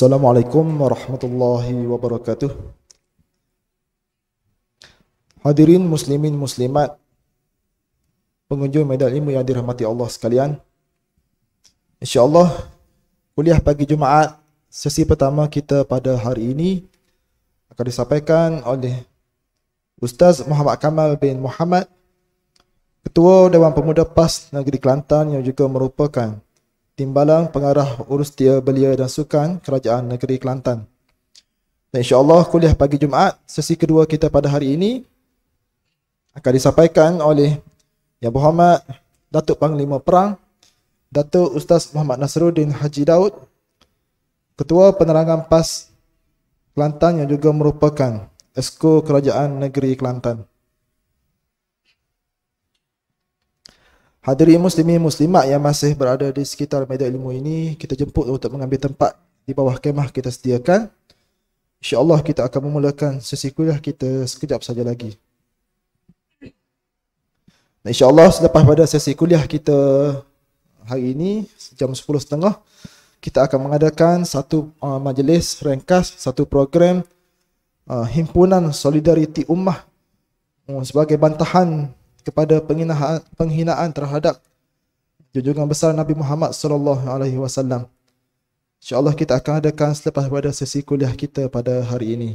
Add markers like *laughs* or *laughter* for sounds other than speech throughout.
Assalamualaikum warahmatullahi wabarakatuh. Hadirin muslimin muslimat pengunjung medan ilmu yang dirahmati Allah sekalian. Insya-Allah kuliah pagi Jumaat sesi pertama kita pada hari ini akan disampaikan oleh Ustaz Muhammad Kamal bin Muhammad Ketua Dewan Pemuda PAS Negeri Kelantan yang juga merupakan Timbalang Pengarah Urus Tia Belia dan Sukan Kerajaan Negeri Kelantan. Dan insya-Allah kuliah pagi Jumaat sesi kedua kita pada hari ini akan disampaikan oleh Yang Berhormat Datuk Panglima Perang Datuk Ustaz Muhammad Nasruddin Haji Daud Ketua Penerangan PAS Kelantan yang juga merupakan Esko Kerajaan Negeri Kelantan. Hadiri muslimi muslimat yang masih berada di sekitar medan ilmu ini Kita jemput untuk mengambil tempat di bawah kemah kita sediakan Insya Allah kita akan memulakan sesi kuliah kita sekejap saja lagi Insya Allah selepas pada sesi kuliah kita hari ini Jam 10.30 Kita akan mengadakan satu uh, majlis rengkas Satu program uh, Himpunan Solidariti Ummah uh, Sebagai bantahan kepada penghinaan, penghinaan terhadap junjungan besar Nabi Muhammad sallallahu alaihi wasallam. Insya-Allah kita akan adakan selepas pada sesi kuliah kita pada hari ini.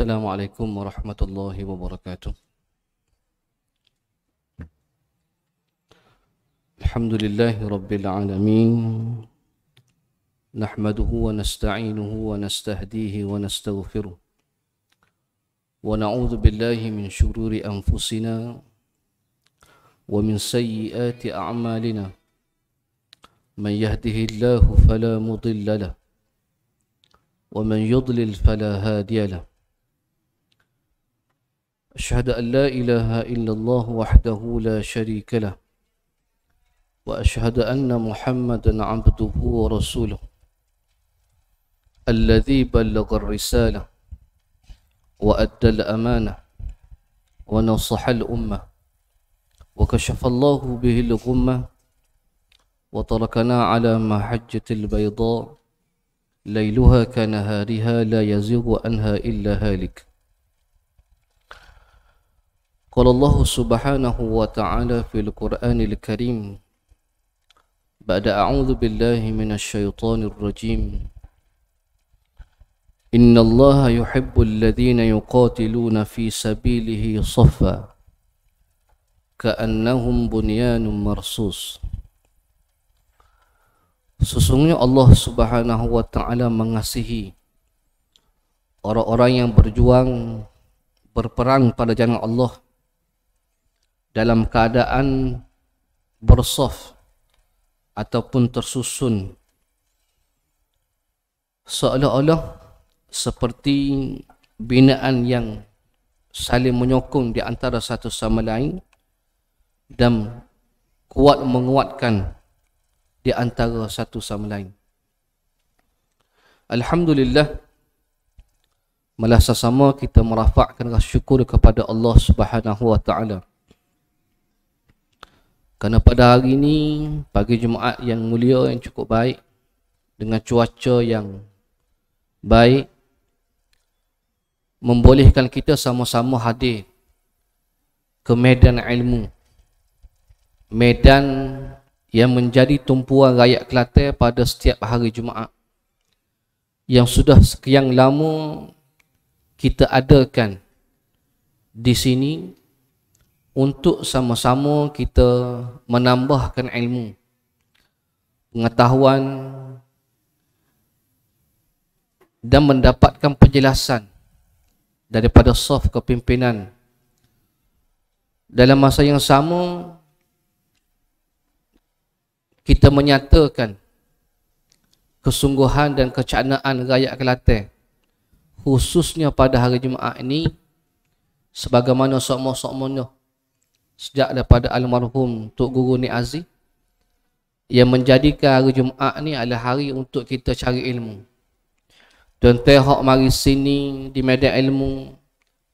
السلام عليكم ورحمة الله وبركاته الحمد لله رب العالمين نحمده ونستعينه ونستهديه ونستغفره ونعوذ بالله من شرور أنفسنا ومن سيئات أعمالنا من يهده الله فلا مضل له ومن يضلل فلا هادي له أشهد أن لا إله إلا الله وحده لا شريك له وأشهد أن محمدا عبده ورسوله الذي بلغ الرسالة وأدى الأمانة ونصح الأمة وكشف الله به الغمة وتركنا على محجة البيضاء ليلها كنهارها لا يزيغ عنها إلا هالك قال الله سبحانه وتعالى في القرآن الكريم بعد أعوذ بالله من الشيطان الرجيم إن الله يحب الذين يقاتلون في سبيله صفا كأنهم بنيان مرصوص Sesungguhnya Allah subhanahu wa ta'ala mengasihi Orang-orang yang berjuang Berperang pada jalan Allah dalam keadaan bersof ataupun tersusun seolah-olah seperti binaan yang saling menyokong di antara satu sama lain dan kuat menguatkan di antara satu sama lain. Alhamdulillah malah sesama kita merafakkan rasa syukur kepada Allah Subhanahu wa taala. Kerana pada hari ini pagi Jumaat yang mulia yang cukup baik dengan cuaca yang baik membolehkan kita sama-sama hadir ke medan ilmu. Medan yang menjadi tumpuan rakyat Kelantan pada setiap hari Jumaat yang sudah sekian lama kita adakan di sini untuk sama-sama kita menambahkan ilmu pengetahuan dan mendapatkan penjelasan daripada saf kepimpinan dalam masa yang sama kita menyatakan kesungguhan dan kecanaan rakyat Kelate khususnya pada hari Jumaat ini sebagaimana sok-sok-sok sejak daripada almarhum Tok Guru Ni Aziz yang menjadikan hari Jumaat ni adalah hari untuk kita cari ilmu. Tuan-tuan mari sini di medan ilmu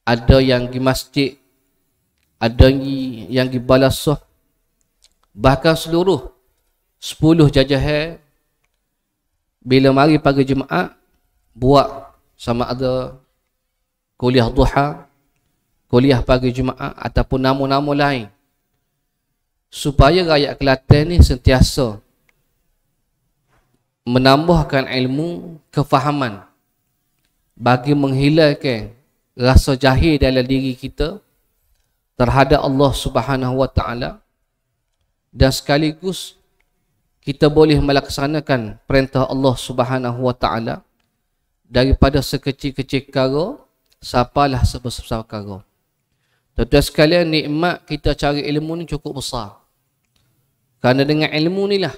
ada yang di masjid ada yang di, yang di balasah bahkan seluruh 10 jajahan bila mari pagi Jumaat buat sama ada kuliah duha kuliah pagi Jumaat ataupun nama-nama lain supaya rakyat Kelantan ni sentiasa menambahkan ilmu kefahaman bagi menghilangkan rasa jahil dalam diri kita terhadap Allah Subhanahu Wa Taala dan sekaligus kita boleh melaksanakan perintah Allah Subhanahu Wa Taala daripada sekecil-kecil perkara sampailah sebesar-besar perkara. Tuan-tuan sekalian, nikmat kita cari ilmu ni cukup besar. Karena dengan ilmu ni lah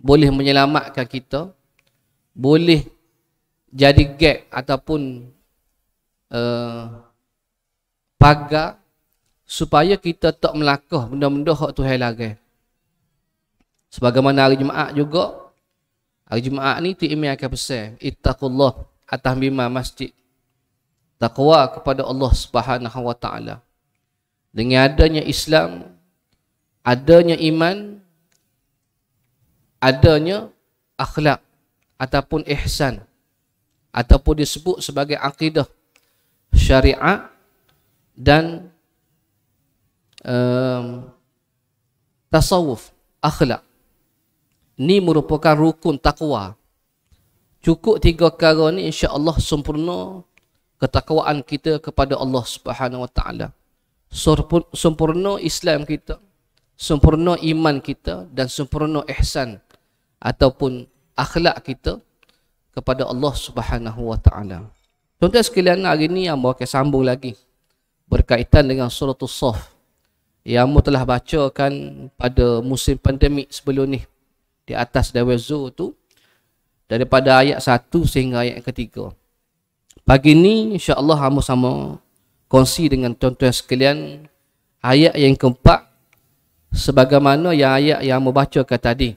boleh menyelamatkan kita, boleh jadi gap ataupun uh, pagar supaya kita tak melakuh benda-benda hak Tuhan lagi. Sebagaimana hari Jumaat juga, hari Jumaat ni tu imam akan pesan, ittaqullah atas bima masjid. Taqwa kepada Allah Subhanahu wa taala dengan adanya Islam adanya iman adanya akhlak ataupun ihsan ataupun disebut sebagai akidah syariah dan um, tasawuf akhlak ni merupakan rukun takwa cukup tiga perkara ni insya-Allah sempurna ketakwaan kita kepada Allah Subhanahu wa taala sempurna Islam kita, sempurna iman kita dan sempurna ihsan ataupun akhlak kita kepada Allah Subhanahu Wa Taala. Tuan-tuan sekalian, hari ini yang akan sambung lagi berkaitan dengan surah As-Saff yang mu telah bacakan pada musim pandemik sebelum ni di atas Dewa Zoo tu daripada ayat 1 sehingga ayat ketiga. Pagi ni insya-Allah kamu sama kongsi dengan tuan-tuan sekalian ayat yang keempat sebagaimana yang ayat yang membacakan tadi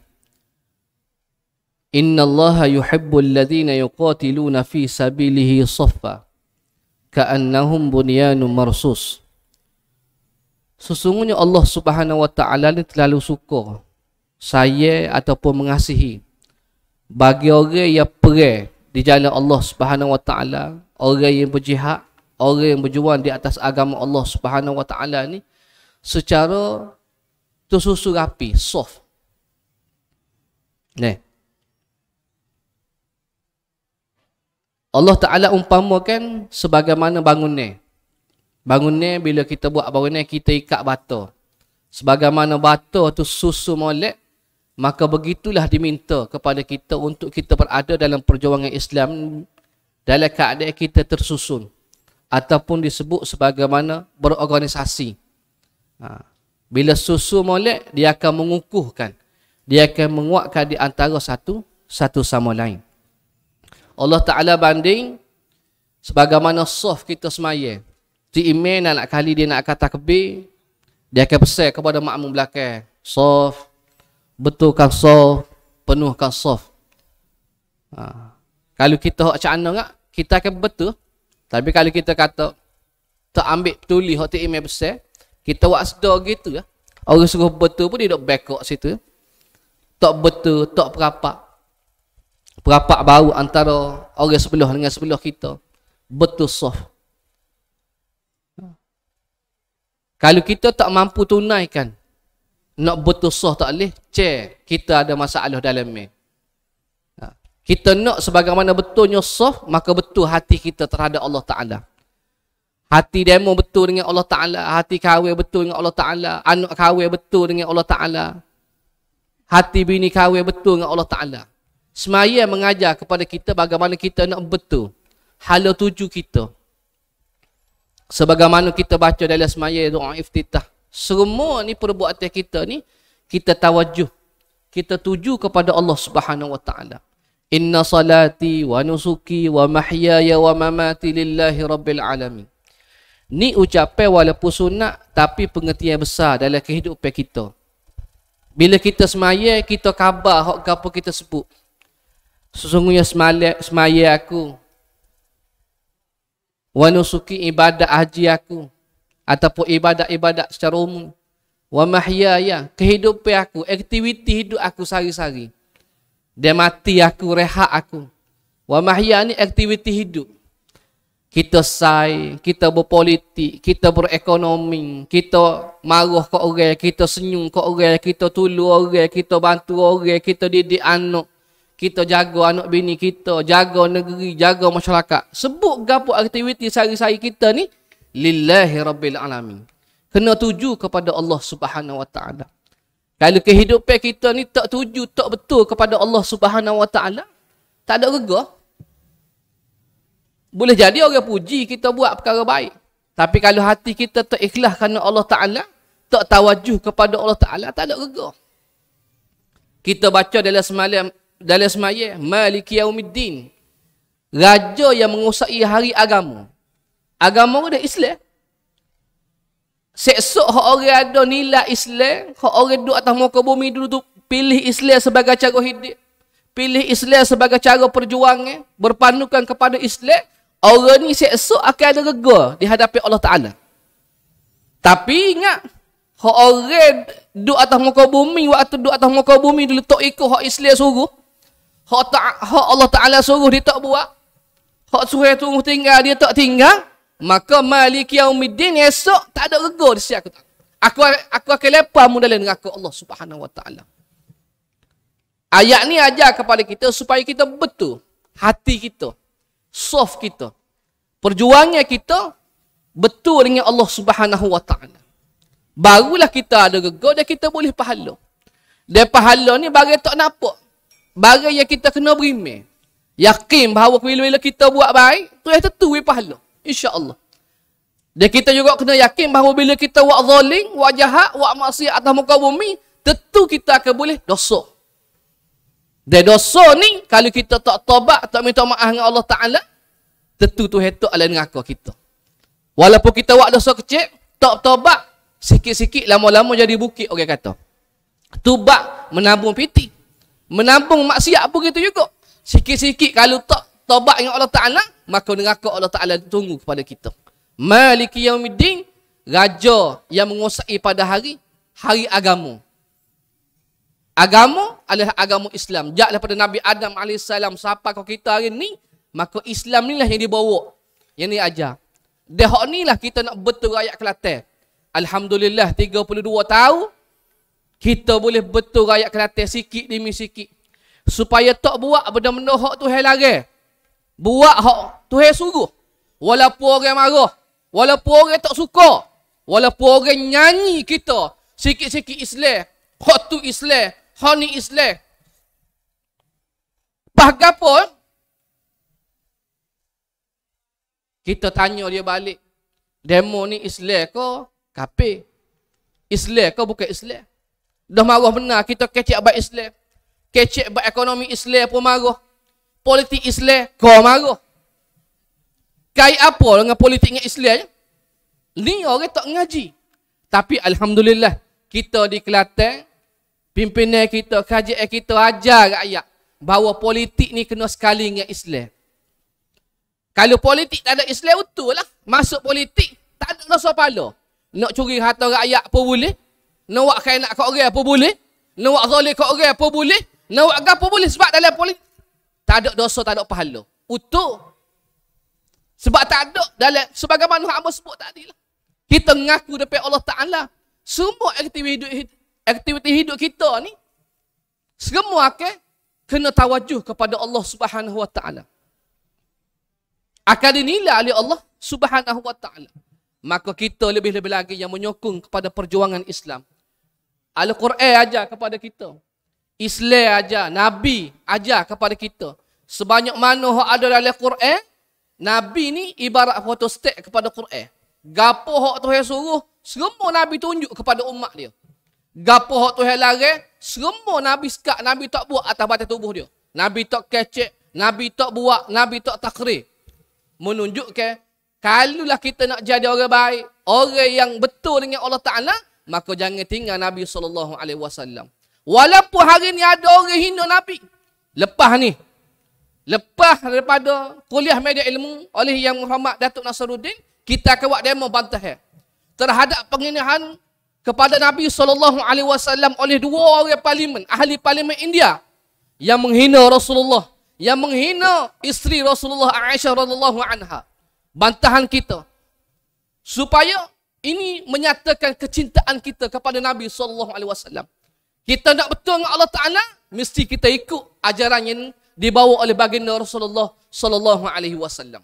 Inna Allah yuhibbu alladhina yuqatiluna fi sabilihi saffa ka'annahum bunyanun marsus Sesungguhnya Allah Subhanahu wa taala ni terlalu suka saya ataupun mengasihi bagi orang yang perang di jalan Allah Subhanahu wa taala orang yang berjihad orang yang berjuang di atas agama Allah Subhanahu Wa Taala ni secara tersusun rapi, soft. Nih. Allah Taala umpamakan sebagaimana bangunnya. Bangunnya bila kita buat bangunnya kita ikat bata. Sebagaimana bata tu susu molek maka begitulah diminta kepada kita untuk kita berada dalam perjuangan Islam dalam keadaan kita tersusun ataupun disebut sebagaimana berorganisasi. Ha. Bila susu molek, dia akan mengukuhkan. Dia akan menguatkan di antara satu, satu sama lain. Allah Ta'ala banding sebagaimana soft kita semaya. Ti imen nak kali dia nak kata kebi, dia akan pesan kepada makmum belakang. Soft, betulkan soft, penuhkan soft. Ha. Kalau kita cakap mana, kita akan betul, tapi kalau kita kata tak ambil tuli hak tu imam besar, kita buat sedar gitu ya. Orang suruh betul pun dia duk backup situ. Tak betul, tak berapa. Berapa bau antara orang sebelah dengan sebelah kita. Betul soft. Kalau kita tak mampu tunaikan nak betul soft tak boleh, cek kita ada masalah dalam ni kita nak sebagaimana betulnya soft maka betul hati kita terhadap Allah Taala hati demo betul dengan Allah Taala hati kahwin betul dengan Allah Taala anak kahwin betul dengan Allah Taala hati bini kahwin betul dengan Allah Taala semaya mengajar kepada kita bagaimana kita nak betul hala tuju kita sebagaimana kita baca dalam semaya doa iftitah semua ni perbuatan kita ni kita tawajuh kita tuju kepada Allah Subhanahu Wa Taala Inna salati wa nusuki wa mahyaya wa mamati lillahi rabbil alamin. Ni ucapan walaupun sunat tapi pengertian besar dalam kehidupan kita. Bila kita semaya, kita khabar hak gapo kita sebut. Sesungguhnya semaya, semaya aku. Wa nusuki ibadah haji aku. Ataupun ibadat-ibadat secara umum. Wa mahyaya, kehidupan aku, aktiviti hidup aku sehari-hari. Dia mati aku, rehat aku. Wa mahya ni aktiviti hidup. Kita say, kita berpolitik, kita berekonomi, kita marah ke orang, kita senyum ke orang, kita tulu orang, kita bantu orang, kita didik anak. Kita jaga anak bini kita, jaga negeri, jaga masyarakat. Sebut gapo aktiviti sehari-hari kita ni? Lillahi rabbil alamin. Kena tuju kepada Allah Subhanahu wa taala. Kalau kehidupan kita ni tak tuju, tak betul kepada Allah Subhanahu Wa Taala, tak ada gegah. Boleh jadi orang puji kita buat perkara baik. Tapi kalau hati kita tak ikhlas kerana Allah Ta'ala, tak tawajuh kepada Allah Ta'ala, tak ada gegah. Kita baca dalam semalam, dalam semaya, Maliki Yaumiddin, Raja yang menguasai hari agama. Agama dia Islam. Seksok hak orang ada nilai Islam, hak orang duduk atas muka bumi dulu tu pilih Islam sebagai cara hidup. Pilih Islam sebagai cara perjuangan, berpandukan kepada Islam, orang ni seksok akan ada rega di Allah Taala. Tapi ingat, hak orang duduk atas muka bumi waktu duduk atas muka bumi dulu tak ikut hak Islam suruh. Hak ta- Allah Taala suruh dia tak buat. Hak suruh tunggu tinggal dia tak tinggal. Maka maliki yaumiddin esok tak ada rego di siap aku tak. Aku, aku akan lepas mu dalam aku Allah subhanahu wa ta'ala. Ayat ni ajar kepada kita supaya kita betul hati kita, soft kita, perjuangan kita betul dengan Allah subhanahu wa ta'ala. Barulah kita ada gegur dan kita boleh pahala. Dan pahala ni bagai tak nampak. Bagai yang kita kena berimeh. Yakin bahawa bila-bila kita buat baik, tu yang tentu pahala. InsyaAllah. Dan kita juga kena yakin bahawa bila kita buat zoling, buat jahat, buat maksiat atas muka bumi, tentu kita akan boleh dosa. Dan dosa ni, kalau kita tak tobat, tak minta maaf dengan Allah Ta'ala, tentu tu hetuk ala dengan kita. Walaupun kita buat dosa kecil, tak tobat, sikit-sikit, lama-lama jadi bukit, orang kata. Tubat, menabung piti. Menabung maksiat begitu juga. Sikit-sikit kalau tak taubat dengan Allah Ta'ala, maka neraka Allah Ta'ala tunggu kepada kita. Maliki yaumiddin, raja yang menguasai pada hari, hari agama. Agama adalah agama Islam. Sejak daripada Nabi Adam AS, siapa kau kita hari ni, maka Islam inilah yang dibawa. Yang ni ajar. Dehok ni lah kita nak betul rakyat Kelantan. Alhamdulillah 32 tahun, kita boleh betul rakyat Kelantan sikit demi sikit. Supaya tak buat benda-benda hak tu hal lagi. Buat hak Tuhan suruh. Walaupun orang marah. Walaupun orang tak suka. Walaupun orang nyanyi kita. Sikit-sikit Islam. Hak tu Islam. Hak ni Islam. Bahagia eh? pun. Kita tanya dia balik. Demo ni Islam ke? Kapi. Islam ke bukan Islam? Dah marah benar kita kecik buat Islam. kecik buat ekonomi Islam pun marah politik Islam kau marah. Kai apa dengan politik dengan Islam? Eh? Ni orang tak ngaji. Tapi Alhamdulillah, kita di Kelantan, pimpinan kita, kajian kita ajar rakyat bahawa politik ni kena sekali dengan Islam. Kalau politik tak ada Islam, betul lah. Masuk politik, tak ada rasa pala. Nak curi harta rakyat pun boleh. Nak buat kainak kat orang pun boleh. Nak buat zolik kat orang pun boleh. Nak buat apa boleh. Sebab dalam politik, tak ada dosa, tak ada pahala. Utuh. Sebab tak ada dalam sebagaimana Muhammad Amr sebut tadi lah. Kita mengaku daripada Allah Ta'ala. Semua aktiviti hidup, aktiviti hidup kita ni, semua akan kena tawajuh kepada Allah Subhanahu Wa Ta'ala. Akan dinilai oleh Allah Subhanahu Wa Ta'ala. Maka kita lebih-lebih lagi yang menyokong kepada perjuangan Islam. Al-Quran ajar kepada kita. Islam ajar, Nabi ajar kepada kita. Sebanyak mana yang ada dalam Quran, Nabi ni ibarat fotostat kepada Quran. Gapo hak Tuhan suruh, semua Nabi tunjuk kepada umat dia. Gapo hak Tuhan larang, semua Nabi sekak Nabi tak buat atas batas tubuh dia. Nabi tak kecek, Nabi tak buat, Nabi tak takrir. Menunjukkan kalulah kita nak jadi orang baik, orang yang betul dengan Allah Taala, maka jangan tinggal Nabi sallallahu alaihi wasallam. Walaupun hari ni ada orang hina Nabi. Lepas ni. Lepas daripada kuliah media ilmu oleh Yang Muhammad Datuk Nasruddin, kita akan buat demo bantah terhadap penghinaan kepada Nabi sallallahu alaihi wasallam oleh dua orang parlimen, ahli parlimen India yang menghina Rasulullah, yang menghina isteri Rasulullah Aisyah radhiyallahu anha. Bantahan kita supaya ini menyatakan kecintaan kita kepada Nabi sallallahu alaihi wasallam kita nak betul dengan Allah Taala mesti kita ikut ajaran yang dibawa oleh baginda Rasulullah sallallahu alaihi wasallam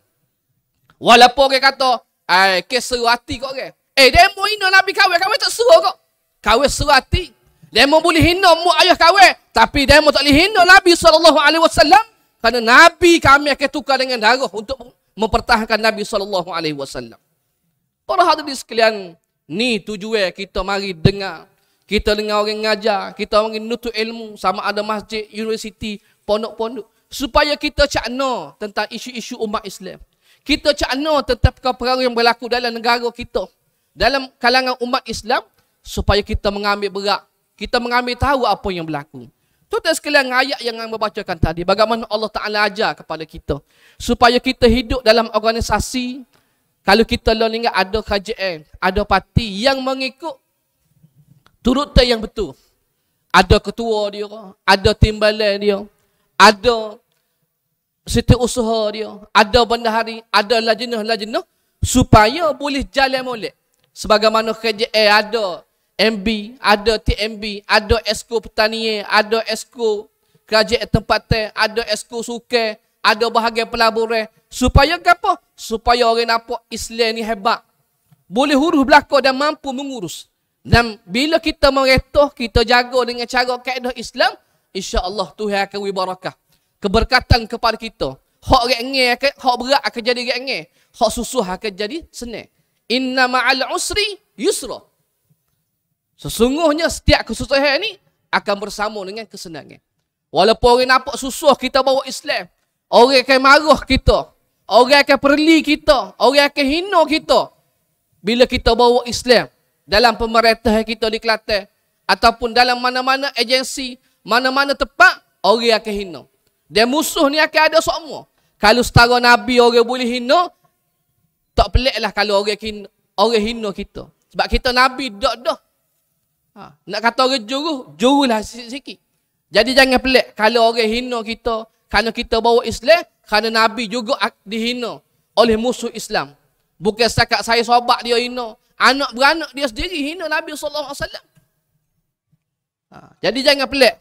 walaupun orang kata ai keseru hati kok orang eh demo ino nabi kawin kawin tak suruh kok kawin seru hati demo boleh hina mu ayah kawin tapi demo tak boleh hina nabi sallallahu alaihi wasallam kerana nabi kami akan tukar dengan darah untuk mempertahankan nabi sallallahu alaihi wasallam para hadirin sekalian ni tujuan kita mari dengar kita dengar orang ngajar, kita orang nutup ilmu sama ada masjid, universiti, pondok-pondok. Supaya kita cakna tentang isu-isu umat Islam. Kita cakna tentang perkara-perkara yang berlaku dalam negara kita. Dalam kalangan umat Islam, supaya kita mengambil berat. Kita mengambil tahu apa yang berlaku. tuan tak sekalian ayat yang saya membacakan tadi. Bagaimana Allah Ta'ala ajar kepada kita. Supaya kita hidup dalam organisasi. Kalau kita lalu ingat ada KJM, ada parti yang mengikut Turut tak yang betul ada ketua dia ada timbalan dia ada setiap usaha dia ada benda hari ada lajenah-lajenah supaya boleh jalan molek sebagaimana kerja eh, ada MB ada TMB ada esko pertanian ada esko kerja tempatan ada esko suke, ada bahagian pelaburan supaya apa supaya orang nampak Islam ni hebat boleh huruf belakang dan mampu mengurus dan bila kita meretuh, kita jaga dengan cara kaedah Islam, insyaAllah Tuhan akan wibarakah. Keberkatan kepada kita. Hak rengeng akan, hak berat akan jadi rengeng. Hak susah akan jadi senang. Inna ma'al usri yusra. Sesungguhnya setiap kesusahan ini akan bersama dengan kesenangan. Walaupun orang nampak susah kita bawa Islam. Orang akan marah kita. Orang akan perli kita. Orang akan hina kita. Bila kita bawa Islam dalam pemerintah kita di Kelantan ataupun dalam mana-mana agensi, mana-mana tempat, orang akan hina. Dan musuh ni akan ada semua. Kalau setara Nabi orang boleh hina, tak peliklah kalau orang hina, orang hina kita. Sebab kita Nabi dok dok. Ha. Nak kata orang juruh, jurulah sikit-sikit. Jadi jangan pelik kalau orang hina kita kerana kita bawa Islam, kerana Nabi juga dihina oleh musuh Islam. Bukan sekat saya sobat dia hina, anak beranak dia sendiri hina Nabi sallallahu alaihi wasallam. Ha, jadi jangan pelik.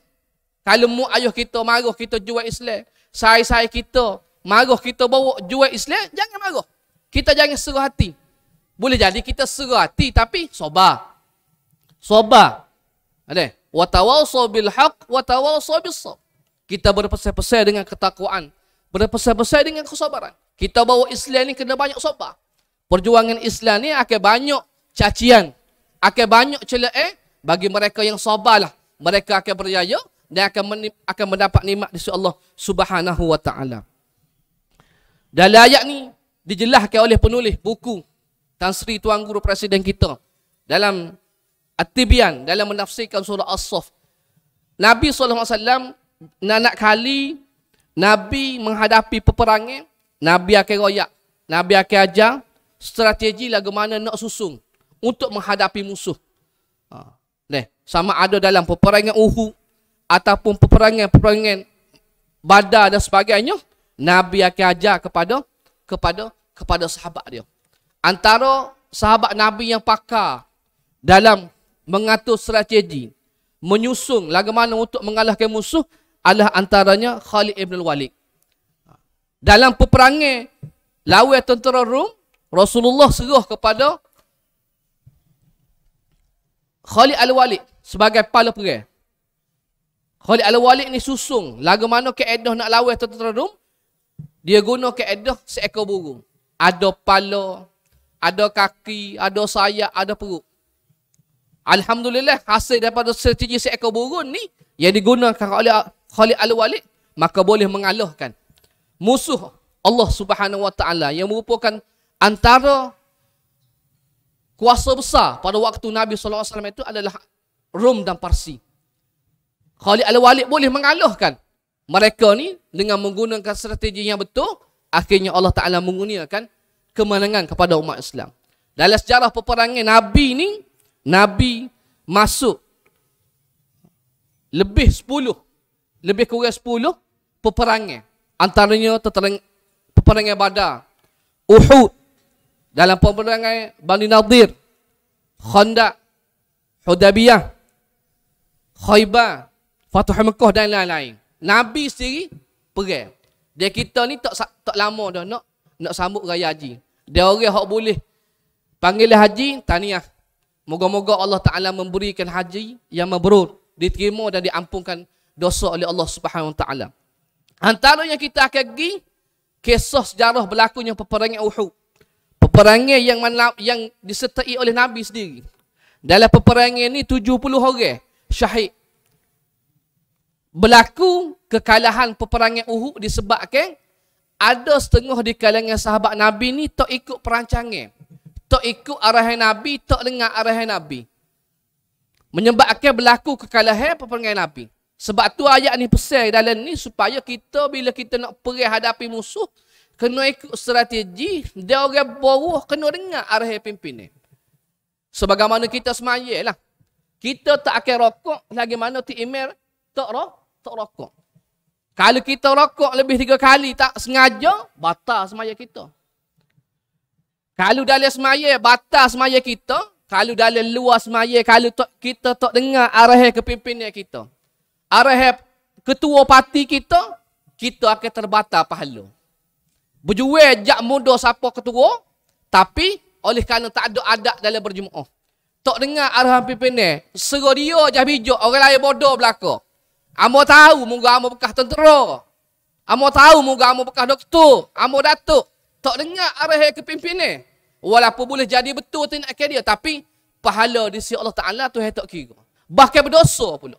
Kalau mu ayuh kita marah kita jual Islam, sai-sai kita marah kita bawa jual Islam, jangan marah. Kita jangan serah hati. Boleh jadi kita serah hati tapi soba. Sobar. Ade. Wa tawassaw bil haqq wa tawassaw bis sabr. Kita berpesan-pesan dengan ketakwaan, berpesan-pesan dengan kesabaran. Kita bawa Islam ni kena banyak sobar. Perjuangan Islam ni akan banyak cacian. Akan banyak celak eh. Bagi mereka yang sabarlah. Mereka akan berjaya. Dan akan, akan mendapat nikmat di sisi Allah subhanahu wa ta'ala. Dalam ayat ni dijelaskan oleh penulis buku. Tan Sri Tuan Guru Presiden kita. Dalam atibian Dalam menafsirkan surah As-Saf. Nabi SAW nak kali Nabi menghadapi peperangan Nabi akan royak Nabi akan ajar strategi lagu mana nak susung untuk menghadapi musuh. Ha. Nih, sama ada dalam peperangan Uhu, ataupun peperangan-peperangan Badar dan sebagainya, Nabi akan ajar kepada kepada kepada sahabat dia. Antara sahabat Nabi yang pakar dalam mengatur strategi, menyusung lagu mana untuk mengalahkan musuh adalah antaranya Khalid ibn walid ha. Dalam peperangan lawan tentera Rom, Rasulullah serah kepada Khalid Al-Walid sebagai kepala perang. Khalid Al-Walid ni susung lagu mana kaedah nak lawai tentera Dia guna kaedah seekor burung. Ada kepala, ada kaki, ada sayap, ada perut. Alhamdulillah hasil daripada strategi seekor burung ni yang digunakan oleh Khalid Al-Walid maka boleh mengalahkan musuh Allah Subhanahu Wa Taala yang merupakan antara kuasa besar pada waktu Nabi SAW itu adalah Rom dan Parsi. Khalid Al-Walid boleh mengalahkan mereka ni dengan menggunakan strategi yang betul, akhirnya Allah Ta'ala mengurniakan kemenangan kepada umat Islam. Dalam sejarah peperangan Nabi ni, Nabi masuk lebih 10, lebih kurang 10 peperangan. Antaranya peperangan Badar, Uhud, dalam pemberangan Bani Nadir, Khanda, Hudabiyah, Khaybah, Fatuh Mekah dan lain-lain. Nabi sendiri perang. Dia kita ni tak tak lama dah nak nak sambut raya haji. Dia orang hak boleh panggil haji, taniah. Moga-moga Allah Taala memberikan haji yang mabrur, diterima dan diampunkan dosa oleh Allah Subhanahu Wa Taala. Antara yang kita akan pergi kisah sejarah berlakunya peperangan Uhud peperangan yang mana, yang disertai oleh Nabi sendiri. Dalam peperangan ini 70 orang syahid. Berlaku kekalahan peperangan Uhud disebabkan ada setengah di kalangan sahabat Nabi ni tak ikut perancangan. Tak ikut arahan Nabi, tak dengar arahan Nabi. Menyebabkan berlaku kekalahan peperangan Nabi. Sebab tu ayat ni pesan dalam ni supaya kita bila kita nak perih hadapi musuh, kena ikut strategi dia orang boruh kena dengar arah pimpin ni sebagaimana kita semaya kita tak akan rokok lagi mana ti email tak roh tak rokok kalau kita rokok lebih tiga kali tak sengaja batal semaya kita kalau dalam semaya batal semaya kita kalau dalam luar semaya kalau tak, kita tak dengar arah kepimpinan kita arah ketua parti kita kita akan terbatal pahala berjual jak muda siapa ketua tapi oleh kerana tak ada adab dalam berjumaah tak dengar arahan pimpinan sero dia je bijak orang lain bodoh belaka amo tahu moga amo bekas tentera amo tahu moga amo bekas doktor amo datuk tak dengar arahan kepimpinan walaupun boleh jadi betul tindak dia tapi pahala di sisi Allah Taala tu tak kira bahkan berdosa pun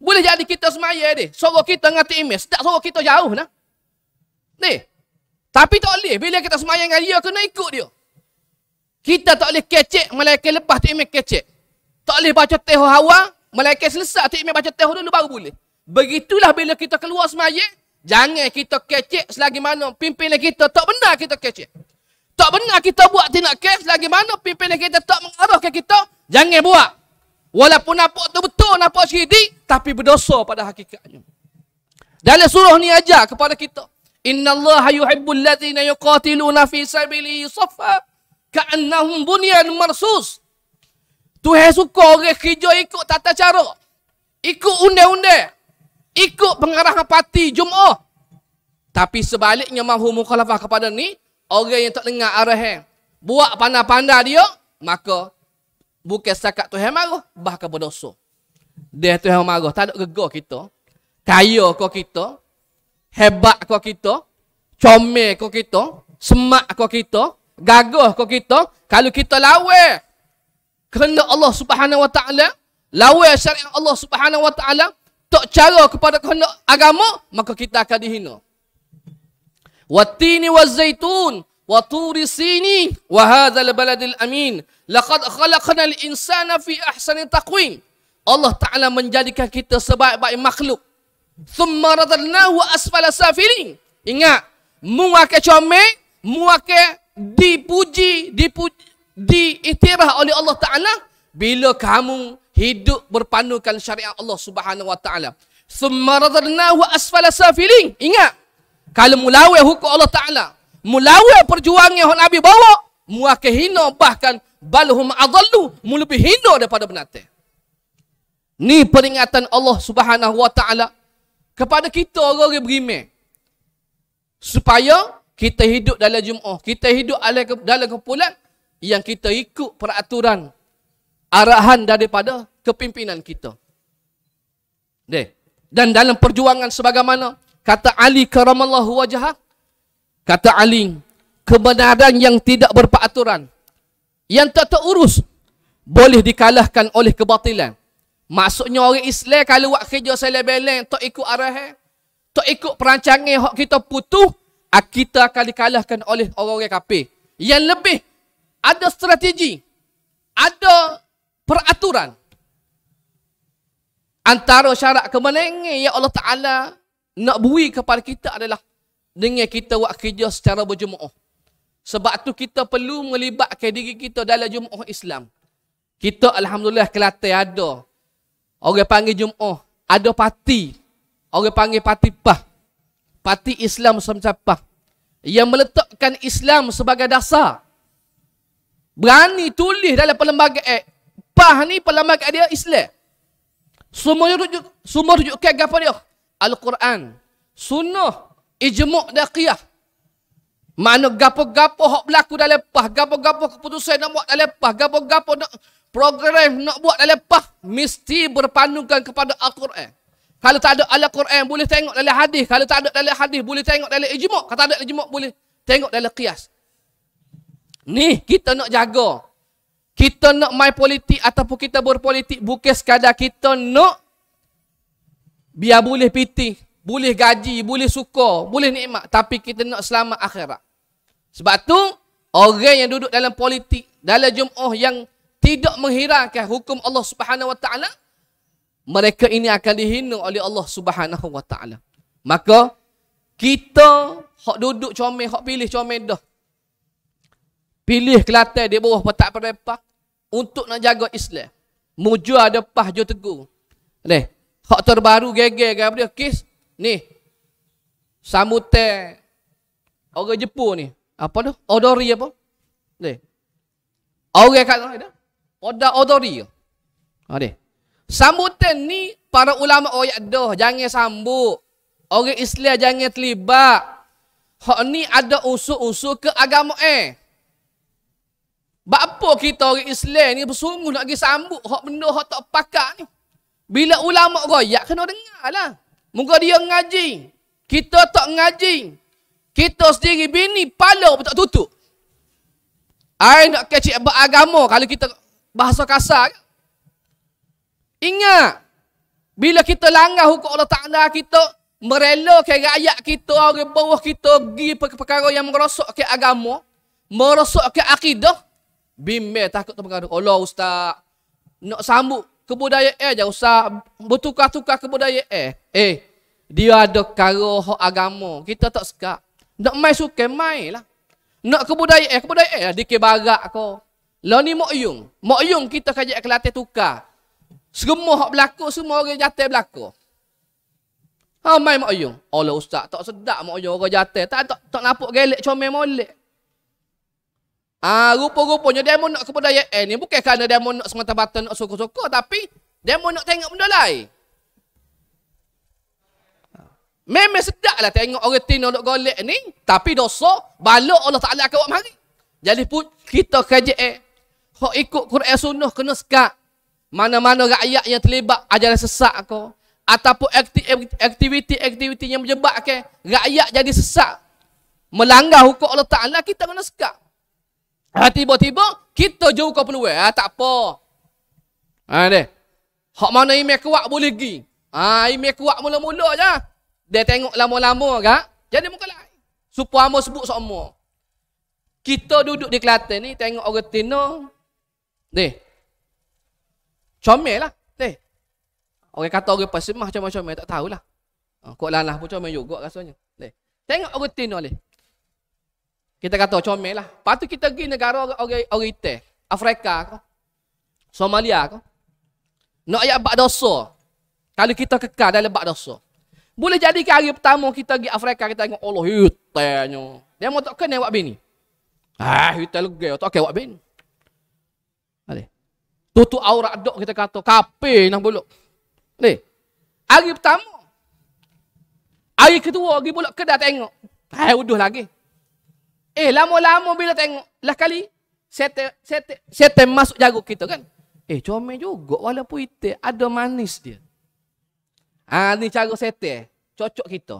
boleh jadi kita semaya dia suara kita ngati imes. tak suara kita jauh nah Ni. Tapi tak boleh. Bila kita semayang dengan dia, kena ikut dia. Kita tak boleh kecek, malaikat lepas tu imam kecek. Tak boleh baca teh hawa, malaikat selesai tu imam baca teh dulu baru boleh. Begitulah bila kita keluar semayang, jangan kita kecek selagi mana pimpinan kita tak benar kita kecek. Tak benar kita buat tindak kes selagi mana pimpinan kita tak mengarahkan kita, jangan buat. Walaupun nampak tu betul, nampak syidik, tapi berdosa pada hakikatnya. Dalam suruh ni ajar kepada kita. Innallaha yuhibbul ladzina yuqatiluna fi sabili saffa ka'annahum bunyan marsus. Tuhan suka orang kerja ikut tata cara. Ikut undang-undang. Ikut pengarahan parti Jumaah. Tapi sebaliknya mahu mukhalafah kepada ni, orang yang tak dengar arahan, buat panda panda dia, maka bukan sakat Tuhan marah, bahkan berdosa. Dia Tuhan marah, tak ada gegar kita. Kaya kau kita, hebat kau kita, comel kau kita, semak kau kita, gagah kau kita, kalau kita lawan kerana Allah Subhanahu Wa Taala, lawan syariat Allah Subhanahu Wa Taala, tak cara kepada kerana agama, maka kita akan dihina. Watini wa zaitun wa turisini wa hadzal baladil amin. Laqad khalaqnal insana fi ahsani taqwim. Allah Ta'ala menjadikan kita sebaik-baik makhluk. ثم رددناه اسفل سافلين ingat muake comel muake dipuji dipuji diiktiraf oleh Allah Taala bila kamu hidup berpandukan syariat Allah Subhanahu Wa Taala summa radadnahu asfala safilin ingat kalau mulawe hukum Allah Taala mulawe perjuangan yang Nabi bawa muake hino bahkan baluhum balhum adallu lebih hino daripada binatang ni peringatan Allah Subhanahu Wa Taala kepada kita orang-orang beriman supaya kita hidup dalam jumaah kita hidup dalam kumpulan yang kita ikut peraturan arahan daripada kepimpinan kita deh dan dalam perjuangan sebagaimana kata Ali karamallahu wajah kata Ali kebenaran yang tidak berperaturan yang tak terurus boleh dikalahkan oleh kebatilan Maksudnya orang Islam kalau buat kerja beleng, tak ikut arahan, eh? tak ikut perancangan hak kita putus, ah, kita akan dikalahkan oleh orang-orang kafir. Yang lebih ada strategi, ada peraturan. Antara syarat kemenangan yang Allah Taala nak bui kepada kita adalah dengan kita buat kerja secara berjemaah. Sebab tu kita perlu melibatkan diri kita dalam jemaah Islam. Kita alhamdulillah Kelantan ada Orang panggil Jum'ah. Oh, ada parti. Orang panggil parti PAH. Parti Islam semacam PAH. Yang meletakkan Islam sebagai dasar. Berani tulis dalam perlembagaan. PAH ni perlembagaan dia Islam. semua rujuk, semua rujuk ke apa dia? Al-Quran. Sunnah. Ijmuk dan qiyah. Mana gapo-gapo hak berlaku dalam PAH. Gapo-gapo keputusan nak buat dalam PAH. Gapo-gapo nak program nak buat dalam PAH mesti berpandukan kepada Al-Quran. Kalau tak ada Al-Quran, boleh tengok dalam hadis. Kalau tak ada dalam hadis, boleh tengok dalam ijmuk. Kalau tak ada ijmuk, boleh tengok dalam qiyas. Ni kita nak jaga. Kita nak main politik ataupun kita berpolitik bukan sekadar kita nak biar boleh piti, boleh gaji, boleh suka, boleh nikmat. Tapi kita nak selamat akhirat. Sebab tu, orang yang duduk dalam politik, dalam jumlah yang tidak menghiraukan hukum Allah Subhanahu wa taala mereka ini akan dihina oleh Allah Subhanahu wa taala maka kita hak duduk comel hak pilih comel dah pilih kelate di bawah petak perempa untuk nak jaga Islam muju ada pah jo teguh ni hak terbaru geger ke dia kes ni samute orang Jepun ni apa tu odori apa ni orang kat sana dah Oda odori. Ade. Ah, Sambutan ni para ulama oyak dah jangan sambut. Orang Islam jangan terlibat. Hak ni ada usuk usuk ke agama eh. Bapa kita orang Islam ni bersungguh nak pergi sambut hak benda hak tak pakak ni. Bila ulama royak kena dengarlah. Muka dia ngaji. Kita tak ngaji. Kita sendiri bini pala pun tak tutup. Ai nak kecik beragama kalau kita bahasa kasar. Ingat, bila kita langgar hukum Allah Ta'ala kita, merela ke rakyat kita, orang bawah kita, pergi ke perkara yang merosok ke agama, merosok ke akidah, Bimbe takut tu perkara. Allah Ustaz, nak sambut kebudayaan eh, je Ustaz, bertukar-tukar kebudayaan. Eh. eh, dia ada karuh agama, kita tak suka. Nak mai suka, mai lah. Nak kebudayaan, eh, kebudayaan lah, eh, dikir barak lah ni mok yung. Mok kita kajak ke latih tukar. Segemuh hak berlaku, semua orang jatuh berlaku. Ha mai mok yung. Allah ustaz tak sedap mok yung orang jatuh. Tak tak, tak nampak gelek comel molek. Ah ha, rupa-rupanya dia nak kepada ye ni bukan kerana dia nak semata-mata nak suka-suka tapi dia nak tengok benda lain. Memang lah tengok orang tino nak golek ni tapi dosa balak Allah Taala akan buat mari. Jadi pun kita kerja eh, Hak ikut Quran Sunnah kena sekat. Mana-mana rakyat yang terlibat ajaran sesak ke. Ataupun aktiviti-aktiviti yang menyebabkan rakyat jadi sesak. Melanggar hukum Allah Ta'ala, kita kena sekat. Ha, tiba-tiba, kita jauh kau peluang. Ha, tak apa. Ha, deh. Hak mana imej kuat boleh pergi. Ha, imej kuat mula-mula je. Dia tengok lama-lama kan. Jadi muka lain. Supaya sebut semua. Kita duduk di Kelantan ni, tengok orang Tino, Ni. Comel lah. Ni. Orang kata orang pesemah macam. comel Tak tahulah. Ha, kok lanah pun comel juga rasanya. Ni. Tengok orang tin ni. Kita kata comel lah. Lepas kita pergi negara orang, orang, orang itu. Afrika kau. Somalia kau. Nak ayat bak dosa. Kalau kita kekal dalam bak dosa. Boleh jadi ke hari pertama kita pergi Afrika kita tengok Allah hitanya. Dia mau tak kena buat bini. Ah, hitel gay, tak kena buat bini tutup aurat dok kita kata kape nak bolok ni hari pertama hari kedua pergi pula kedai tengok hai uduh lagi eh lama-lama bila tengok lah kali sete sete sete masuk jago kita kan eh comel juga walaupun itu ada manis dia ah ha, ni cara sete eh. cocok kita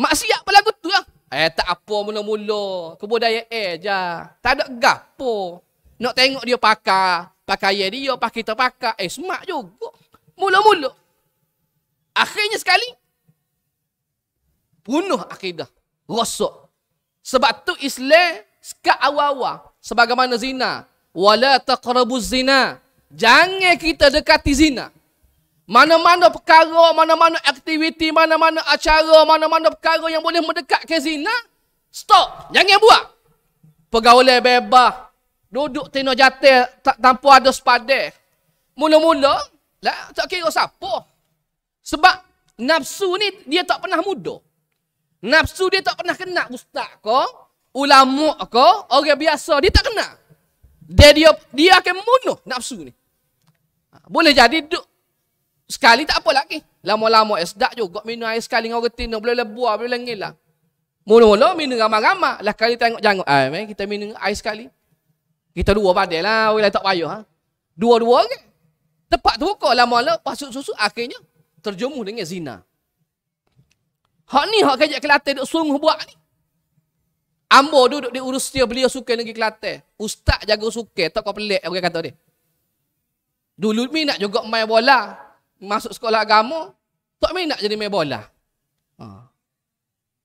maksiat pelagu tu lah eh tak apa mula-mula kebudayaan eh, je tak ada gapo nak tengok dia pakai. Pakaian dia, pakai kita pakai. Eh, smart juga. Mula-mula. Akhirnya sekali. Bunuh akidah. rosok. Sebab tu Islam sekat awal-awal. Sebagaimana zina. Wala taqrabu zina. Jangan kita dekati zina. Mana-mana perkara, mana-mana aktiviti, mana-mana acara, mana-mana perkara yang boleh mendekat ke zina. Stop. Jangan buat. Pergaulan bebas duduk tino jatuh tak tanpa ada sepade. Mula-mula lah tak kira siapa. Sebab nafsu ni dia tak pernah muda. Nafsu dia tak pernah kena ustaz ke, ulama ke, orang biasa dia tak kena. Dia dia dia akan bunuh nafsu ni. Ha, boleh jadi duduk sekali tak apa lagi. Lama-lama esdak juga minum air sekali dengan orang tino boleh lebuah boleh lengilah. Mula-mula minum ramai-ramai. Lah kali tengok jangan. Ah, kita minum air sekali. Kita dua pandai lah. Orang lain tak payah. Ha? Dua-dua orang. Okay? Tepat terbuka. Lama-lama pasut susu. Akhirnya terjemuh dengan zina. Hak ni hak kajak Kelantan duk sungguh buat ni. Ambo duduk di urus dia beliau suka lagi Kelantan. Ustaz jaga suka. Tak kau pelik orang kata dia. Dulu ni nak juga main bola. Masuk sekolah agama. Tak minat jadi main bola. Ha.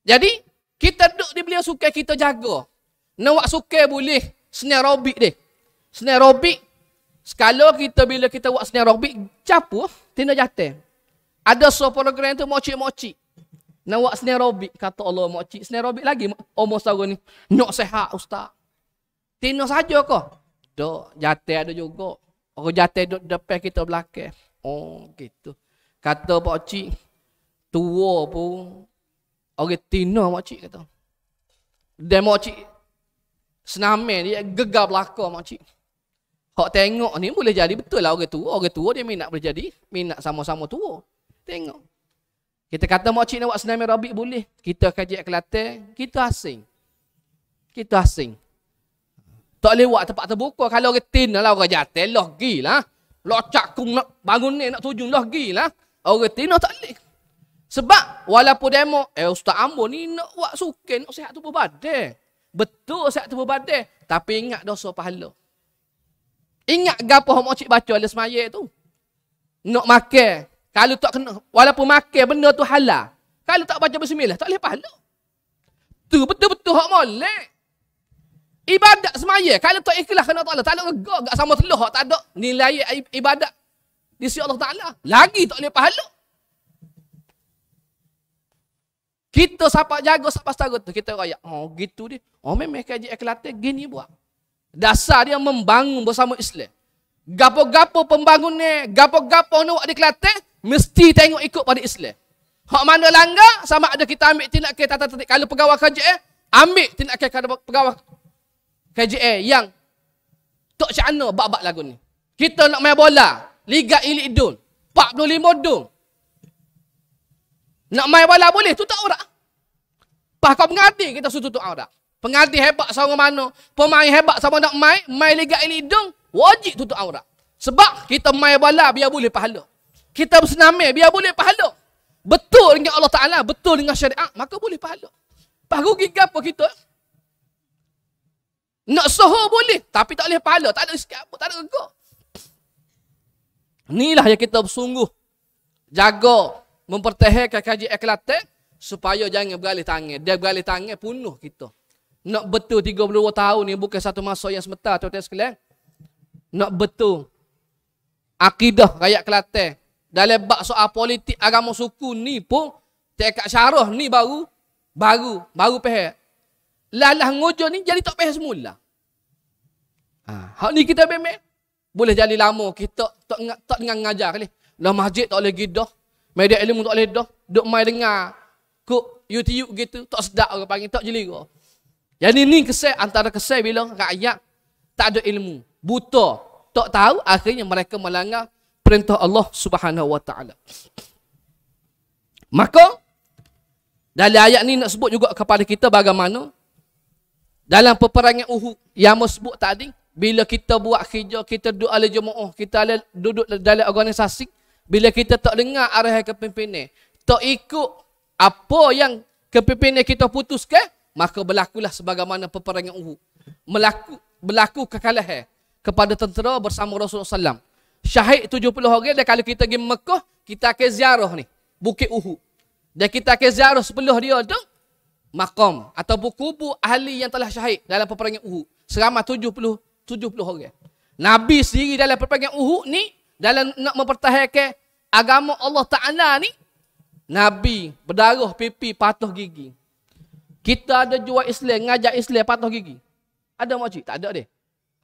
Jadi kita duduk di beliau suka kita jaga. Nak suka boleh. Senarobik deh, senarobik. sekalau kita bila kita buat senarobik capuh, tina jatuh. Ada so program tu mocik moci Nak buat senerobik, kata Allah mocik. Senarobik lagi, omong oh, sahaja ni. Nak sehat, ustaz. Tina saja kau. Do, jatuh ada juga. Orang jatuh dok depan kita belakang. Oh, gitu. Kata pakcik, tua pun. Orang tina makcik kata. Dan makcik Senamen dia gegar belakang makcik. Hak tengok ni boleh jadi betul lah orang tua. Orang tua dia minat boleh jadi. Minat sama-sama tua. Tengok. Kita kata makcik nak buat senamen rabik boleh. Kita kajik kelate, Kita asing. Kita asing. Tak boleh buat tempat terbuka. Kalau orang tina lah orang jatuh. Loh gila. Locak kum nak bangun ni nak tujuh. Loh gila. Orang tina lah, tak boleh. Sebab walaupun demo. Eh Ustaz Ambo ni nak buat suken. Nak sehat tu berbadai. Betul saya tu berbadai. Tapi ingat dosa pahala. Ingat gapo yang makcik baca oleh semaya tu. Nak makan. Kalau tak kena. Walaupun makan benda tu halal. Kalau tak baca bismillah. Tak boleh pahala. Tu betul-betul hak molek. Ibadat semaya. Kalau tak ikhlas kena ta'ala. Tak ada rega. Tak sama telur. Tak ada nilai ibadat. Di sisi Allah Ta'ala. Lagi tak boleh pahala. Kita sapa jago, sapa setara tu kita royak. Oh gitu dia. Oh memang kaji Kelate gini buat. Dasar dia membangun bersama Islam. Gapo-gapo pembangun ni, gapo-gapo ni di Kelate mesti tengok ikut pada Islam. Hak mana langgar sama ada kita ambil tindak kita tata tertib kalau pegawai KJA eh, ambil tindak ke kalau pegawai KJA eh, yang tok cakno bab-bab lagu ni. Kita nak main bola, Liga Elite Dun, 45 Dun, nak main bala boleh, tutup aurat. Pas kau pengganti, kita suruh tutup aurat. Pengganti hebat sama mana, pemain hebat sama nak main, main legat ini dong, wajib tutup aurat. Sebab kita main bala, biar boleh pahala. Kita bersenamir, biar boleh pahala. Betul dengan Allah Ta'ala, betul dengan syariat, maka boleh pahala. Pas rugi apa kita? Nak soho boleh, tapi tak boleh pahala. Tak ada sikap tak ada rego. Inilah yang kita bersungguh. Jaga mempertahankan kaji ikhlatan supaya jangan beralih tangan. Dia beralih tangan punuh kita. Nak betul 32 tahun ni bukan satu masa yang sebentar tuan-tuan sekalian. Nak betul akidah rakyat Kelantan dalam bab soal politik agama suku ni pun tekak syarah ni baru baru baru peh. Lalah ngojo ni jadi tak peh semula. Ha, hak ni kita memek boleh jadi lama kita tak tak dengan ngajar kali. Lah masjid tak boleh gidah. Media ilmu tak boleh dah. Duk mai dengar. Kuk YouTube gitu. Tak sedap orang panggil. Tak kau. Yang ini kesel. Antara kesel bila rakyat tak ada ilmu. Buta. Tak tahu. Akhirnya mereka melanggar perintah Allah subhanahu wa ta'ala. Maka. Dari ayat ni nak sebut juga kepada kita bagaimana. Dalam peperangan Uhud. Yang mau sebut tadi. Bila kita buat kerja. Kita doa ala jemaah. Kita duduk dalam organisasi bila kita tak dengar arahan kepimpinan, tak ikut apa yang kepimpinan kita putuskan, maka berlakulah sebagaimana peperangan Uhud. Melaku, berlaku kekalahan kepada tentera bersama Rasulullah SAW. Syahid 70 orang dan kalau kita pergi Mekah, kita akan ziarah ni. Bukit Uhud. Dan kita akan ziarah 10 dia tu. Makam. Ataupun kubur ahli yang telah syahid dalam peperangan Uhud. Selama 70, 70 orang. Nabi sendiri dalam peperangan Uhud ni, dalam nak mempertahankan agama Allah Ta'ala ni, Nabi berdarah pipi patuh gigi. Kita ada jual Islam, ngajak Islam patuh gigi. Ada makcik? Tak ada dia.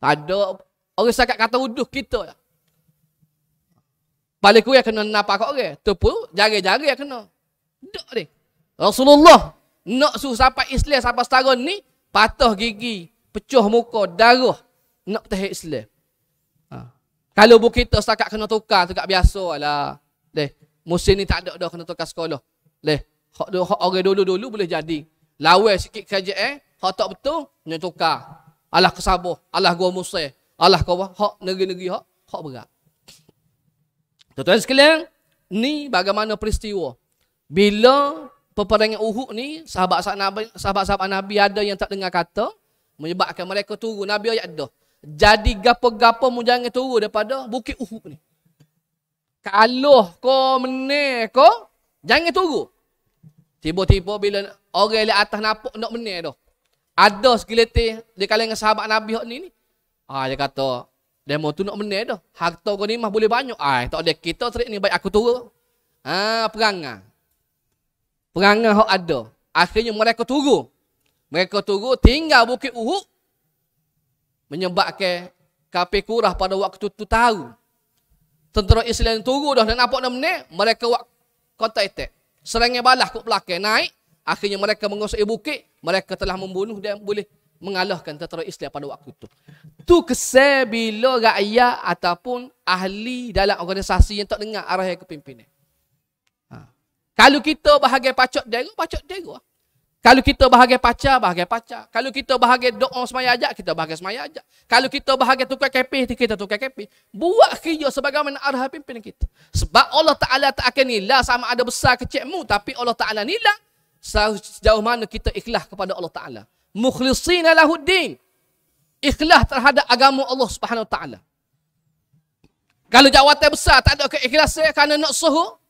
Tak ada. Orang sakat kata uduh kita. Paling kurang kena nampak kau orang. Itu pun jari-jari yang kena. Tak ada. Rasulullah nak suruh sampai Islam sampai setara ni, patuh gigi, pecah muka, darah, nak pertahankan Islam. Kalau bu kita setakat kena tukar tu tak biasa lah. Leh, musim ni tak ada dah kena tukar sekolah. Leh, hak dulu hak orang dulu-dulu boleh jadi. Lawai sikit kerja eh, hak tak betul, kena tukar. Alah kesabuh, alah gua musim. Alah kau hak negeri-negeri hak, hak berat. Tuan-tuan sekalian, ni bagaimana peristiwa. Bila peperangan Uhud ni, sahabat-sahabat Nabi, sahabat-sahabat Nabi ada yang tak dengar kata, menyebabkan mereka turun. Nabi ayat dah. Jadi gapo-gapo mu jangan turun daripada bukit Uhud ni. Kalau ko menang ko jangan turun. Tiba-tiba bila orang di atas nampak nak menang dah. Ada sekeletih di kalangan sahabat Nabi hak ni ni. Ah dia kata, demo tu nak menang dah. Harta kau ni mah boleh banyak. Ah eh, tak ada kita serik ni baik aku turun. Ah ha, perangah. Perangah hak ada. Akhirnya mereka turun. Mereka turun tinggal bukit Uhud menyebabkan KP Kurah pada waktu itu tahu tentera Islam turun dah dan nampak dah menek mereka buat kontak etek serangan balas ke belakang naik akhirnya mereka menguasai bukit mereka telah membunuh dan boleh mengalahkan tentera Islam pada waktu itu tu kesal bila rakyat ataupun ahli dalam organisasi yang tak dengar arahnya kepimpinan ha. kalau kita bahagian pacot dera pacot dera kalau kita bahagia pacar, bahagia pacar. Kalau kita bahagia doa semaya ajak, kita bahagia semaya ajak. Kalau kita bahagia tukar kepih, kita tukar kepih. Buat kerja sebagaimana arah pimpin kita. Sebab Allah Ta'ala tak akan nilai sama ada besar kecilmu. Tapi Allah Ta'ala nilai sejauh mana kita ikhlas kepada Allah Ta'ala. Mukhlisina lahuddin. Ikhlas terhadap agama Allah Subhanahu Wa Ta'ala. Kalau jawatan besar, tak ada keikhlasan kerana nak suhu,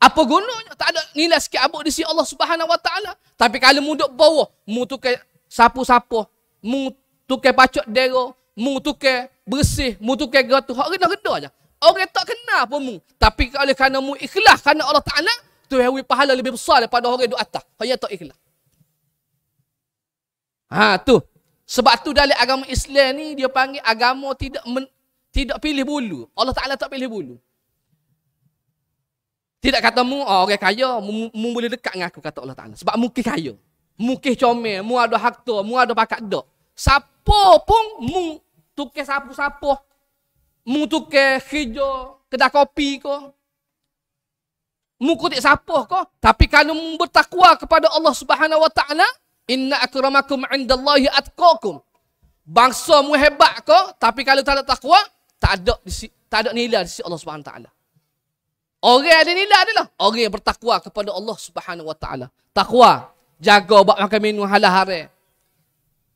apa gunanya? Tak ada nilai sikit abuk di sisi Allah Subhanahu Wa Taala. Tapi kalau mu duk bawah, mu tukar sapu-sapu, mu tukar pacak dera, mu tukar bersih, mu tukar gerotu, hak rendah reda aja. Orang tak kena pun mu. Tapi oleh kerana mu ikhlas kerana Allah Taala, tu hawi pahala lebih besar daripada orang duk atas. Hanya tak ikhlas. Ha tu. Sebab tu dalam agama Islam ni dia panggil agama tidak men, tidak pilih bulu. Allah Taala tak pilih bulu. Tidak kata mu oh, orang kaya mu, mu boleh dekat dengan aku kata Allah Taala. Sebab mukih kaya. mukih comel, mu ada hak tu, mu ada pakat dak. Siapa pun mu tukar sapu sapu, Mu tukar hijau, kedai kopi ko, Mu kutik sapu ko. Tapi kalau mu bertakwa kepada Allah Subhanahu Wa Taala, inna akramakum indallahi atqakum. Bangsa mu hebat ko, Tapi kalau tak ada takwa, tak ada tak ada nilai di sisi Allah Subhanahu Wa Taala. Orang ada nilai adalah orang yang bertakwa kepada Allah Subhanahu Wa Taala. Takwa jaga buat makan minum halal haram.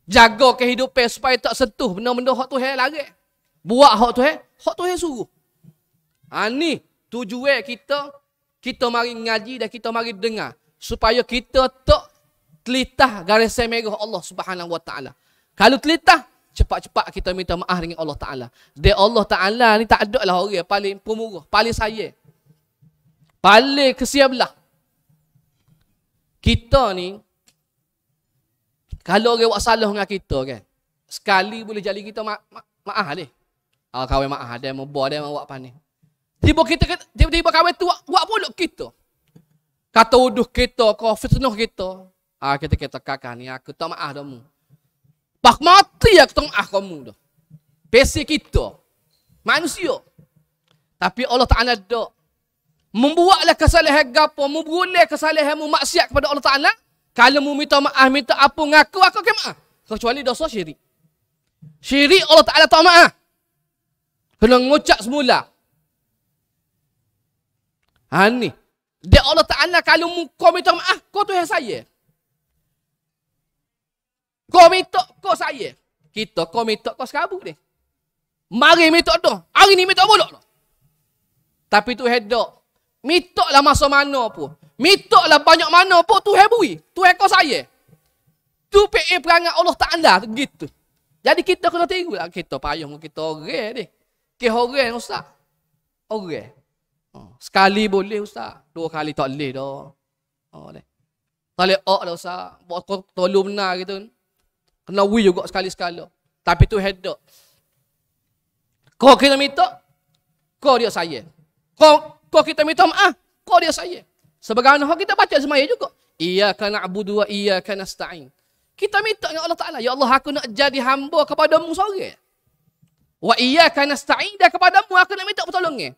Jaga kehidupan supaya tak sentuh benda-benda hak Tuhan lagi. Buat hak Tuhan, hak Tuhan suruh. Ha ni tujuan kita kita mari ngaji dan kita mari dengar supaya kita tak telitah garis merah Allah Subhanahu Wa Taala. Kalau telitah cepat-cepat kita minta maaf dengan Allah Taala. Dia Allah Taala ni tak ada lah orang paling pemurah, paling sayang. Paling kesian belah. Kita ni, kalau orang buat salah dengan kita kan, sekali boleh jadi kita ma ma maaf ni. Ah, kawan maaf, dia mau buat, dia mau buat apa ni. Tiba kita tiba-tiba kawan tu buat pulak kita. Kata uduh kita, kau fitnah kita. Ah, kita kata kakak ni, aku tak maaf kamu. Pak mati aku tak maaf kamu dah. Pesi kita. Manusia. Tapi Allah tak ada membuatlah kesalahan gapo, membunuh kesalahan mu maksiat kepada Allah Taala, kalau mu minta maaf, minta apa ngaku aku ke maaf. Kecuali dosa syirik. Syirik Allah Taala tak maaf. Kena ngucap semula. Ha ni. Dia Allah Taala kalau mu kau minta maaf, kau tu yang saya. Kau minta kau saya. Kita kau minta kau sekabuk ni. Mari minta tu. Hari ni minta bolak Tapi tu hedok. Mitoklah masa mana pun. Mitoklah banyak mana pun tu hebui. Tu ekor saya. Tu PA perangai Allah Ta'ala. Gitu. Jadi kita kena tiru lah. Kita payah dengan kita orang ni. Ke orang ustaz. Orang. Oh, sekali boleh ustaz. Dua kali tak boleh dah. Oh, dah. Tak ok dah ustaz. Buat kau tolong benar gitu. Kena we juga sekali-sekala. Tapi tu head up. Kau kena mitok, Kau dia saya. Kau kau kita minta maaf. Ah, kau dia saya. Sebagai anak kita baca semaya juga. Iyaka na'budu wa iyaka stain. Kita minta dengan Allah Ta'ala. Ya Allah, aku nak jadi hamba kepadaMu mu sore. iya iyaka stain Dan kepadaMu aku nak minta pertolongnya.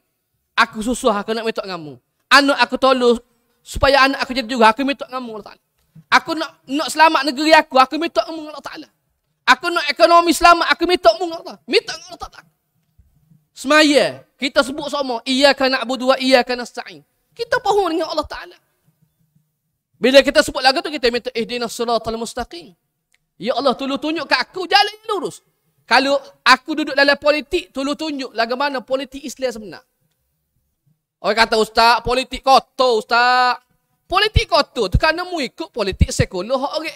Aku susah, aku nak minta dengan mu. Anak aku tolong. Supaya anak aku jadi juga. Aku minta dengan mu, Allah Ta'ala. Aku nak nak selamat negeri aku. Aku minta dengan Allah Ta'ala. Aku nak ekonomi selamat. Aku minta dengan Allah Ta'ala. Minta dengan Allah Ta'ala semaya. Kita sebut semua. Iyaka na'budu wa iyaka nasta'in. Kita pohon dengan Allah Ta'ala. Bila kita sebut lagu tu, kita minta ihdina surat al-mustaqim. Ya Allah, tolong tunjuk ke aku jalan yang lurus. Kalau aku duduk dalam politik, tolong tunjuk lagu mana politik Islam sebenar. Orang kata, ustaz, politik kotor, ustaz. Politik kotor tu kerana mu ikut politik sekolah orang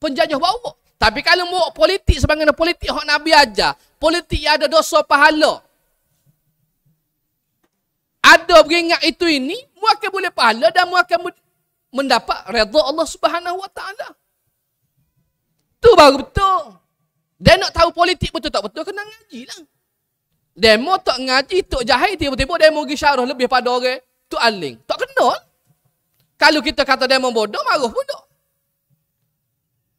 penjajah bawa. Tapi kalau mau politik sebagainya politik yang Nabi aja. politik yang ada dosa pahala, ada beringat itu ini, mu akan boleh pahala dan mu akan mendapat redha Allah Subhanahu Wa Taala. Tu baru betul. Dan nak tahu politik betul tak betul kena ngaji lah. Demo tak ngaji tok jahil tiba-tiba demo gi syarah lebih pada orang tu aling. Tak kena. Lah. Kalau kita kata demo bodoh marah pun tak.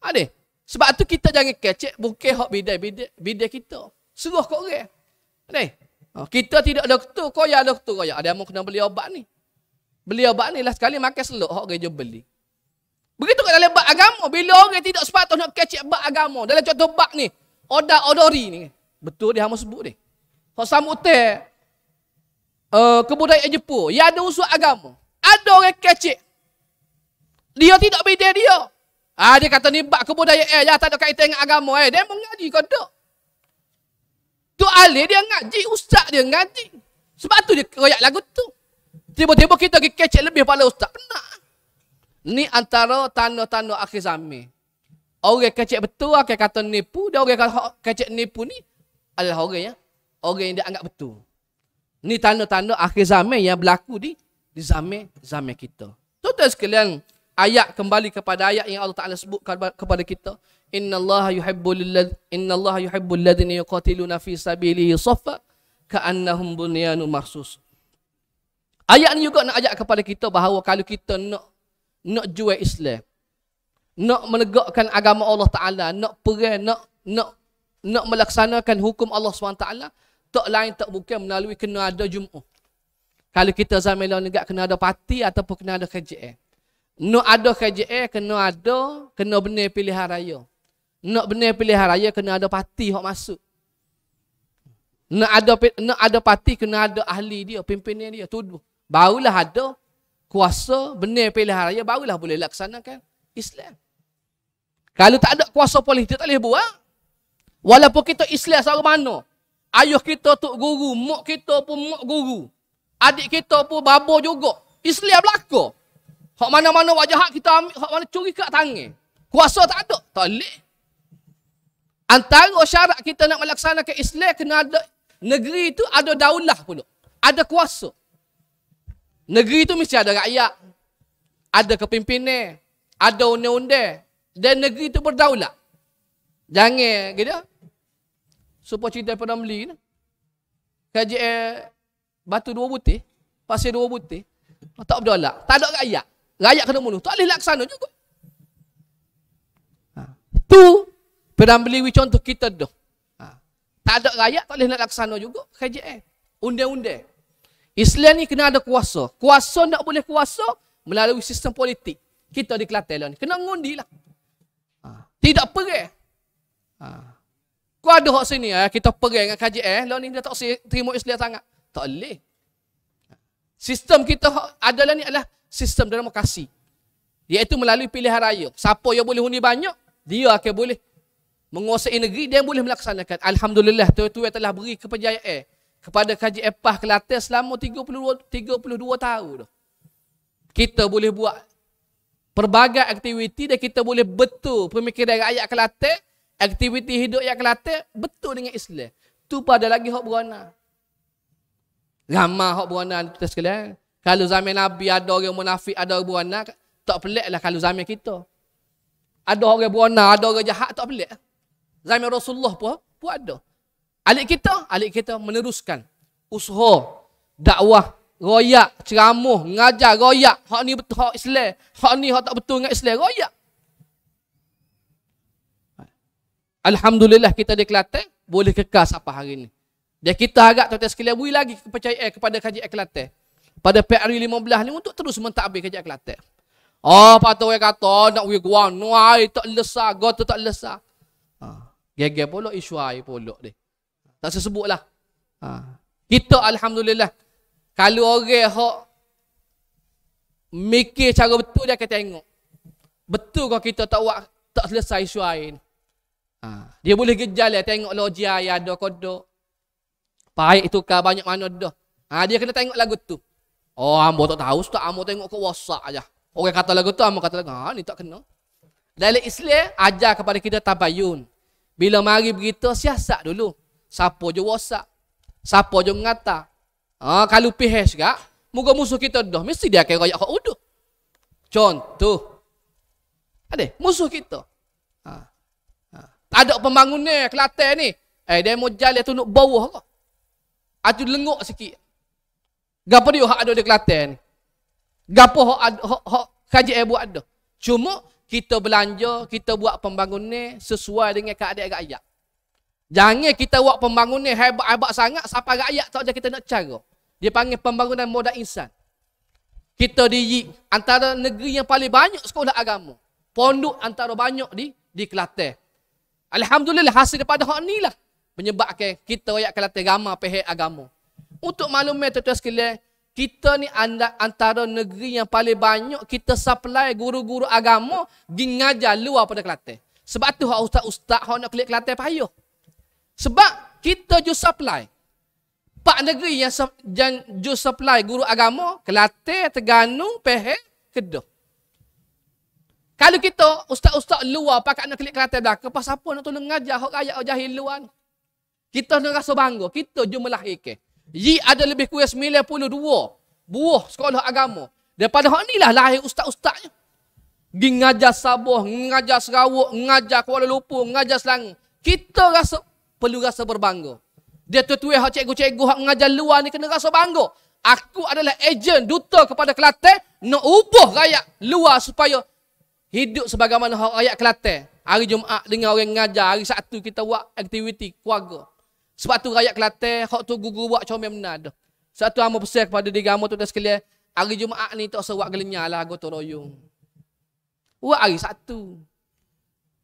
Adik. Sebab tu kita jangan kecek bukan hak bidai-bidai kita. Suruh kat orang. Ade. Oh, kita tidak doktor, kau ya doktor, kau ya. Ada mu kena beli obat ni. Beli obat ni lah sekali makan selok, orang je beli. Begitu kat dalam bak agama, bila orang tidak sepatut nak kecik bak agama. Dalam contoh bak ni, Oda Odori ni. Betul dia hamba sebut ni. Kau sambut uh, kebudayaan Jepur, yang ada usul agama. Ada orang kecik. Dia tidak beda dia. Ah, dia kata ni bak kebudayaan, eh, yang tak ada kaitan dengan agama. Eh. Dia mengaji kau tak. Tu Ali dia ngaji, ustaz dia ngaji. Sebab tu dia royak lagu tu. Tiba-tiba kita pergi kecek lebih pada ustaz. Pernah? Ni antara tanda-tanda akhir zaman. Orang kecek betul akan kata nipu. dia orang kata kecek nipu ni adalah orang yang, orang yang dia anggap betul. Ni tanda-tanda akhir zaman yang berlaku di di zaman-zaman kita. Tuan-tuan sekalian, ayat kembali kepada ayat yang Allah Ta'ala sebut kepada kita. Inna Allah yuhibbul lad Inna Allah yuhibbul ladina yuqatiluna fi sabilihi saffa ka'annahum bunyanun marsus. Ayat ni juga nak ajak kepada kita bahawa kalau kita nak nak jual Islam, nak menegakkan agama Allah Taala, nak perang, nak nak nak melaksanakan hukum Allah SWT, Taala, tak lain tak bukan melalui kena ada jumuah. Kalau kita zaman lawan negak kena ada parti ataupun kena ada KJA. Nak ada KJA kena ada kena benar pilihan raya. Nak benar pilihan raya kena ada parti hok masuk. Nak ada nak ada parti kena ada ahli dia, pimpinan dia tuduh. Barulah ada kuasa benar pilihan raya barulah boleh laksanakan Islam. Kalau tak ada kuasa politik, dia tak boleh buat. Walaupun kita Islam seorang mana, ayah kita tok guru, mak kita pun mak guru. Adik kita pun babo juga. Islam belaka. Hak mana-mana wajah hak kita ambil, hak mana curi kat tangan. Kuasa tak ada, tak boleh. Antara syarat kita nak melaksanakan Islam kena ada negeri itu ada daulah pula. Ada kuasa. Negeri itu mesti ada rakyat. Ada kepimpinan, ada undang-undang dan negeri itu berdaulat. Jangan gitu. Supo cerita pada beli ni. Kaji eh, batu dua butir, pasir dua butir. Tak berdaulat. Tak ada rakyat. Rakyat kena bunuh. Tak boleh laksana juga. Ha. Tu Pedang beli contoh kita tu. Ha. Tak ada rakyat tak boleh nak laksana juga KJM. Eh. Undang-undang. Islam ni kena ada kuasa. Kuasa nak boleh kuasa melalui sistem politik. Kita di Kelantan lah ni. Kena ngundilah. Ha. Tidak perih. Ha. Kau ada hak sini eh? kita perih dengan KJM. Eh? Lalu ni dia tak terima Islam sangat. Tak boleh. Sistem kita adalah ni adalah sistem demokrasi. Iaitu melalui pilihan raya. Siapa yang boleh undi banyak, dia akan boleh menguasai negeri dia boleh melaksanakan. Alhamdulillah tuan-tuan telah beri kepercayaan eh, kepada Kaji Epah Kelantan selama 32, 32 tahun. Dah. Kita boleh buat pelbagai aktiviti dan kita boleh betul pemikiran rakyat Kelantan, aktiviti hidup rakyat Kelantan betul dengan Islam. Tu pada lagi hak berana. Ramah hak berana kita sekalian. Eh. Kalau zaman Nabi ada orang munafik, ada orang berana, tak peliklah kalau zaman kita. Ada orang berana, ada orang jahat, tak pelik. Zaman Rasulullah pun pun ada. Alik kita, alik kita meneruskan usaha dakwah royak, ceramah, ngajar royak. Hak ni betul hak Islam. Hak ni hak tak betul dengan Islam royak. Alhamdulillah kita di Kelantan boleh kekal sampai hari ni. Dia kita agak tuan-tuan sekalian bui lagi kepercayaan kepada Kaji Kelantan. Pada PR 15 ni untuk terus mentadbir Kaji Kelantan. Oh, patut orang kata nak we gua, no tak lesa, go tu tak lesa. Gege pula isuai pula dia. Tak sesebutlah. Ha. Kita Alhamdulillah. Kalau orang yang mikir cara betul dia akan tengok. Betul kalau kita tak buat, tak selesai isu air ni. Ha. Dia boleh gejala tengok logi air ada kodok. Pahit itu kah banyak mana dah. Ha, dia kena tengok lagu tu. Oh, ambo tak tahu. Ustaz, ambo tengok ke wasak aja. Orang kata lagu tu, ambo kata lagu. Ha, ni tak kena. Dalam Islam, ajar kepada kita tabayun. Bila mari berita siasat dulu. Siapa je wasak? Siapa je ngata? Ha, kalau pihes juga, muka musuh kita dah. Mesti dia akan rakyat kau uduh. Contoh. Ada musuh kita. Ha. ha. Tak ada pembangunan Kelantan ni. Eh, dia mau jalan tunuk bawah kau. Atu ah, lenguk sikit. Gapo dia hak ada di Kelantan? Gapo hak hak kaji buat ada? Cuma kita belanja, kita buat pembangunan sesuai dengan keadaan rakyat. Jangan kita buat pembangunan hebat-hebat sangat sampai rakyat tak ada kita nak cara. Dia panggil pembangunan modal insan. Kita di antara negeri yang paling banyak sekolah agama. Pondok antara banyak di di Kelantan. Alhamdulillah hasil daripada hak inilah menyebabkan kita rakyat Kelate ramah pihak agama. Untuk maklumat tuan-tuan sekalian, kita ni antara negeri yang paling banyak kita supply guru-guru agama pergi ngajar luar pada Kelantan. Sebab tu hak ustaz-ustaz hak nak klik Kelantan payah. Sebab kita jual supply. Pak negeri yang su- jan- supply guru agama Kelantan, Terengganu, Pahang, Kedah. Kalau kita ustaz-ustaz luar pakai nak klik Kelantan dah, kenapa siapa nak tolong ngajar hak rakyat jahil luar? Kita nak rasa bangga, kita ju melahirkan. Ye ada lebih kurang 92 buah sekolah agama. Daripada hak ni lah lahir ustaz-ustaznya. Di ngajar Sabah, ngajar Sarawak, ngajar Kuala Lumpur, ngajar Selangor. Kita rasa perlu rasa berbangga. Dia tertuai hak cikgu-cikgu hak ngajar luar ni kena rasa bangga. Aku adalah ejen duta kepada Kelantan nak ubah rakyat luar supaya hidup sebagaimana hak rakyat Kelantan. Hari Jumaat dengan orang ngajar, hari Sabtu kita buat aktiviti keluarga. Sebab tu rakyat Kelate, hak tu guru buat comel benar dah. Satu hamba pesan kepada diri hamba tu dah sekalian, hari Jumaat ni tak sewak gelenyalah gotor royong. Buat hari satu.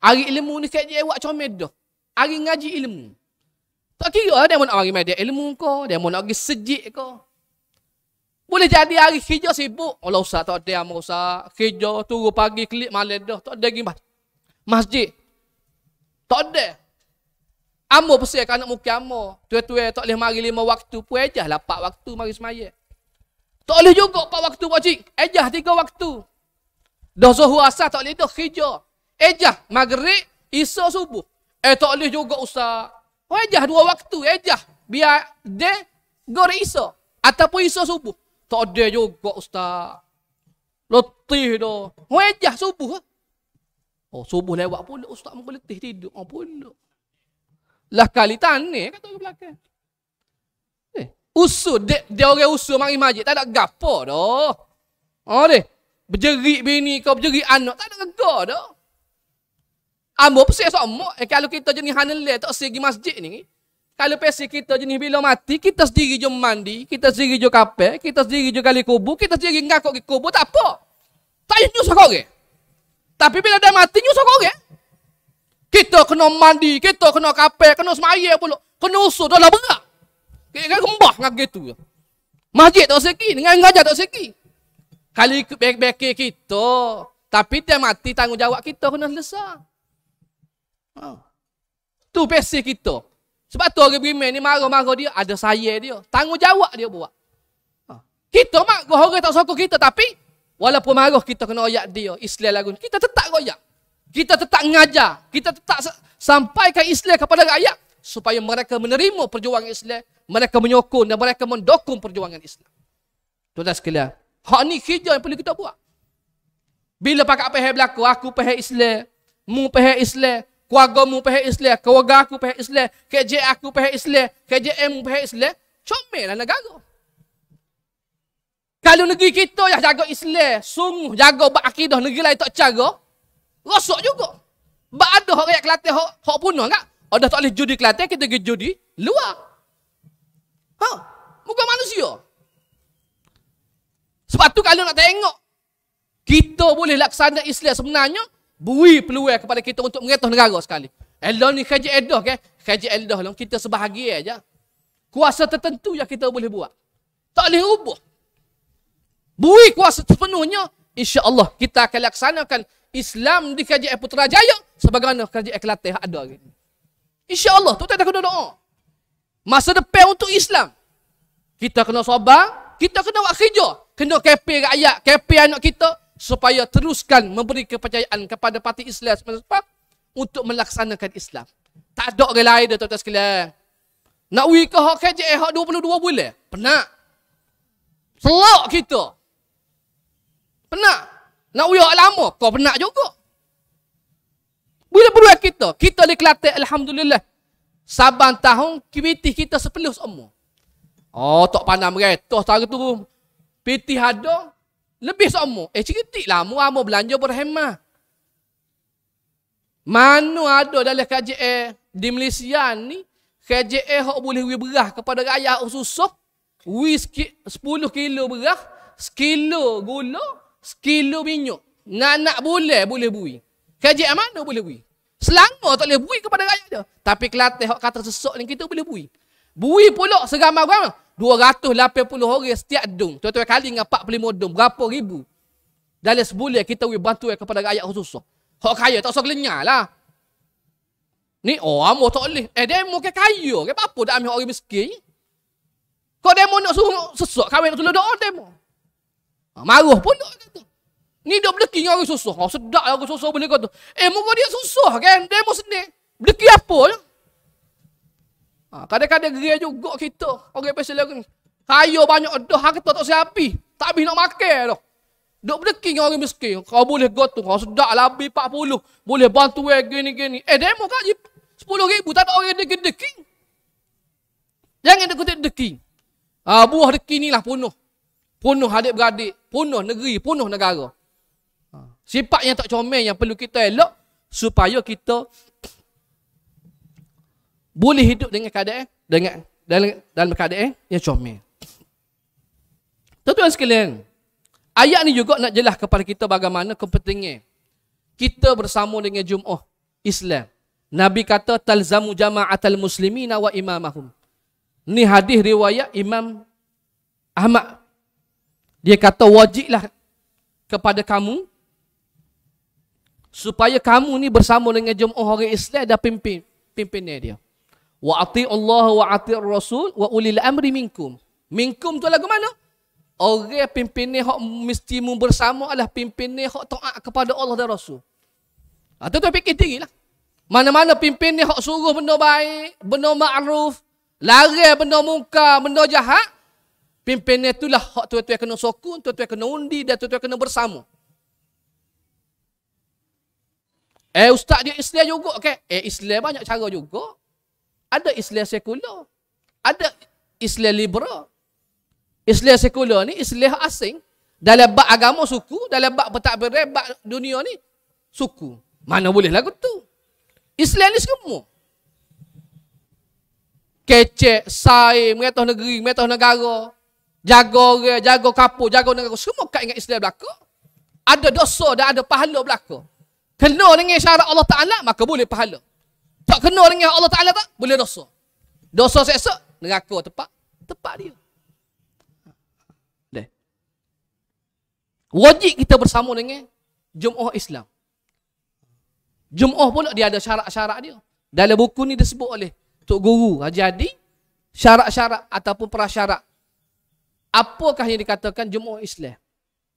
Hari ilmu ni kat dia buat comel dah. Hari ngaji ilmu. Tak kira lah dia nak hari media ilmu ke, dia nak pergi sejik ke. Boleh jadi hari hijau sibuk. Allah usah tak ada yang merosak. Hijau turun pagi klik malam dah. Tak ada lagi masjid. Tak ada. Amo pesan ke anak muka amo. Tua-tua tak boleh mari lima waktu pun ajah lah. Empat waktu mari semaya. Tak boleh juga empat waktu buat cik. Ajah tiga waktu. Dah zuhur asah tak boleh dah hijau. Ejah maghrib, isa subuh. Eh tak boleh juga usah. Ajah dua waktu. Ejah biar dia gore isa. Ataupun isa subuh. Tak ada juga ustaz. Letih dah. Ajah subuh. Eh? Oh subuh lewat pula ustaz mengletih tidur. Oh pula lah kali tani kata orang belakang. Eh, usul dia, dia orang usul mari majik tak ada gapo doh. Oh deh. Berjerit bini kau berjerit anak tak ada rega doh. Ambo pesi sok mo eh, kalau kita jenis hanel tak segi masjid ni. Kalau pesi kita jenis bila mati kita sendiri je mandi, kita sendiri je kape, kita sendiri je kali kubur, kita sendiri ngakok ke kubur tak apa. Tak nyusah kau ke? Tapi bila dah mati nyusah kau ke? Kita kena mandi, kita kena kapal, kena semaya pula. Kena usul, dah lah berat. Kita kan gembah dengan begitu. Masjid tak segi, dengan gajah tak segi. Kali ikut baik kita. Tapi dia mati tanggungjawab kita kena selesai. Ha. Tu pesih kita. Sebab tu orang beriman ni marah-marah dia, ada saya dia. Tanggungjawab dia buat. Ha. Kita mak, orang tak sokong kita tapi walaupun marah kita kena royak dia. Islam lagu, kita tetap royak kita tetap mengajar, kita tetap sampaikan Islam kepada rakyat supaya mereka menerima perjuangan Islam, mereka menyokong dan mereka mendukung perjuangan Islam. Tuan-tuan sekalian, hak ni kerja yang perlu kita buat. Bila pakak pahal berlaku, aku pahal Islam, mu pahal Islam, keluarga mu pahal Islam, keluarga aku pahal Islam, kerja aku pahal Islam, kerja mu pahal Islam, comel lah negara. Kalau negeri kita yang jaga Islam, sungguh jaga berakidah negeri lain tak cara, rosak juga. Bak ada orang rakyat Kelantan hok hok punah enggak? dah tak boleh judi Kelantan kita pergi judi luar. Ha, muka manusia. Sebab tu kalau nak tengok kita boleh laksana Islam sebenarnya beri peluang kepada kita untuk meretas negara sekali. Allah ni khaji edah ke? Khaji edah lah. Kita sebahagia aja. Kuasa tertentu yang kita boleh buat. Tak boleh ubah. Beri kuasa sepenuhnya. InsyaAllah kita akan laksanakan Islam di Kerajaan Putrajaya sebagaimana Kerajaan Kelantan yang ada hari ini. InsyaAllah, tuan-tuan kena doa. Masa depan untuk Islam. Kita kena sabar, kita kena buat kerja. Kena kepe rakyat, kepe anak kita supaya teruskan memberi kepercayaan kepada parti Islam sebab untuk melaksanakan Islam. Tak ada orang lain dah tuan-tuan sekalian. Nak wui ke hak kerja hak 22 bulan? Penat. Selok kita. Penat. Nak uyak lama, kau penat juga. Bila berulang kita, kita di Kelantan, Alhamdulillah. Saban tahun, kibitih kita sepenuh semua. Oh, tak pandang mereka. Tak tu, piti ada, lebih semua. Eh, cikitik lah. Mua mau belanja berhemah. Mana ada dalam KJA di Malaysia ni, KJA yang boleh beras kepada rakyat susuk, wis 10 kilo beras, kilo gula, Sekilo minyak. Nak nak boleh, boleh bui. Kajian mana boleh bui? Selangor tak boleh bui kepada rakyat dia. Tapi Kelantan yang kata sesok ni kita boleh bui. Bui pula segama berapa? 280 orang setiap dung. Tua-tua kali dengan 45 dung. Berapa ribu? Dalam sebulan kita boleh bantu kepada rakyat khusus. Hak kaya tak usah kelenyar lah. Ni orang oh, tak boleh. Eh dia mau ke kaya. Kenapa apa tak ambil orang miskin? Kau dia mau nak suruh sesok kahwin nak tulis doa dia mau. Ha, Maruh pun dok kata. Ni dok berdeki dengan orang susah. Oh, ha, sedap lah orang susah boleh kata. Eh, muka dia susah kan? demo sini sedih. Berdeki apa je? Ha, kadang-kadang geria juga kita. Orang pasal lagi. kayu banyak dah harta tak siapi. Tak habis nak makan dah. Dok berdeki dengan orang miskin. Kau boleh gotong. Kau ha, sedap lebih lah, 40. Boleh bantu eh, gini-gini. Eh, demo kan? Sepuluh ribu. Tak ada orang yang deki-deki. Jangan dekutik deki. buah deki ni lah penuh. Punuh adik-beradik, punuh negeri, punuh negara. Ha. Sifat yang tak comel yang perlu kita elok supaya kita boleh hidup dengan keadaan dengan dalam, dalam keadaan yang comel. Tuan-tuan sekalian, ayat ni juga nak jelas kepada kita bagaimana kepentingan kita bersama dengan Jum'ah Islam. Nabi kata talzamu jama'atal muslimina wa imamahum. Ni hadis riwayat Imam Ahmad dia kata wajiblah kepada kamu supaya kamu ni bersama dengan jemaah orang Islam dan pimpin pimpinnya dia. Wa ati Allah wa ati Rasul wa ulil amri minkum. Minkum tu lagu mana? Orang pimpinnya hak mesti mu bersama adalah pimpinnya hak taat kepada Allah dan Rasul. Ha, tu tu fikir tinggi lah. Mana-mana pimpinnya hak suruh benda baik, benda ma'ruf, lari benda muka, benda jahat, Pimpin itulah hak tuan-tuan kena sokong, tuan-tuan kena undi dan tuan-tuan kena bersama. Eh ustaz dia Islam juga ke? Okay? Eh Islam banyak cara juga. Ada Islam sekular. Ada Islam liberal. Islam sekular ni Islam asing. Dalam bab agama suku, dalam bab pentadbiran bab dunia ni suku. Mana boleh lagu tu? Islam ni semua. Kecek, Sai, Mengatuh Negeri, Mengatuh Negara, jaga orang, jaga kapur, jaga negara. Semua kait dengan Islam belaka. Ada dosa dan ada pahala belaka. Kena dengan syarat Allah Ta'ala, maka boleh pahala. Tak kena dengan Allah Ta'ala tak, boleh dosa. Dosa seksa, neraka tepat. Tepat dia. Deh. Wajib kita bersama dengan Jum'ah Islam. Jum'ah pula dia ada syarat-syarat dia. Dalam buku ni disebut oleh Tok Guru Haji Adi, syarat-syarat ataupun prasyarat apakah yang dikatakan jemaah Islam?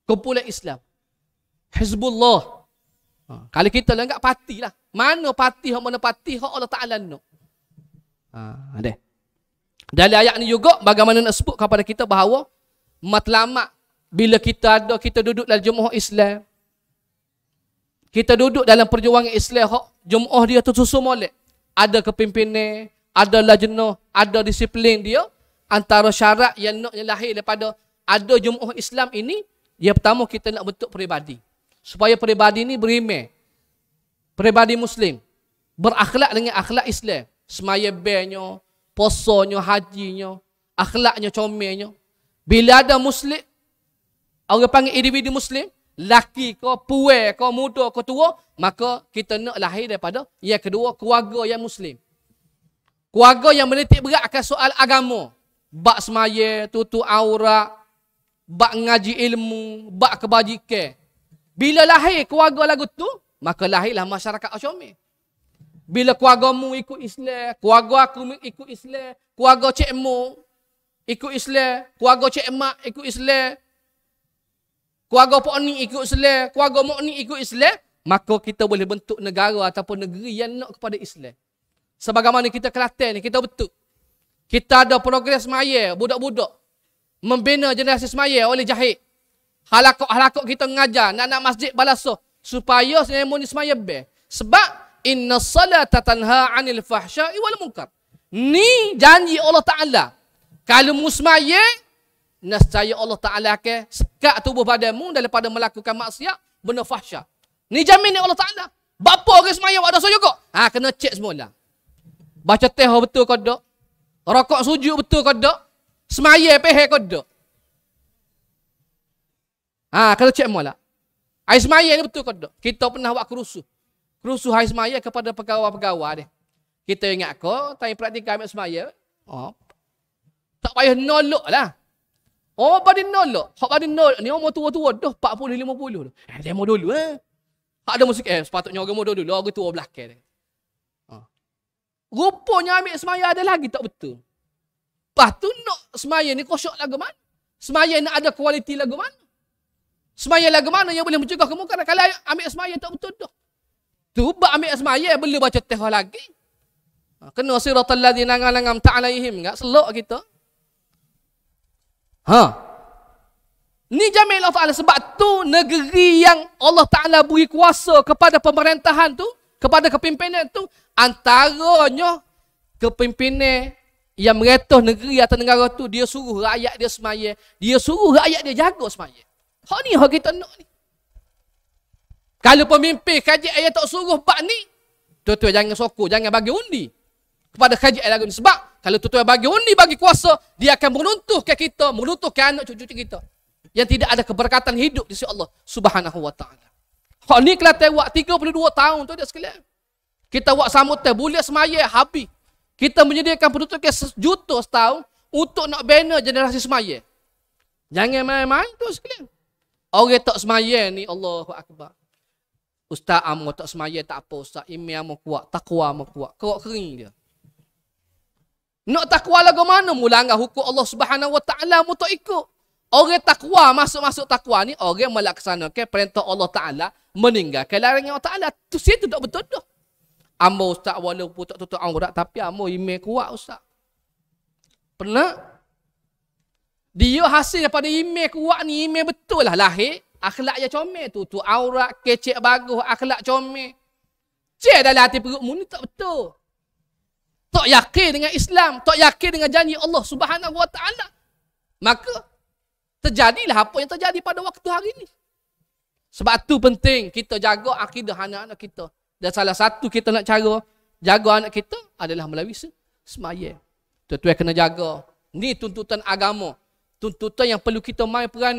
Kumpulan Islam. Hizbullah. Ha. Kalau kita lah, enggak parti lah. Mana parti, hak mana parti, hak Allah Ta'ala ni. Ha. Dari ayat ni juga, bagaimana nak sebut kepada kita bahawa matlamat bila kita ada, kita duduk dalam jemaah Islam. Kita duduk dalam perjuangan Islam, hak jemaah dia tu susu molek. Ada kepimpinan, ada lajnah, ada disiplin dia antara syarat yang naknya lahir daripada ada jumuah Islam ini, yang pertama kita nak bentuk peribadi. Supaya peribadi ini berime, Peribadi Muslim. Berakhlak dengan akhlak Islam. Semaya bernya, posonya, hajinya, akhlaknya, comelnya. Bila ada Muslim, orang panggil individu Muslim, laki ke, puer ke, muda ke, tua, maka kita nak lahir daripada yang kedua, keluarga yang Muslim. Keluarga yang menitik berat akan soal agama bak semaya, tutu aura, bak ngaji ilmu, bak kebajikan. Bila lahir keluarga lagu tu, maka lahirlah masyarakat Asyami. Bila keluarga mu ikut Islam, keluarga aku ikut Islam, keluarga cik mu ikut Islam, keluarga cik mak ikut Islam, keluarga pok ni ikut Islam, keluarga mok ni ikut Islam, maka kita boleh bentuk negara ataupun negeri yang nak kepada Islam. Sebagaimana kita kelatan ni, kita betul. Kita ada progres maya, budak-budak. Membina generasi semaya oleh jahit. Halakuk-halakuk kita mengajar. Nak-nak masjid balasuh. Supaya seremoni semaya be. Sebab, inna salata tanha anil fahsyai wal munkar. Ni janji Allah Ta'ala. Kalau musmaya, nascaya Allah Ta'ala ke sekat tubuh badanmu daripada melakukan maksiat, benda fahsyah. Ni jamin ni Allah Ta'ala. Bapa orang semaya buat dosa juga. Ha, kena cek semula. Baca teho oh, betul kau tak? Rokok sujud betul kau tak? Semaya pehe kau tak? Ha, kata cik mualah. Air semaya ni betul kau tak? Kita pernah buat kerusuh. Kerusuh air semaya kepada pegawai-pegawai dia. Kita ingat kau, tanya praktika ambil semaya. Oh. Tak payah nolok lah. Oh, badin nolok. Hak pada nolok ni umur tua-tua dah 40-50 dah. Eh, mau dulu eh. Tak ada musik eh, sepatutnya orang mau dulu, orang tua belakang. Rupanya ambil semaya ada lagi tak betul. Lepas tu nak semaya ni kosyok lagu mana? Semaya nak ada kualiti lagu mana? Semaya lagu mana yang boleh mencegah kemungkaran? Kalau ambil semaya tak betul dah. Tu buat ambil semaya boleh baca teh lagi. Ha, kena siratul ladhi nangam-nangam ta'alaihim. Tak selok kita. Ha. Ni jamin Allah Ta'ala. Sebab tu negeri yang Allah Ta'ala beri kuasa kepada pemerintahan tu kepada kepimpinan tu antaranya kepimpinan yang meretuh negeri atau negara tu dia suruh rakyat dia semaya dia suruh rakyat dia jaga semaya hak ni hak kita nak ni kalau pemimpin kaji ayat tak suruh bak ni tuan jangan sokong jangan bagi undi kepada kaji ayat lagu ni sebab kalau tuan-tuan bagi undi bagi kuasa dia akan menuntuhkan kita menuntuhkan anak cucu-cucu kita yang tidak ada keberkatan hidup di sisi Allah subhanahu wa ta'ala Hak ni kelas tewak 32 tahun tu dia sekalian. Kita buat sambutan boleh semaya habis. Kita menyediakan penduduk ke sejuta setahun untuk nak bina generasi semaya. Jangan main-main tu sekalian. Orang tak semaya ni Allahu akbar. Ustaz amu tak semaya tak apa, ustaz imam amu kuat, takwa amu kuat. Kerok kering dia. Nak takwa lagu mana mulangah hukum Allah Subhanahu wa taala mu tak ikut. Orang takwa masuk-masuk takwa ni orang melaksanakan perintah Allah Taala meninggalkan larangan Allah Ta'ala. Itu situ tak betul dah. Amor ustaz walaupun tak tutup aurat tapi amor email kuat ustaz. Pernah? Dia hasil daripada email kuat ni, email betul lah lahir. Akhlak yang comel tu. Tu aurat kecek bagus, akhlak comel. Cek dalam hati perut mu ni tak betul. Tak yakin dengan Islam. Tak yakin dengan janji Allah subhanahu wa ta'ala. Maka, terjadilah apa yang terjadi pada waktu hari ini. Sebab tu penting kita jaga akidah anak-anak kita. Dan salah satu kita nak cara jaga anak kita adalah melalui semaya. Tuan-tuan kena jaga. Ni tuntutan agama. Tuntutan yang perlu kita main peran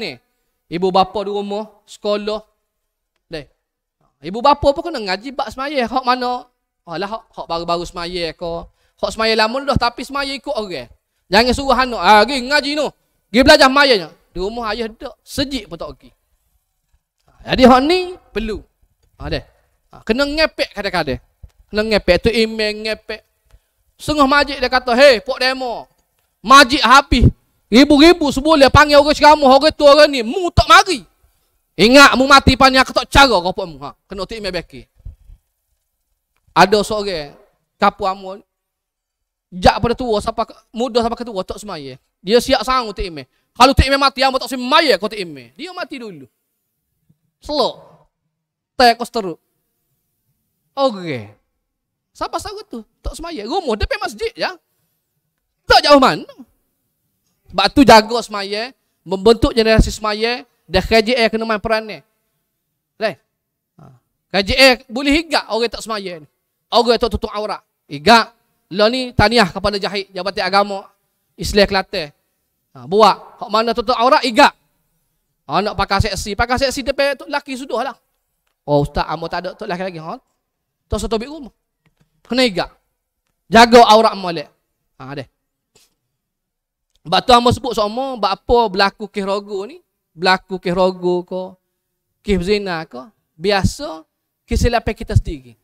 Ibu bapa di rumah, sekolah. Leh. Ibu bapa pun kena ngaji bak semaya. Hak mana? Oh lah, hak baru-baru semaya kau. Hak semaya lama dah tapi semaya ikut orang. Okay. Jangan suruh anak. Ah, pergi ngaji tu. No. Pergi belajar semayanya. Di rumah ayah tak. Sejik pun tak pergi. Okay. Jadi hak ni perlu. Ha ah, deh. Ah, kena ngepek kadang-kadang. Kena ngepek tu email ngepek. Sungguh majik dia kata, "Hei, pok demo. Majik habis. Ribu-ribu sebulan panggil orang ceramah, orang tu orang ni, mu tak mari. Ingat mu mati pan yang tak cara kau mu. Ha, kena tu email beki. Ada seorang kapu amun, jak pada tua siapa muda siapa ketua tua tak semaya. Dia siap sang tu email. Kalau tu email mati amu tak semaya kau tu email. Dia mati dulu slow tek kosteru oke siapa sahut tu tak semaya rumah depan masjid ya tak jauh mana sebab tu jaga semaya membentuk generasi semaya dan KJA kena main peran ni leh ha. KJA boleh higak orang tak semaya ni orang tak tutup aurat higak lo lah ni taniah kepada jahit jabatan agama Islam Kelantan ha, buat hok mana tutup aurat higak Ha, nak pakai seksi. Pakai seksi dia pakai lelaki sudah lah. Oh ustaz, amat ah, tak ada tu lelaki lagi. Ha? Tak usah tobit Kena igak. Jaga aurat molek. Ha, ah, deh. Sebab tu amat sebut semua, sebab apa berlaku kih rogo ni? Berlaku kih rogo ke? Kih zina ke? Biasa kesilapan kita sendiri.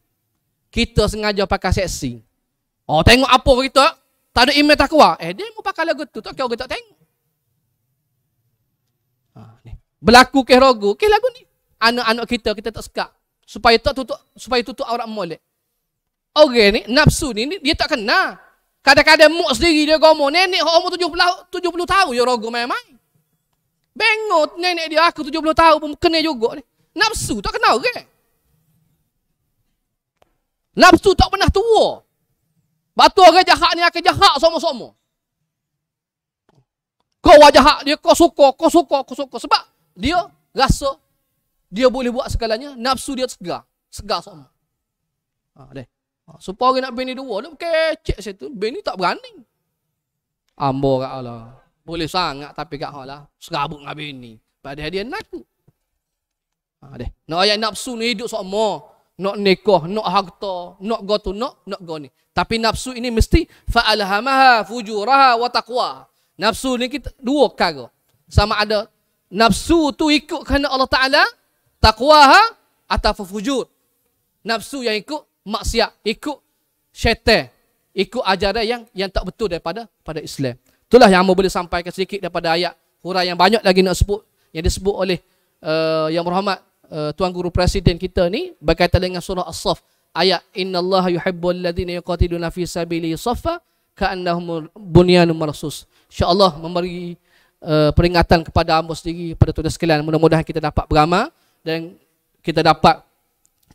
Kita sengaja pakai seksi. Oh, tengok apa kita? Tak ada iman takwa. Eh, dia mau pakai lagu tu. Tak kira kita tak tengok berlaku ke rogo ke lagu ni anak-anak kita kita tak suka supaya tak tutup supaya tutup aurat molek orang ni nafsu ni dia tak kena kadang-kadang mu sendiri dia gomo nenek umur 70 70 tahun ya rogo memang bengot nenek dia aku 70 tahun pun kena juga ni nafsu tak kena orang okay? nafsu tak pernah tua batu orang jahat ni akan jahat semua-semua kau wajah dia kau suka kau suka kau suka sebab dia rasa dia boleh buat segalanya, nafsu dia segar. Segar semua. Ha, deh. Ha, supaya orang nak bini dua, dia kecek situ. Bini tak berani. Ambo kat Allah. Boleh sangat tapi kat Allah. Serabut dengan bini. Padahal dia nak. Ha, deh. Nak ayat nafsu ni hidup semua. Nak nikah, nak harta, nak go tu, nak, nak go ni. Tapi nafsu ini mesti fa'alhamaha fujuraha wa taqwa. Nafsu ni kita dua kara. Sama ada nafsu tu ikut kerana Allah Ta'ala taqwa ha atau fujud nafsu yang ikut maksiat ikut syaitan ikut ajaran yang yang tak betul daripada pada Islam itulah yang Amo boleh sampaikan sedikit daripada ayat hurai yang banyak lagi nak sebut yang disebut oleh uh, yang berhormat uh, tuan guru presiden kita ni berkaitan dengan surah as-saff ayat inna allah yuhibbul ladina yuqatiluna fi sabili saffa ka'annahum bunyanun marsus insyaallah memberi uh, peringatan kepada Amos sendiri kepada tuan-tuan sekalian mudah-mudahan kita dapat beramal dan kita dapat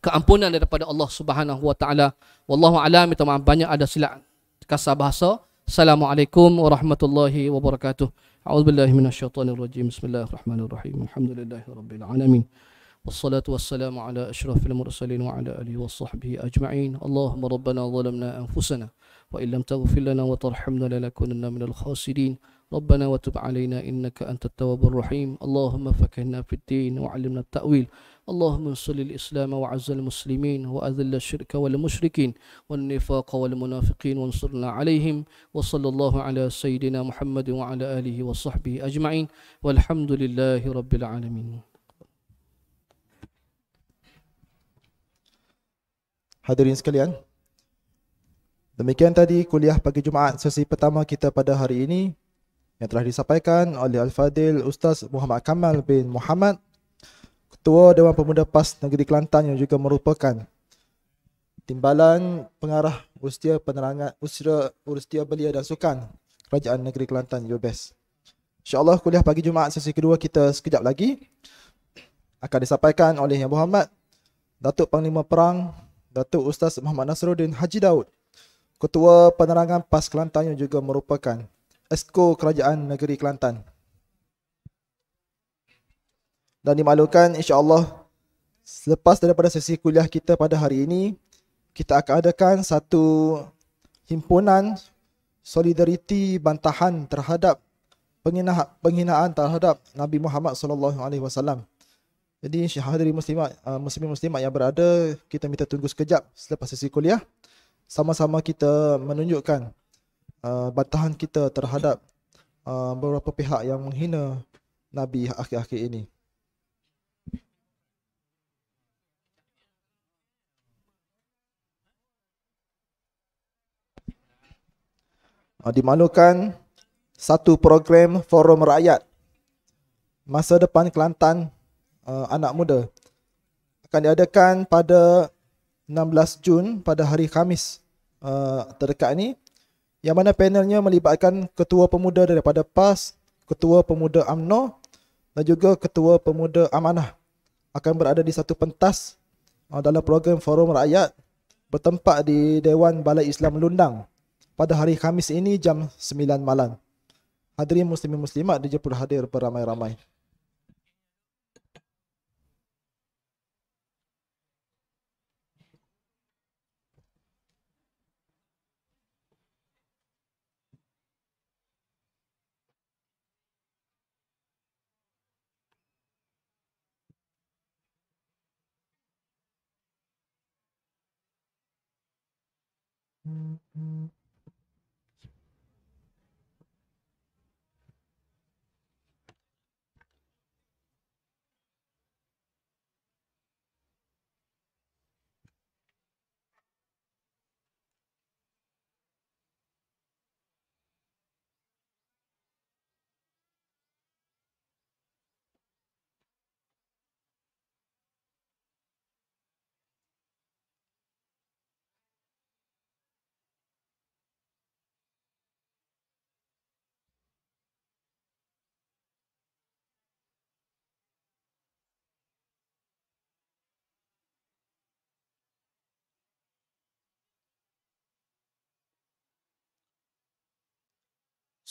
keampunan daripada Allah Subhanahu wa taala wallahu alam itu maaf banyak ada silap kasar bahasa assalamualaikum warahmatullahi wabarakatuh أعوذ بالله من الشيطان الرجيم بسم الله الرحمن الرحيم الحمد لله رب العالمين والصلاة والسلام على أشرف المرسلين وعلى آله وصحبه أجمعين اللهم ربنا ظلمنا أنفسنا وإن لم تغفر لنا ربنا وتب علينا إنك أنت التواب الرحيم اللهم فكنا في الدين وعلمنا التأويل اللهم انصر الإسلام وعز المسلمين وأذل الشرك والمشركين والنفاق والمنافقين وانصرنا عليهم وصلى الله على سيدنا محمد وعلى آله وصحبه أجمعين والحمد لله رب العالمين Hadirin sekalian, demikian tadi kuliah pagi Jumaat sesi pertama kita pada hari ini yang telah disampaikan oleh Al-Fadil Ustaz Muhammad Kamal bin Muhammad Ketua Dewan Pemuda PAS Negeri Kelantan yang juga merupakan Timbalan Pengarah Ustia Penerangan Ustia, Ustia Belia dan Sukan Kerajaan Negeri Kelantan UBES InsyaAllah kuliah pagi Jumaat sesi kedua kita sekejap lagi akan disampaikan oleh Yang Muhammad Datuk Panglima Perang Datuk Ustaz Muhammad Nasruddin Haji Daud Ketua Penerangan PAS Kelantan yang juga merupakan Esko Kerajaan Negeri Kelantan. Dan dimaklumkan insya-Allah selepas daripada sesi kuliah kita pada hari ini, kita akan adakan satu himpunan solidariti bantahan terhadap penghinaan penghinaan terhadap Nabi Muhammad SAW. Jadi, wasallam. Jadi hadirin muslimat uh, muslimin muslimat yang berada kita minta tunggu sekejap selepas sesi kuliah sama-sama kita menunjukkan uh, bantahan kita terhadap uh, beberapa pihak yang menghina Nabi akhir-akhir ini. Uh, dimalukan satu program forum rakyat masa depan Kelantan uh, anak muda akan diadakan pada 16 Jun pada hari Khamis uh, terdekat ini yang mana panelnya melibatkan ketua pemuda daripada PAS, ketua pemuda AMNO dan juga ketua pemuda Amanah akan berada di satu pentas uh, dalam program Forum Rakyat bertempat di Dewan Balai Islam Lundang pada hari Khamis ini jam 9 malam. Hadirin Muslimin Muslimat dijemput hadir beramai-ramai.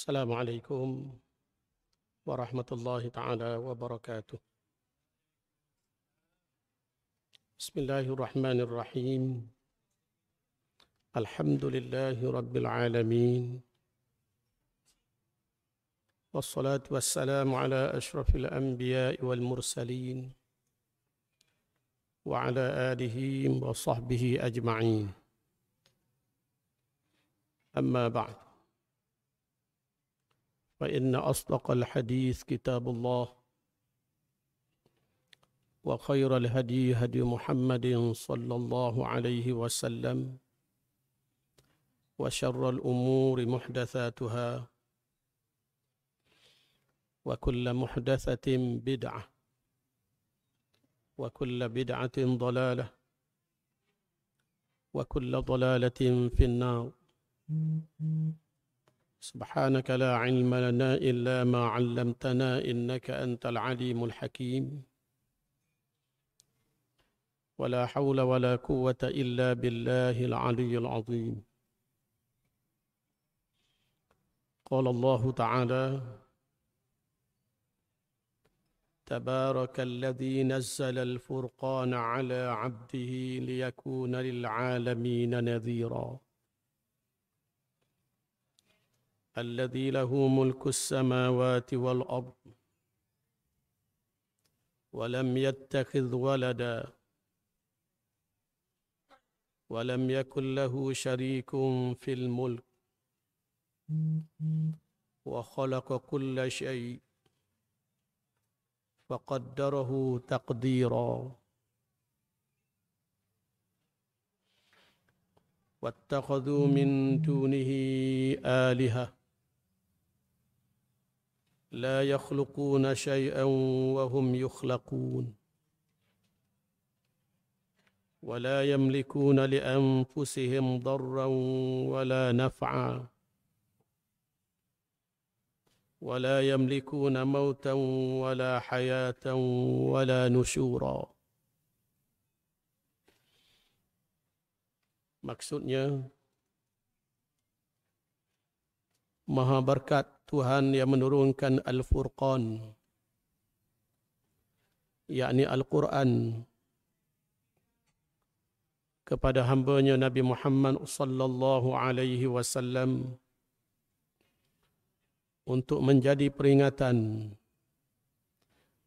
السلام عليكم ورحمة الله تعالى وبركاته بسم الله الرحمن الرحيم الحمد لله رب العالمين والصلاة والسلام على أشرف الأنبياء والمرسلين وعلى آله وصحبه أجمعين أما بعد فإن أصدق الحديث كتاب الله وخير الهدي هدي محمد صلى الله عليه وسلم وشر الأمور محدثاتها وكل محدثة بدعة وكل بدعة ضلالة وكل ضلالة في النار سبحانك لا علم لنا إلا ما علمتنا إنك أنت العليم الحكيم ولا حول ولا قوة إلا بالله العلي العظيم قال الله تعالى تبارك الذي نزل الفرقان على عبده ليكون للعالمين نذيراً الذي له ملك السماوات والارض ولم يتخذ ولدا ولم يكن له شريك في الملك وخلق كل شيء فقدره تقديرا واتخذوا من دونه الهه لا يخلقون شيئا وهم يخلقون ولا يملكون لانفسهم ضرا ولا نفعا ولا يملكون موتا ولا حياه ولا نشورا maksudnya Maha berkat Tuhan yang menurunkan Al-Furqan yakni Al-Quran kepada hamba-Nya Nabi Muhammad sallallahu alaihi wasallam untuk menjadi peringatan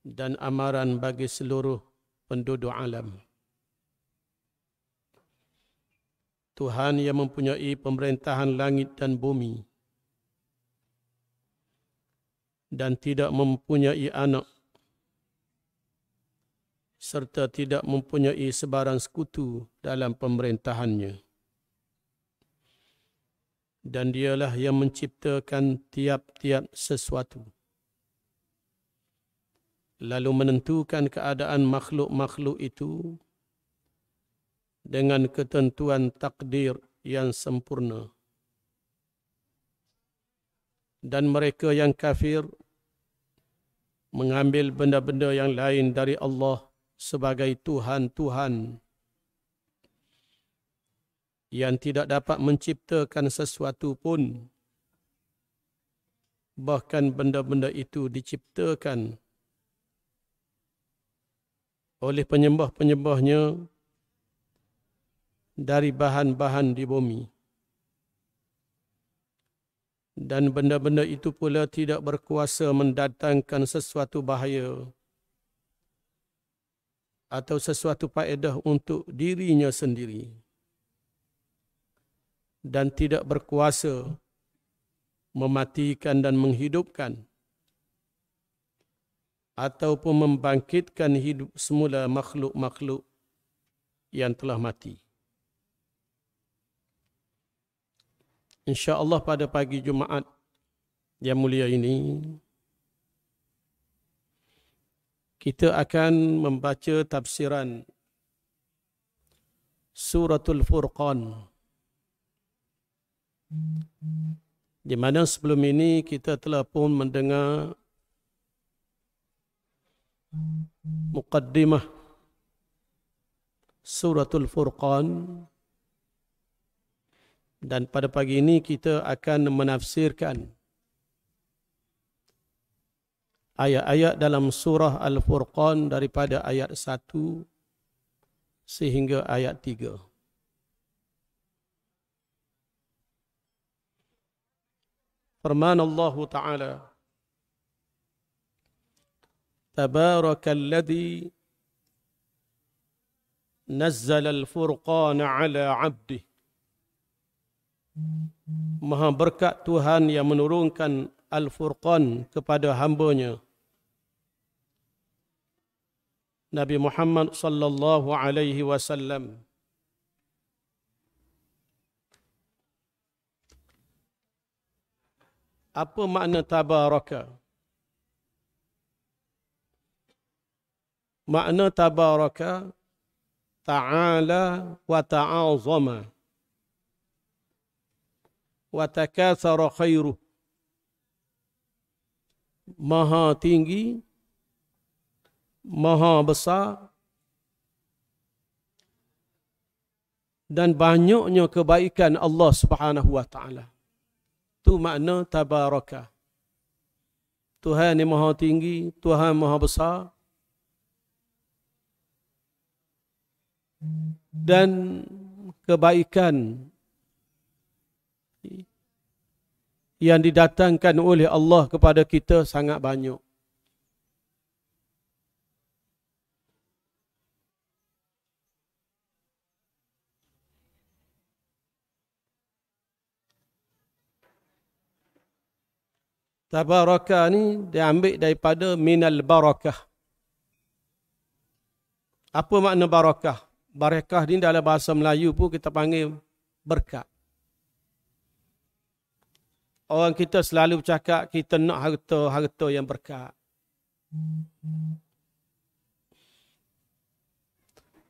dan amaran bagi seluruh penduduk alam Tuhan yang mempunyai pemerintahan langit dan bumi dan tidak mempunyai anak serta tidak mempunyai sebarang sekutu dalam pemerintahannya dan dialah yang menciptakan tiap-tiap sesuatu lalu menentukan keadaan makhluk-makhluk itu dengan ketentuan takdir yang sempurna dan mereka yang kafir mengambil benda-benda yang lain dari Allah sebagai Tuhan-Tuhan yang tidak dapat menciptakan sesuatu pun bahkan benda-benda itu diciptakan oleh penyembah-penyembahnya dari bahan-bahan di bumi dan benda-benda itu pula tidak berkuasa mendatangkan sesuatu bahaya atau sesuatu faedah untuk dirinya sendiri dan tidak berkuasa mematikan dan menghidupkan ataupun membangkitkan hidup semula makhluk-makhluk yang telah mati. Insyaallah pada pagi Jumaat yang mulia ini kita akan membaca tafsiran Suratul Furqan. Di mana sebelum ini kita telah pun mendengar muqaddimah Suratul Furqan. Suratul Furqan dan pada pagi ini kita akan menafsirkan ayat-ayat dalam surah Al-Furqan daripada ayat 1 sehingga ayat 3. Firman Allah Taala, تبارك الذي نزل الفرقان على عبده Maha berkat Tuhan yang menurunkan Al-Furqan kepada hambanya. Nabi Muhammad sallallahu alaihi wasallam. Apa makna tabaraka? Makna tabaraka ta'ala wa ta'azama watakatsara khairu maha tinggi maha besar dan banyaknya kebaikan Allah Subhanahu wa taala tu makna tabaraka Tuhan yang maha tinggi Tuhan yang maha besar dan kebaikan yang didatangkan oleh Allah kepada kita sangat banyak. Tabarakah ni diambil daripada minal barakah. Apa makna barakah? Barakah ni dalam bahasa Melayu pun kita panggil berkat. Orang kita selalu bercakap kita nak harta-harta yang berkat.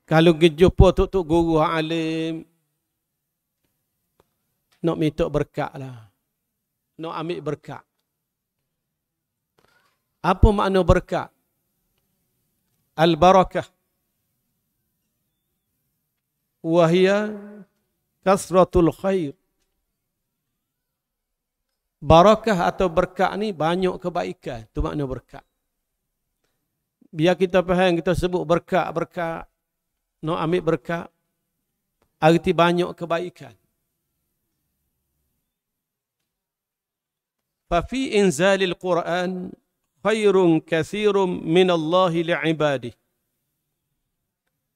Kalau pergi jumpa tuk-tuk guru alim, nak minta berkat lah. Nak ambil berkat. Apa makna berkat? Al-barakah. Wahia kasratul khair barakah atau berkat ni banyak kebaikan. Itu makna berkat. Biar kita faham, kita sebut berkat-berkat. No ambil berkat. Arti banyak kebaikan. Fafi inzalil Qur'an khairun kathirun min Allahi li'ibadih.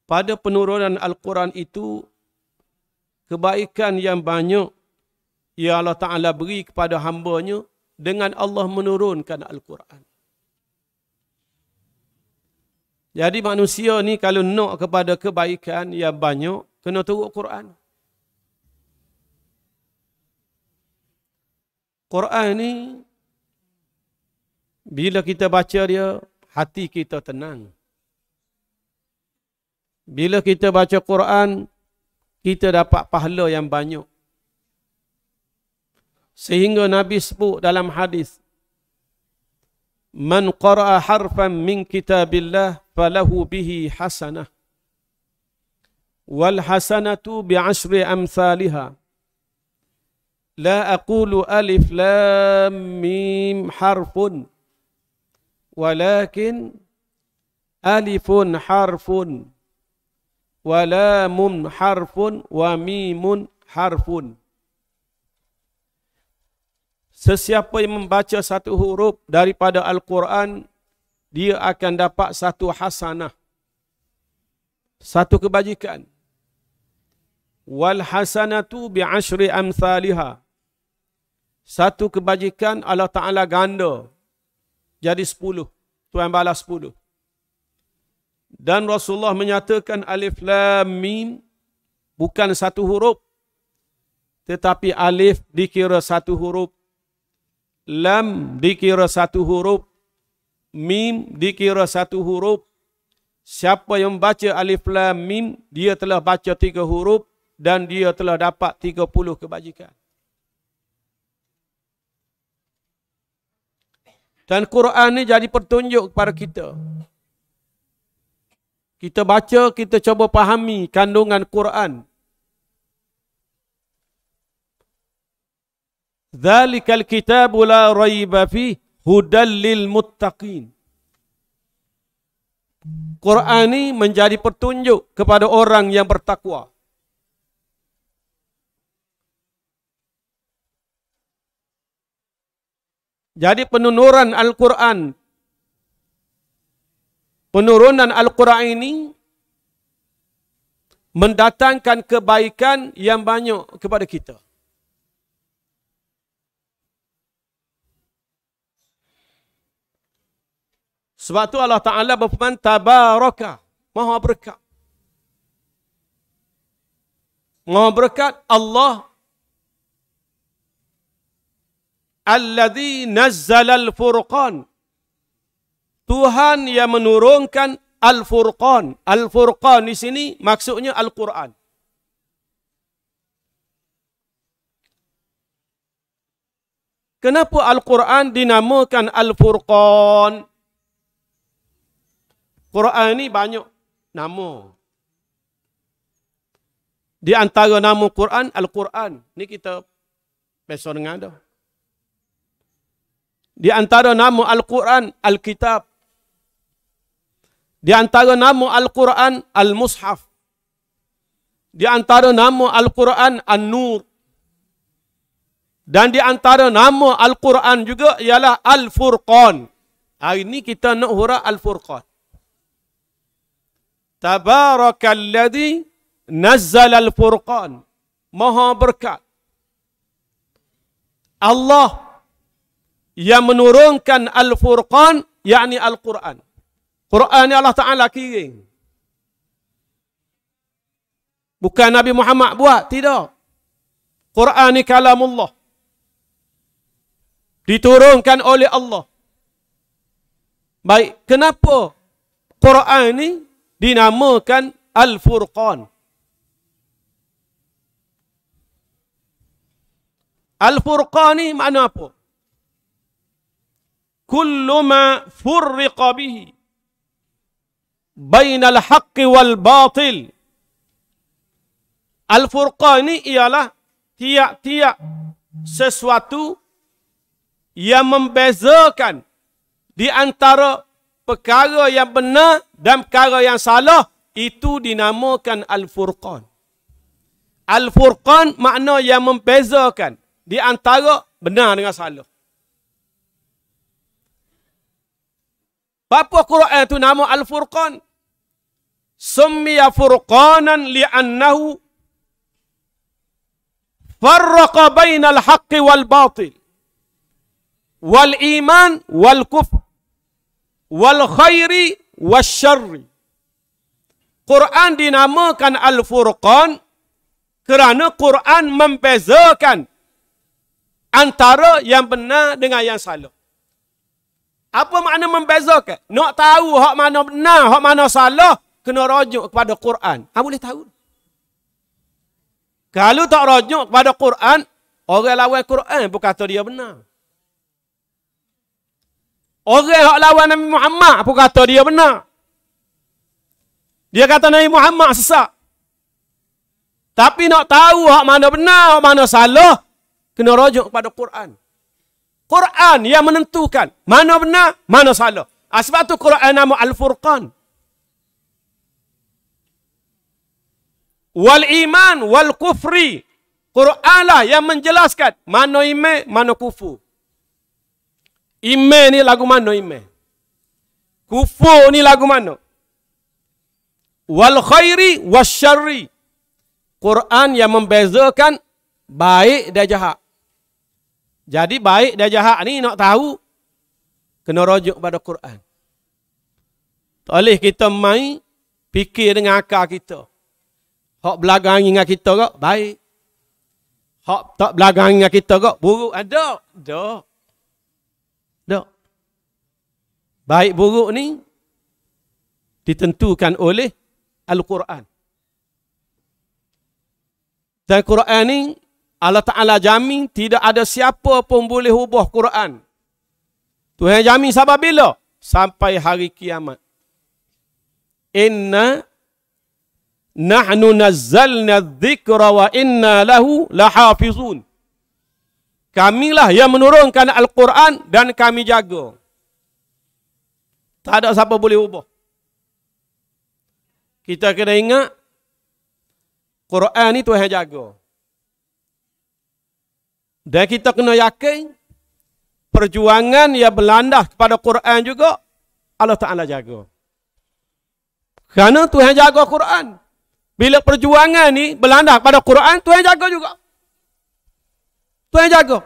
Pada penurunan Al-Quran itu, kebaikan yang banyak yang Allah Ta'ala beri kepada hambanya dengan Allah menurunkan Al-Quran. Jadi manusia ni kalau nak kepada kebaikan yang banyak, kena turut Quran. Quran ni, bila kita baca dia, hati kita tenang. Bila kita baca Quran, kita dapat pahala yang banyak. Sehingga Nabi sebut dalam hadis Man qara'a harfan min kitabillah falahu bihi hasanah wal hasanatu bi asri amsalha la aqulu alif lam mim harfun walakin alifun harfun wa lamun harfun wa mimun harfun Sesiapa yang membaca satu huruf daripada Al-Quran, dia akan dapat satu hasanah. Satu kebajikan. Wal hasanatu bi asri amsalha. Satu kebajikan Allah Taala ganda. Jadi sepuluh. Tuan balas sepuluh. Dan Rasulullah menyatakan alif lam mim bukan satu huruf tetapi alif dikira satu huruf Lam dikira satu huruf. Mim dikira satu huruf. Siapa yang baca alif lam mim, dia telah baca tiga huruf dan dia telah dapat tiga puluh kebajikan. Dan Quran ini jadi pertunjuk kepada kita. Kita baca, kita cuba pahami kandungan Quran. Dhalikal kitabu la rayba fi hudallil muttaqin. Quran ini menjadi petunjuk kepada orang yang bertakwa. Jadi penurunan Al-Quran penurunan Al-Quran ini mendatangkan kebaikan yang banyak kepada kita. Sebab tu Allah Ta'ala berfirman tabarakah, Maha berkat. Maha berkat Allah. Alladhi nazzal al-furqan. Tuhan yang menurunkan al-furqan. Al-furqan di sini maksudnya Al-Quran. Kenapa Al-Quran dinamakan Al-Furqan? Quran ni banyak nama. Di antara nama Quran, Al-Quran. Ni kita besok dengar dah. Di antara nama Al-Quran, Al-Kitab. Di antara nama Al-Quran, Al-Mushaf. Di antara nama Al-Quran, An-Nur. Dan di antara nama Al-Quran juga ialah Al-Furqan. Hari ini kita nak hura Al-Furqan tabarakalladhi al furqan maha berkat Allah yang menurunkan al-furqan yakni al-Quran Quran Allah Taala kirim bukan Nabi Muhammad buat tidak Quran ni kalamullah diturunkan oleh Allah baik kenapa Quran ini? dinamakan Al-Furqan. Al-Furqan ni makna apa? Kullu ma furriqa bihi bainal haqqi wal batil. Al-Furqan ni ialah tiap-tiap sesuatu yang membezakan di antara perkara yang benar dan perkara yang salah itu dinamakan al-furqan. Al-furqan makna yang membezakan di antara benar dengan salah. Bapa Quran itu nama Al-Furqan. Summiya Furqanan li'annahu farraqa bainal haqqi wal batil wal iman wal kufr wal khairi wasyarri. Quran dinamakan Al-Furqan kerana Quran membezakan antara yang benar dengan yang salah. Apa makna membezakan? Nak tahu hak mana benar, hak mana salah, kena rujuk kepada Quran. Apa ha, boleh tahu? Kalau tak rujuk kepada Quran, orang lawan Quran pun kata dia benar. Orang yang lawan Nabi Muhammad pun kata dia benar. Dia kata Nabi Muhammad sesak. Tapi nak tahu hak mana benar, hak mana salah, kena rujuk kepada Quran. Quran yang menentukan mana benar, mana salah. Ah, sebab tu Quran nama Al-Furqan. Wal iman wal kufri. Quranlah yang menjelaskan mana iman, mana kufur. Iman ni lagu mana iman? Kufu ni lagu mana? Wal khairi was syarri. Quran yang membezakan baik dan jahat. Jadi baik dan jahat ni nak tahu kena rujuk pada Quran. Oleh kita main fikir dengan akal kita. Hak belagang dengan kita kok baik. Hak tak belagang dengan kita kok buruk ada. Dah. baik buruk ni ditentukan oleh Al-Quran. Dan Quran ni Allah Ta'ala jamin tidak ada siapa pun boleh ubah Quran. Tuhan jamin sebab bila? Sampai hari kiamat. Inna nahnu nazzalna dhikra wa inna lahu lahafizun. Kamilah yang menurunkan Al-Quran dan kami jaga. Tak ada siapa boleh ubah. Kita kena ingat Quran ni Tuhan jaga. Dan kita kena yakin perjuangan yang berlandas kepada Quran juga Allah Taala jaga. Kerana Tuhan jaga Quran. Bila perjuangan ni berlandas pada Quran, Tuhan jaga juga. Tuhan jaga.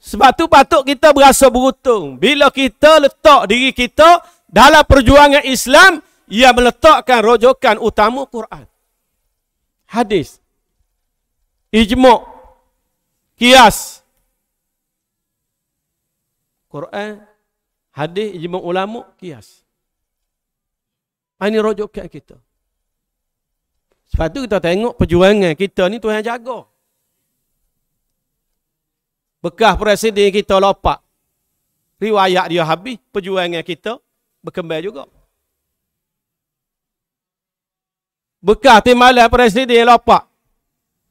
Sebab tu patut kita berasa beruntung bila kita letak diri kita dalam perjuangan Islam ia meletakkan rojokan utama Quran. Hadis. Ijmuk. Kias. Quran. Hadis. Ijmuk ulama. Kias. Ini rojokan kita. Sebab tu kita tengok perjuangan kita ni Tuhan jaga. Bekah presiden kita lopak. Riwayat dia habis, perjuangan kita berkembang juga. Bekah timbalan presiden lopak.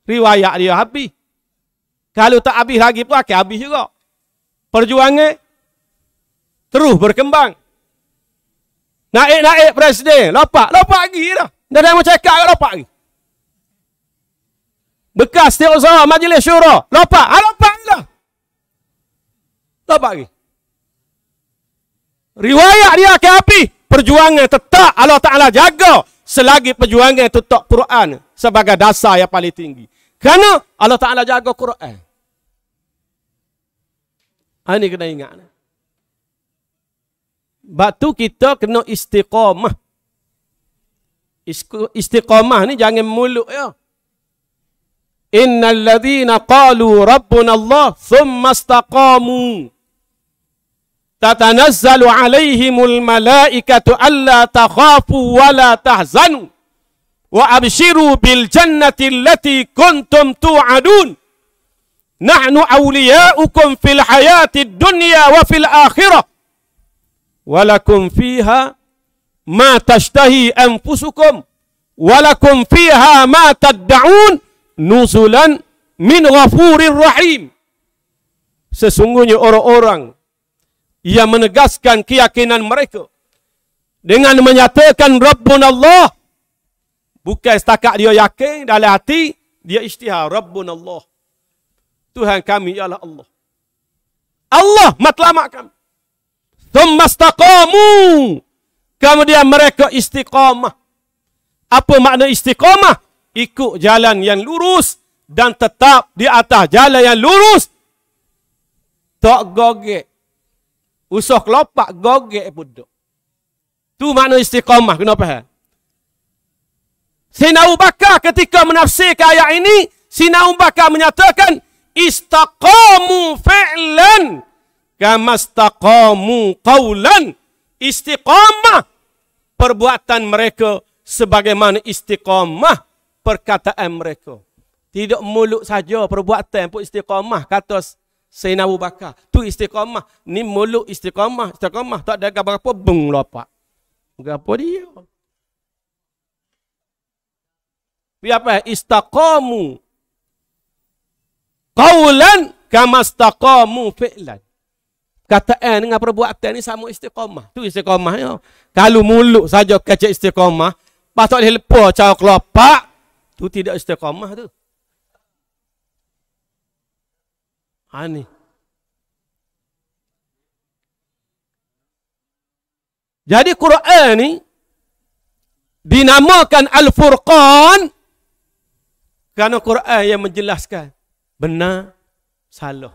Riwayat dia habis. Kalau tak habis lagi pun akan habis juga. Perjuangan terus berkembang. Naik-naik presiden, lopak, lopak lagi lah. dah. Dah dah cakap lopak lagi. Bekas setiap majlis syurah, lopak, ah, lopak lah. Tak lagi? Riwayat dia ke api. Perjuangan tetap Allah Ta'ala jaga. Selagi perjuangan itu tak Quran. Sebagai dasar yang paling tinggi. Kerana Allah Ta'ala jaga Quran. Ini ah, kena ingat. Batu kita kena istiqamah. Istiqamah ni jangan muluk ya. Innal ladhina qalu rabbuna Allah thumma istaqamu. تتنزل عليهم الملائكة ألا تخافوا ولا تحزنوا وأبشروا بالجنة التي كنتم توعدون نحن أولياؤكم في الحياة الدنيا وفي الآخرة ولكم فيها ما تشتهي أنفسكم ولكم فيها ما تدعون نزلا من غفور رحيم Sesungguhnya orang-orang Ia menegaskan keyakinan mereka dengan menyatakan Rabbun Allah bukan setakat dia yakin dalam hati dia isytihar Rabbun Allah Tuhan kami ialah Allah Allah matlamat kami thumma istaqamu kemudian mereka istiqamah apa makna istiqamah ikut jalan yang lurus dan tetap di atas jalan yang lurus tak gogek Usah kelopak gogek pun tu. Tu makna istiqamah. Kenapa? Ha? Sina Bakar ketika menafsirkan ayat ini, Sinau Bakar menyatakan, Istaqamu fi'lan, Kamastaqamu qawlan. Istiqamah. Perbuatan mereka, Sebagaimana istiqamah perkataan mereka. Tidak muluk saja perbuatan pun istiqamah. Kata Sayyidina Abu Bakar. Tu istiqamah. Ni muluk istiqamah. Istiqamah. Tak ada gambar apa. Beng lopak. Gambar dia. Biar apa? Istiqamu. Qawlan. Kama istiqamu fi'lan. Kata eh, dengan perbuatan ni sama istiqamah. Tu istiqamah ya. Kalau muluk saja kecik istiqamah. Pas tak boleh lepas cara kelopak. Tu tidak istiqamah tu. Ani. Jadi Quran ni dinamakan Al-Furqan kerana Quran yang menjelaskan benar, salah,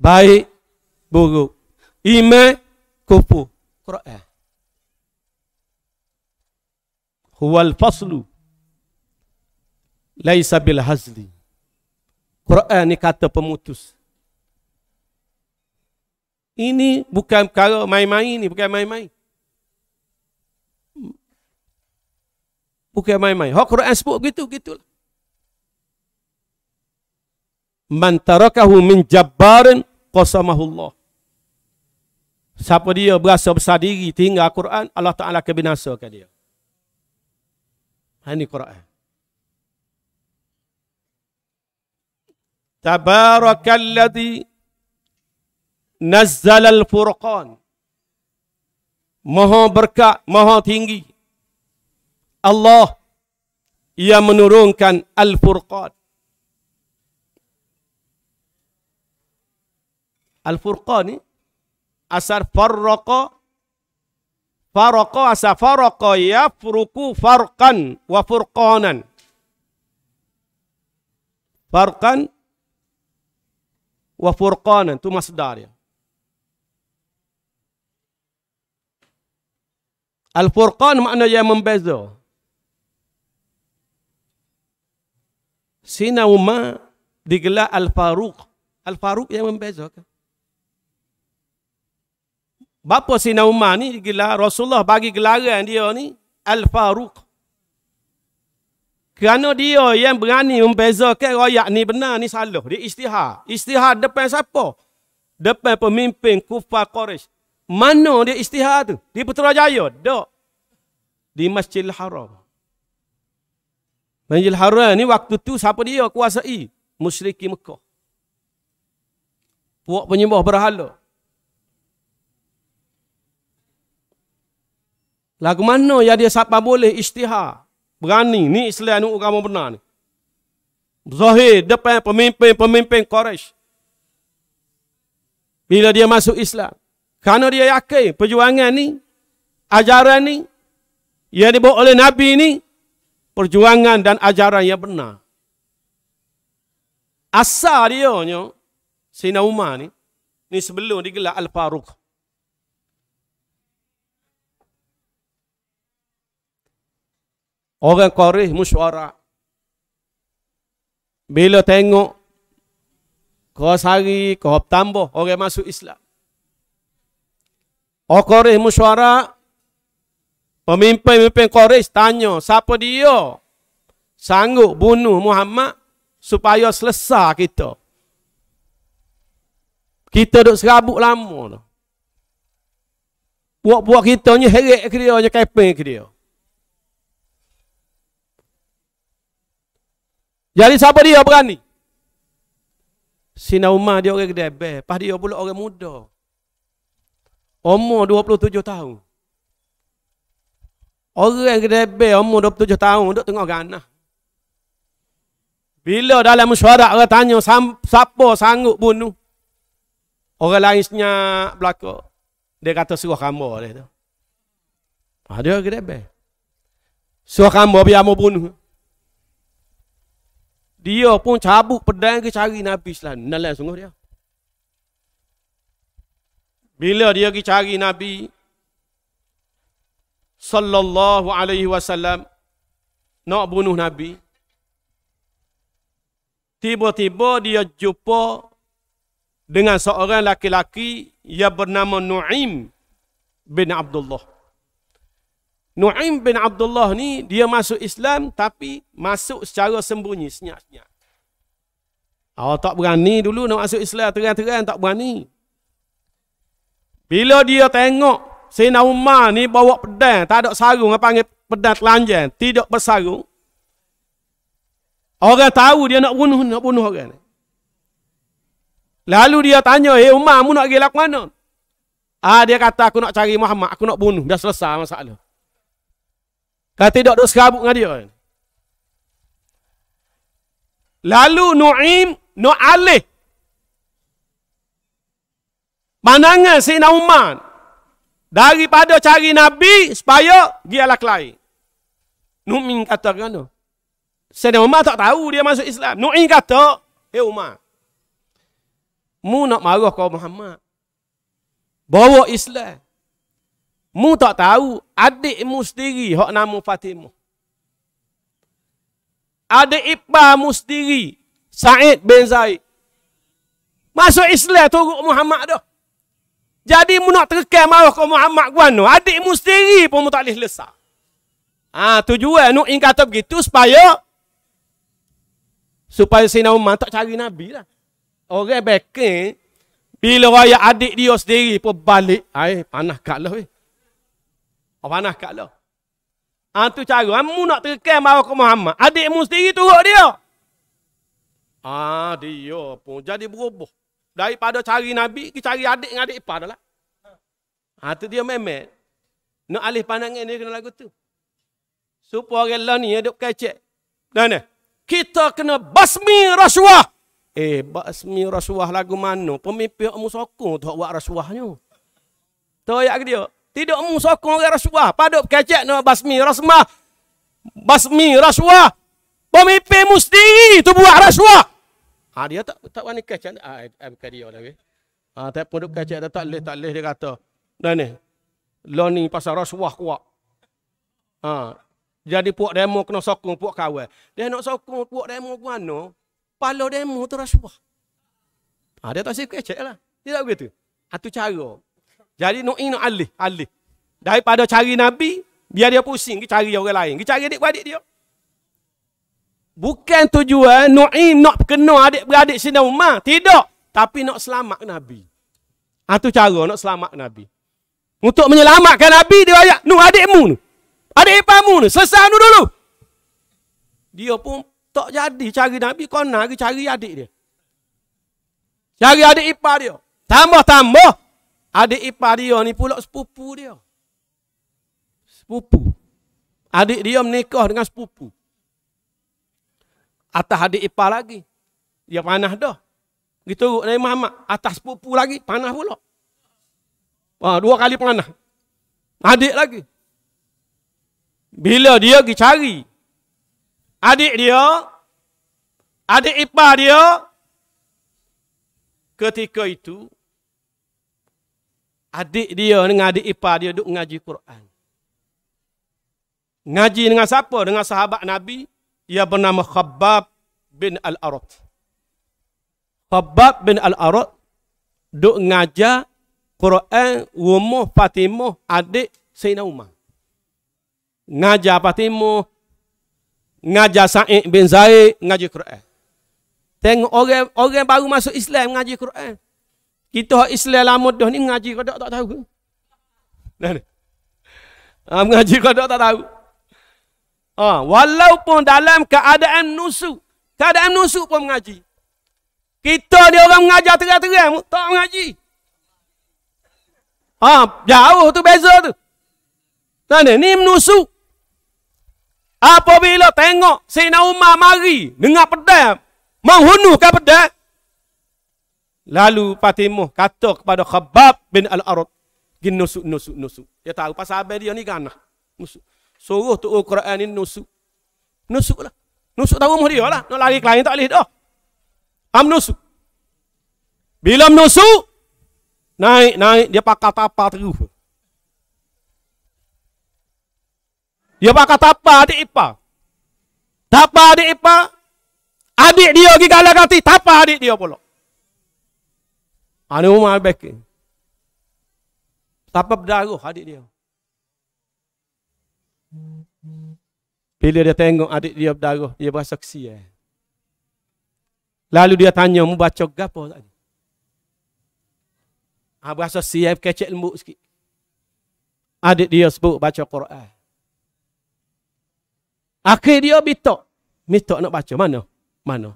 baik, buruk, ime, kufur, Quran. Huwal faslu laisa bil hazli. Quran ni kata pemutus. Ini bukan perkara main-main ni, bukan main-main. Bukan main-main. Hak Quran sebut begitu, gitulah. Man tarakahu min jabbarin qasamahu Allah. Siapa dia berasa besar diri tinggal quran Allah Ta'ala akan binasakan dia. Ha, ini Quran. Tabarakalladhi nazzalal furqan maha berkat maha tinggi Allah ia menurunkan al furqan al furqan ni asar farraqa faraqa asar faraqa ya furuku farqan wa furqanan farqan wa furqanan tu masdar dia ya. Al-Furqan makna yang membeza. Sina Umar digelar Al-Faruq. Al-Faruq yang membeza. Bapa Sina Umar ni digelar Rasulullah bagi gelaran dia ni Al-Faruq. Kerana dia yang berani membezakan rakyat ni benar ni salah. Dia istihar. Istihar depan siapa? Depan pemimpin kufa Quraisy. Mana dia istihar tu? Di Putrajaya? Tak. Di Masjidil Haram. Masjidil Haram ni waktu tu siapa dia kuasai? Musyriki Mekah. Puak penyembah berhala. Lagu mana yang dia siapa boleh istihar? Berani. Ni Islam ni agama benar ni. Zahir depan pemimpin-pemimpin Quraisy. Bila dia masuk Islam. Kerana dia yakin perjuangan ni, ajaran ni, yang dibawa oleh Nabi ni, perjuangan dan ajaran yang benar. Asal dia ni, Sina Umar ni, ni sebelum digelar Al-Faruq. Orang Korih musyawarah bila tengok kau sari, kau tambah orang masuk Islam. Oh Quraish Pemimpin-pemimpin Quraish tanya. Siapa dia? Sanggup bunuh Muhammad. Supaya selesai kita. Kita duduk serabut lama. Buat-buat kita ni herik ke dia. Ni kepeng ke dia. Jadi siapa dia berani? Sina Umar dia orang kedai. Lepas dia pula orang muda. Umur 27 tahun. Orang yang kena umur 27 tahun duduk tengok ganah. Bila dalam mesyuarat orang tanya siapa sanggup bunuh. Orang lainnya senyap belaka. Dia kata suruh kamu dia tu. Ada ha, orang kena Suruh kamu biar mau bunuh. Dia pun cabut pedang ke cari Nabi Islam. Nalai sungguh dia bila dia pergi cari Nabi sallallahu alaihi wasallam nak bunuh Nabi tiba-tiba dia jumpa dengan seorang laki-laki yang bernama Nu'im bin Abdullah. Nu'im bin Abdullah ni dia masuk Islam tapi masuk secara sembunyi senyap-senyap. Awak oh, tak berani dulu nak masuk Islam terang-terang tak berani. Bila dia tengok Sina Umar ni bawa pedang, tak ada sarung, apa panggil pedang telanjang, tidak bersarung. Orang tahu dia nak bunuh, nak bunuh orang. Lalu dia tanya, "Eh hey, Umar, mu nak pergi lak mana?" Ah dia kata, "Aku nak cari Muhammad, aku nak bunuh, dah selesai masalah." Kata tidak ada serabut dengan dia. Lalu Nu'im, Nu'alih pandangan Sayyidina Umar daripada cari Nabi supaya dia lah kelari. Nu'in kata kan tu. si Umar tak tahu dia masuk Islam. Nu'in kata, hei Umar, mu nak marah kau Muhammad. Bawa Islam. Mu tak tahu adikmu sendiri hak nama Fatimah. Adik ipa mu sendiri, Sa'id bin Zaid. Masuk Islam turut Muhammad dah. Jadi mu nak terkel marah kau Muhammad gua no. Adik mu sendiri pun mu tak leh lesa. Ha tujuan nu ing kata begitu supaya supaya Sina Umar tak cari Nabi lah. Orang bekeng bila raya adik dia sendiri pun balik, ai panah kat lah weh. Oh, panah kat lah. Ha tu cara ha, mu nak terkel marah kau Muhammad. Adik mu sendiri turut dia. Ah dia pun jadi berubah. Daripada cari Nabi, kita cari adik dengan adik ipar lah. Ha, tu dia memek. Nak alih pandangan ni kena lagu tu. Supaya orang lain ni hidup kecek. Dan kita kena basmi rasuah. Eh, basmi rasuah lagu mana? Pemimpin kamu sokong tak buat rasuahnya. Tahu yang dia? Tidak kamu sokong orang rasuah. Padahal kecek nak basmi rasmah, Basmi rasuah. Pemimpin mu sendiri tu buat rasuah. Ha, dia tak tak berani kacang. Ha, I'm carry on. Okay. Ha, tak pun duk kacang. Tak boleh, tak boleh dia kata. Dan ni. Lah ni pasal rasuah kuat. Ha. Jadi puak demo kena sokong puak kawal. Dia nak sokong puak demo ke mana? Pala demo tu rasuah. Ha, ah, dia tak sikit kacang lah. Dia tak begitu. Satu cara. Jadi nak ingin alih, alih. Daripada cari Nabi, biar dia pusing. Dia cari orang lain. Dia cari adik-adik dia bukan tujuan Nu'im nak kena adik-beradik Sina Umar. Tidak. Tapi nak selamat Nabi. Itu ha, cara nak selamat Nabi. Untuk menyelamatkan Nabi, dia ayat, nu adikmu. Adik ipamu. Selesai Nuh dulu. Dia pun tak jadi cari Nabi. Kau nak cari adik dia. Cari adik ipar dia. Tambah-tambah. Adik ipar dia ni pula sepupu dia. Sepupu. Adik dia menikah dengan sepupu atas adik ipar lagi. Dia panah dah. Gitu Nabi Muhammad atas pupu lagi panah pula. Wah dua kali panah. Adik lagi. Bila dia pergi cari adik dia, adik ipar dia ketika itu adik dia dengan adik ipar dia duk ngaji Quran. Ngaji dengan siapa? Dengan sahabat Nabi ia bernama Khabbab bin Al-Arad. Khabbab bin Al-Arad duk ngajar Quran rumah Fatimah adik Sayyidina Umar. Ngajar Fatimah, ngajar Sa'id bin Zaid, ngaji Quran. Tengok orang orang baru masuk Islam ngaji Quran. Kita orang Islam lama dah ni ngaji kodok tak tahu. Nah, ah, ngaji kodok tak tahu. Ha, walaupun dalam keadaan nusu. Keadaan nusu pun mengaji. Kita ni orang mengajar terang-terang. Tak mengaji. Ha, jauh tu beza tu. Tak kan ni, nusu. menusu. Apabila tengok Sina Umar mari dengan pedang. Menghunuhkan pedang. Lalu Fatimah kata kepada Khabab bin al arad Gini nusu nusu nusuk. Dia tahu pasal abad dia ni kan. Nusuk. Suruh tu Quran ni nusuk. Nusuk lah. Nusuk tahu rumah dia lah. Nak lari ke lain tak boleh dah. Am nusuk. Bila nusuk, naik-naik dia pakai tapa terus. Dia pakai tapa adik ipa. Tapa adik ipa. Adik dia pergi galak kati. Tapa adik dia pula. Ani ha, umar baik. Tapa berdaruh adik dia. Bila dia tengok adik dia berdarah, dia berasa kesian. Lalu dia tanya, mu baca gapo tadi? Ha ah, berasa sian kecek lembut sikit. Adik dia sebut baca Quran. Akhir dia minta, minta nak baca mana? Mana?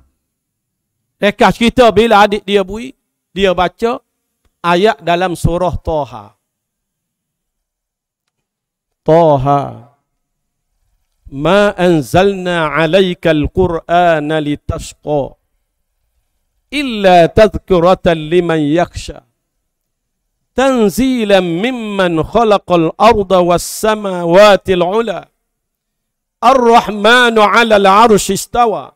Reka cerita bila adik dia bui, dia baca ayat dalam surah Toha. Toha. Toha. ما أنزلنا عليك القرآن لتشقى إلا تذكرة لمن يخشى تنزيلا ممن خلق الأرض والسماوات العلى الرحمن على العرش استوى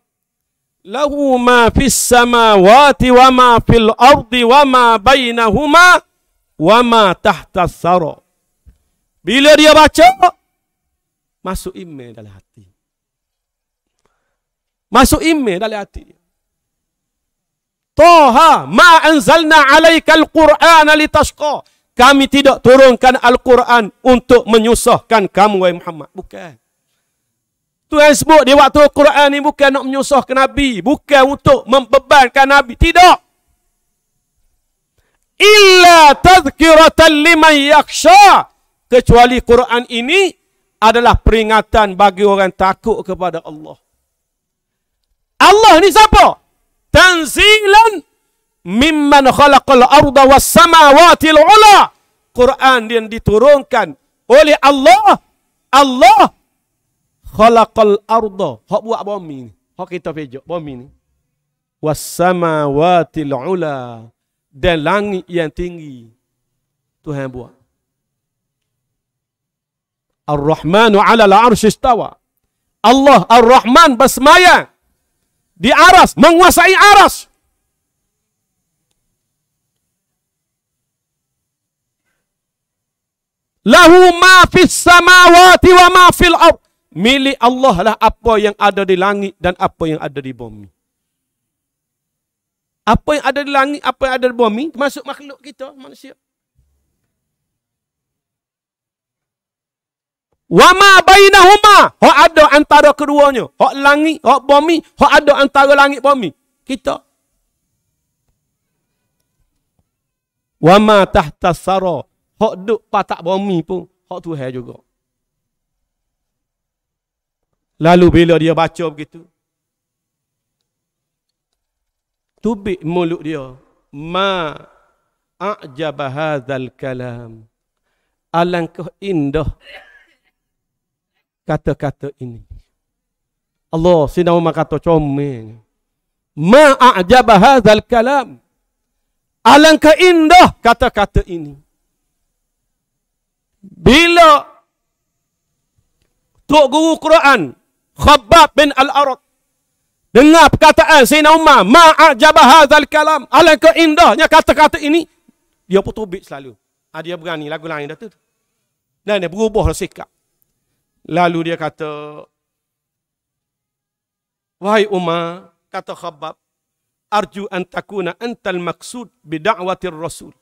له ما في السماوات وما في الأرض وما بينهما وما تحت الثرى bila يا baca Masuk ime dalam hati. Masuk ime dalam hati. Toha ma anzalna alaikal Qur'ana litashqa. Kami tidak turunkan Al-Quran untuk menyusahkan kamu, wahai Muhammad. Bukan. Tuhan sebut di waktu Al-Quran ini bukan nak menyusahkan Nabi. Bukan untuk membebankan Nabi. Tidak. Illa tazkiratan liman yaksha. Kecuali Quran ini adalah peringatan bagi orang takut kepada Allah. Allah ni siapa? Tanzilan mimman khalaqal arda was samawati ula. Quran yang diturunkan oleh Allah. Allah khalaqal arda. Hak buat bumi ni. Hak kita pejuk bumi ni. Was samawati ula. Dan langit yang tinggi. Tuhan buat. Ar-Rahmanu ala al istawa. Allah Ar-Rahman bersemaya di aras, menguasai aras. Lahu ma fis samawati wa ma fil ard. Milik Allah lah apa yang ada di langit dan apa yang ada di bumi. Apa yang ada di langit, apa yang ada di bumi, termasuk makhluk kita, manusia. Wama bainahuma. Hak ada antara keduanya. Hak langit, hak bumi. Hak ada antara langit bumi. Kita. Wama tahta sara. Hak duk patak bumi pun. Hak tuher juga. Lalu bila dia baca begitu. Tubik mulut dia. Ma a'jabahadhal kalam. Alangkah indah kata-kata ini. Allah Sina Umar kata comel. Ma'ajab hadzal kalam. Alangkah indah kata-kata ini. Bila Tok Guru Quran Khabbab bin Al-Arad dengar perkataan Sina Umar, ma'ajab hadzal kalam. Alangkah indahnya kata-kata ini. Dia pun tobit selalu. Ha, dia berani lagu lain dah tu. Dan dia berubah sikap. Lalu dia kata, Wahai Umar, kata Khabbab, Arju antakuna antal maksud bidakwatir Rasul.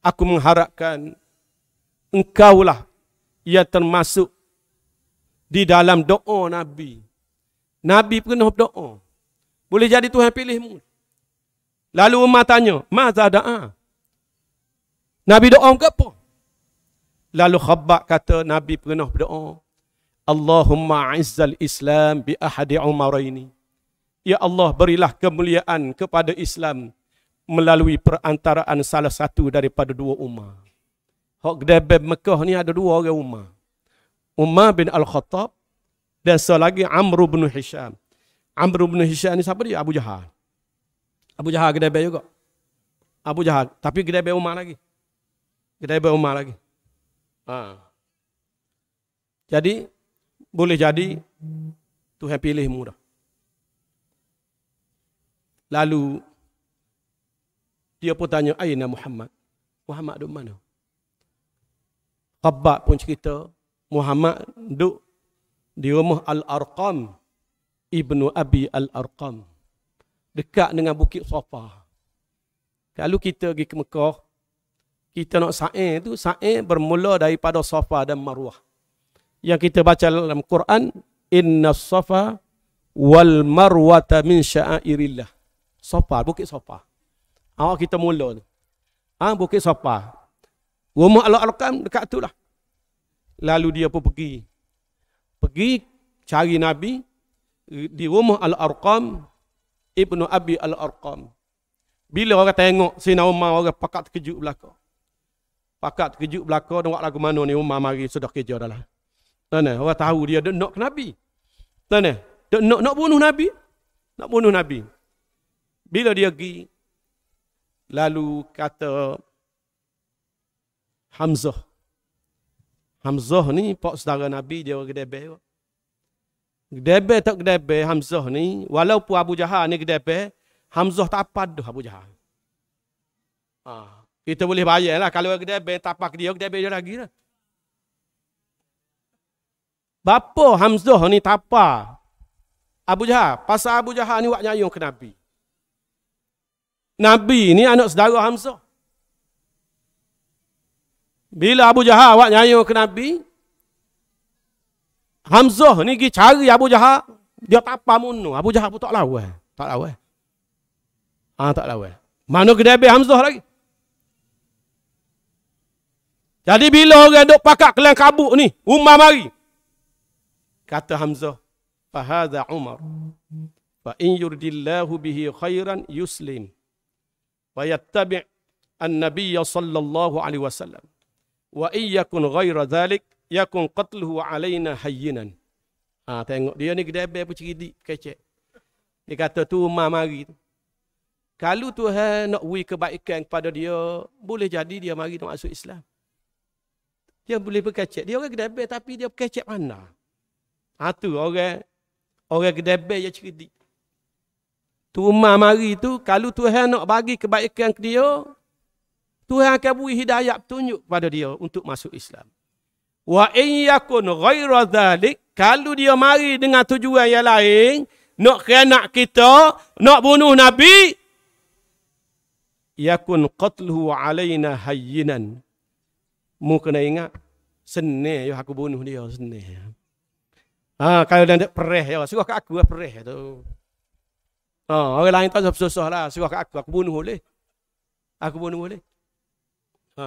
Aku mengharapkan engkaulah yang termasuk di dalam doa Nabi. Nabi pun doa. Boleh jadi Tuhan pilihmu. Lalu Umar tanya, Mazada'a? Nabi doa ke apa? Lalu khabak kata Nabi pernah berdoa. Allahumma izzal Islam bi ahadi umaraini. Ya Allah berilah kemuliaan kepada Islam melalui perantaraan salah satu daripada dua umar. Hak gedebe Mekah ni ada dua orang umar. Umar bin Al-Khattab dan selagi Amru bin Hisham. Amru bin Hisham ni siapa dia? Abu Jahal. Abu Jahal gedebe juga. Abu Jahal tapi gedebe umar lagi. Gedebe umar lagi. Ha. Jadi boleh jadi Tuhan pilih mudah. Lalu dia pun tanya Aina Muhammad. Muhammad duk mana? Khabbab pun cerita Muhammad duk di rumah Al-Arqam Ibnu Abi Al-Arqam dekat dengan Bukit Safa. Kalau kita pergi ke Mekah, kita nak sa'i itu, sa'i bermula daripada Safa dan Marwah. Yang kita baca dalam Quran, Inna Safa wal Marwata min sya'airillah. Safa, Bukit Safa. Awak kita mula tu. Ha, Bukit Safa. Rumah Allah Al-Qam dekat tu lah. Lalu dia pun pergi. Pergi cari Nabi di rumah Al-Arqam, Ibnu Abi Al-Arqam. Bila orang tengok, Sina mau orang pakat terkejut belakang. Pakat terkejut belaka dan buat lagu mana ni Umar mari sudah kerja dalam. Tanya, orang tahu dia dia nak ke Nabi. Tanya, dia nak, nak bunuh Nabi. Nak bunuh Nabi. Bila dia pergi, lalu kata Hamzah. Hamzah ni pak saudara Nabi dia orang gedebe. Gedebe tak gedebe Hamzah ni, walaupun Abu Jahal ni gedebe, Hamzah tak padu Abu Jahal. Ah. Kita boleh bayar lah. Kalau kita bayar tapak dia, kita bayar lagi lah. Bapa Hamzah ni tapa. Abu Jahal. Pasal Abu Jahal ni buat nyayung ke Nabi. Nabi ni anak saudara Hamzah. Bila Abu Jahal buat nyayung ke Nabi, Hamzah ni pergi cari Abu Jahal, dia tapa munuh. Abu Jahal pun tak lawa. Tak lawa. Ah ha, tak lawa. Mana kedai Hamzah lagi? Jadi bila orang duk pakak kelang kabut ni, Umar mari. Kata Hamzah, "Fahadha Umar. Fa in yuridillahu bihi khairan yuslim wa yattabi an-nabiy sallallahu alaihi wasallam. Wa in yakun ghaira dhalik yakun qatluhu alaina hayyinan." Ha, tengok dia ni kedai bebek pucidik kecek. Dia kata tu Umar mari tu. Kalau Tuhan nak wui kebaikan kepada dia, boleh jadi dia mari masuk Islam yang boleh pakai Dia orang kedai tapi dia pakai cek mana? Ha tu orang orang kedai bel yang cerdik. Tu rumah mari tu kalau Tuhan nak bagi kebaikan ke dia, Tuhan akan beri hidayah tunjuk kepada dia untuk masuk Islam. Wa in yakun ghaira dhalik, kalau dia mari dengan tujuan yang lain, nak khianat kita, nak bunuh Nabi, yakun qatluhu alaina hayyinan mu kena ingat seni yo aku bunuh dia seni. Ah, kalau dia nak perih yo Suka kat aku lah perih tu. oh, orang lain tak susah-susah lah Suka kat aku aku bunuh boleh. Aku bunuh boleh. Ha.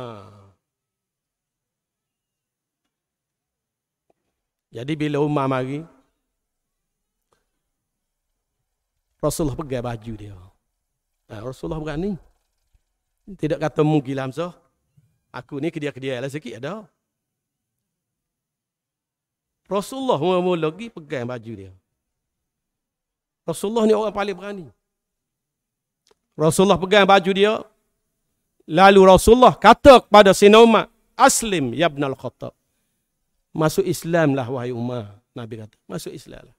Jadi bila Umar mari Rasulullah pegang baju dia. Ha, Rasulullah berani. Tidak kata mungkin Hamzah. So. Aku ni kedia-kedia lah sikit ada. Rasulullah mula-mula lagi pegang baju dia. Rasulullah ni orang paling berani. Rasulullah pegang baju dia. Lalu Rasulullah kata kepada Sina Umar, Aslim ya ibn al-Khattab. Masuk Islam lah wahai Umar. Nabi kata, masuk Islam lah.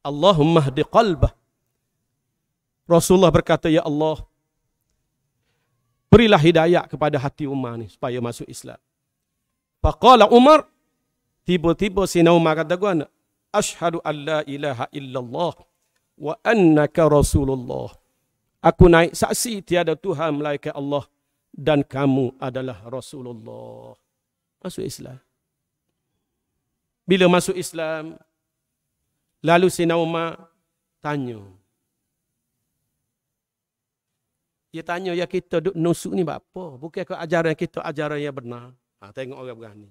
Allahumma hdi qalbah. Rasulullah berkata, Ya Allah, berilah hidayah kepada hati Umar ni supaya masuk Islam. Faqala Umar tiba-tiba si Umar kata gua asyhadu an la ilaha illallah wa annaka rasulullah. Aku naik saksi tiada Tuhan melainkan Allah dan kamu adalah Rasulullah. Masuk Islam. Bila masuk Islam, lalu Sina Umar tanya, dia tanya ya kita duk nusuk ni buat apa? Bukan ke ajaran kita ajaran yang benar. Ha, tengok orang berani.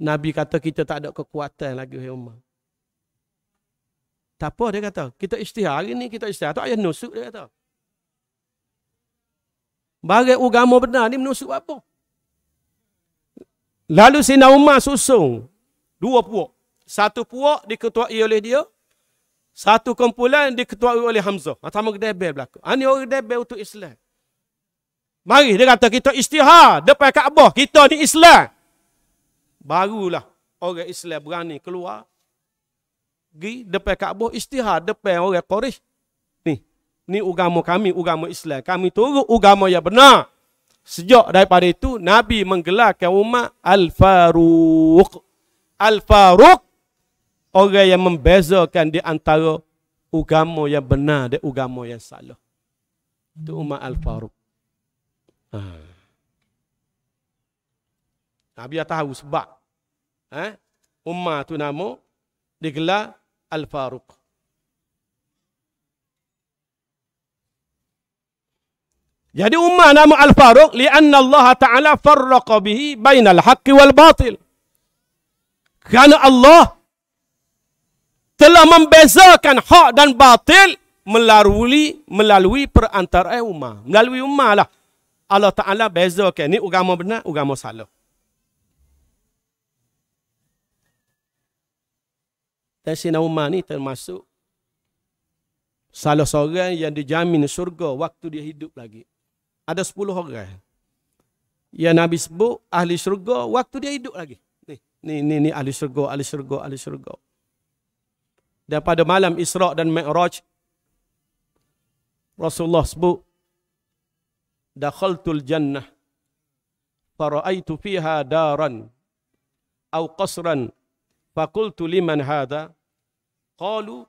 Nabi kata kita tak ada kekuatan lagi hai umat. Tak apa dia kata. Kita istihar hari ni kita istihar. Tak ayah nusuk dia kata. Bagai agama benar ni menusuk apa? Lalu Sina Umar susung dua puak. Satu puak diketuai oleh dia, satu kumpulan diketuai oleh Hamzah. Pertama kedebel berlaku. Ini ah, orang debel untuk Islam. Mari dia kata kita istihar depan Kaabah. Kita ni Islam. Barulah orang Islam berani keluar. Pergi depan Kaabah istihar depan orang Quraisy. Ni. Ni agama kami, agama Islam. Kami turut agama yang benar. Sejak daripada itu, Nabi menggelarkan umat Al-Faruq. Al-Faruq orang yang membezakan di antara agama yang benar dan agama yang salah. Itu Umar Al-Faruq. Ha. Nabi tahu sebab. Ha? Umar tu nama digelar Al-Faruq. Jadi Umar nama Al-Faruq li'anna Allah Ta'ala farraqa bihi bainal haqqi wal batil. Kerana Allah telah membezakan hak dan batil melalui melalui perantara umat. Melalui umat lah. Allah Ta'ala bezakan ini agama benar, agama salah. Dan Sina Umar ni termasuk salah seorang yang dijamin surga waktu dia hidup lagi. Ada sepuluh orang. Yang Nabi sebut ahli surga waktu dia hidup lagi. Ni, ni, ni, ahli surga, ahli surga, ahli surga. dan pada malam Isra' dan Mi'raj Rasulullah sebut dakhaltul jannah faraaitu fiha daran Au qasran Fakultu liman hadha qalu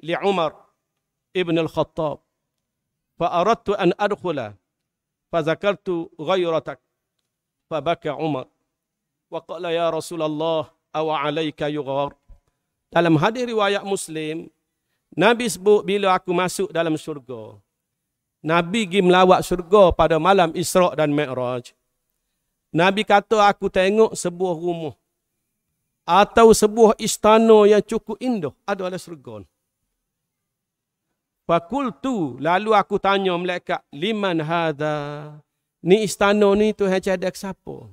li'umar ibn al-Khattab فأردت أن أدخل فذكرت غيرتك فبكى عمر وقال يا رسول الله أو عليك يغار dalam hadis riwayat Muslim, Nabi sebut bila aku masuk dalam syurga. Nabi pergi melawat syurga pada malam Isra' dan Mi'raj. Nabi kata aku tengok sebuah rumah atau sebuah istana yang cukup indah ada dalam syurga. Fakul tu lalu aku tanya mereka liman hadha ni istana ni tu hanya ada siapa?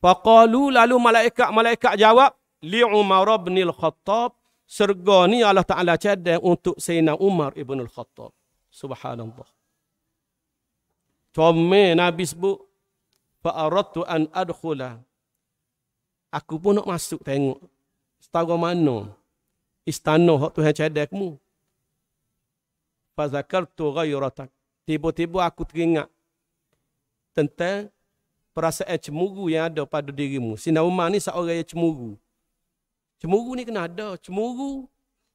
Fakalu lalu malaikat-malaikat jawab li Umar bin Al-Khattab syurga ni Allah Taala cadang untuk Sayyidina Umar ibn Al-Khattab subhanallah Tomme Nabi sebut fa aradtu an adkhula aku pun nak masuk tengok setara mana istana hak Tuhan cadang kamu fa ghayratak tiba-tiba aku teringat tentang perasaan cemuru yang ada pada dirimu. Sina Umar ni seorang yang cemuru. Cemburu ni kena ada. Cemburu.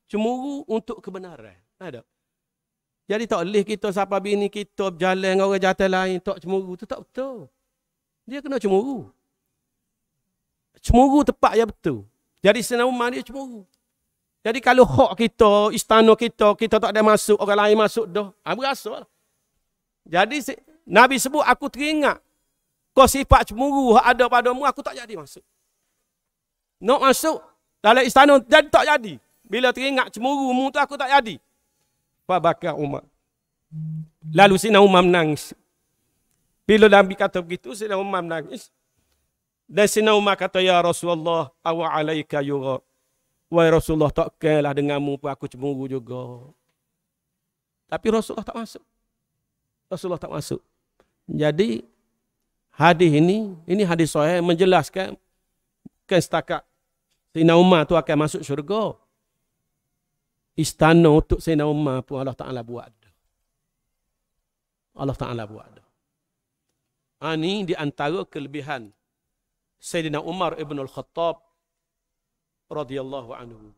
Cemburu untuk kebenaran. Ada. Jadi tak boleh kita siapa bini kita berjalan dengan orang jatuh lain. Tak cemburu. Itu tak betul. Dia kena cemburu. Cemburu tepat ya betul. Jadi senang umat dia cemburu. Jadi kalau hak kita, istana kita, kita tak ada masuk, orang lain masuk dah. Ha, berasa lah. Jadi Nabi sebut, aku teringat. Kau sifat cemburu ada padamu, aku tak jadi masuk. Nak masuk, dalam istana dan tak jadi. Bila teringat cemuru mu tu aku tak jadi. Fabaka Umar. Lalu Sina Umar menangis. Bila Nabi kata begitu, Sina Umar menangis. Dan Sina Umar kata, Ya Rasulullah, awa alaika yura. Wai Rasulullah, tak kelah dengan pun aku cemuru juga. Tapi Rasulullah tak masuk. Rasulullah tak masuk. Jadi, hadis ini, ini hadis sahih menjelaskan, bukan setakat Sayyidina Umar tu akan masuk syurga. Istana untuk Sayyidina Umar pun Allah Ta'ala buat. Allah Ta'ala buat. Ini ha, di antara kelebihan Sayyidina Umar Ibn Al-Khattab radhiyallahu anhu.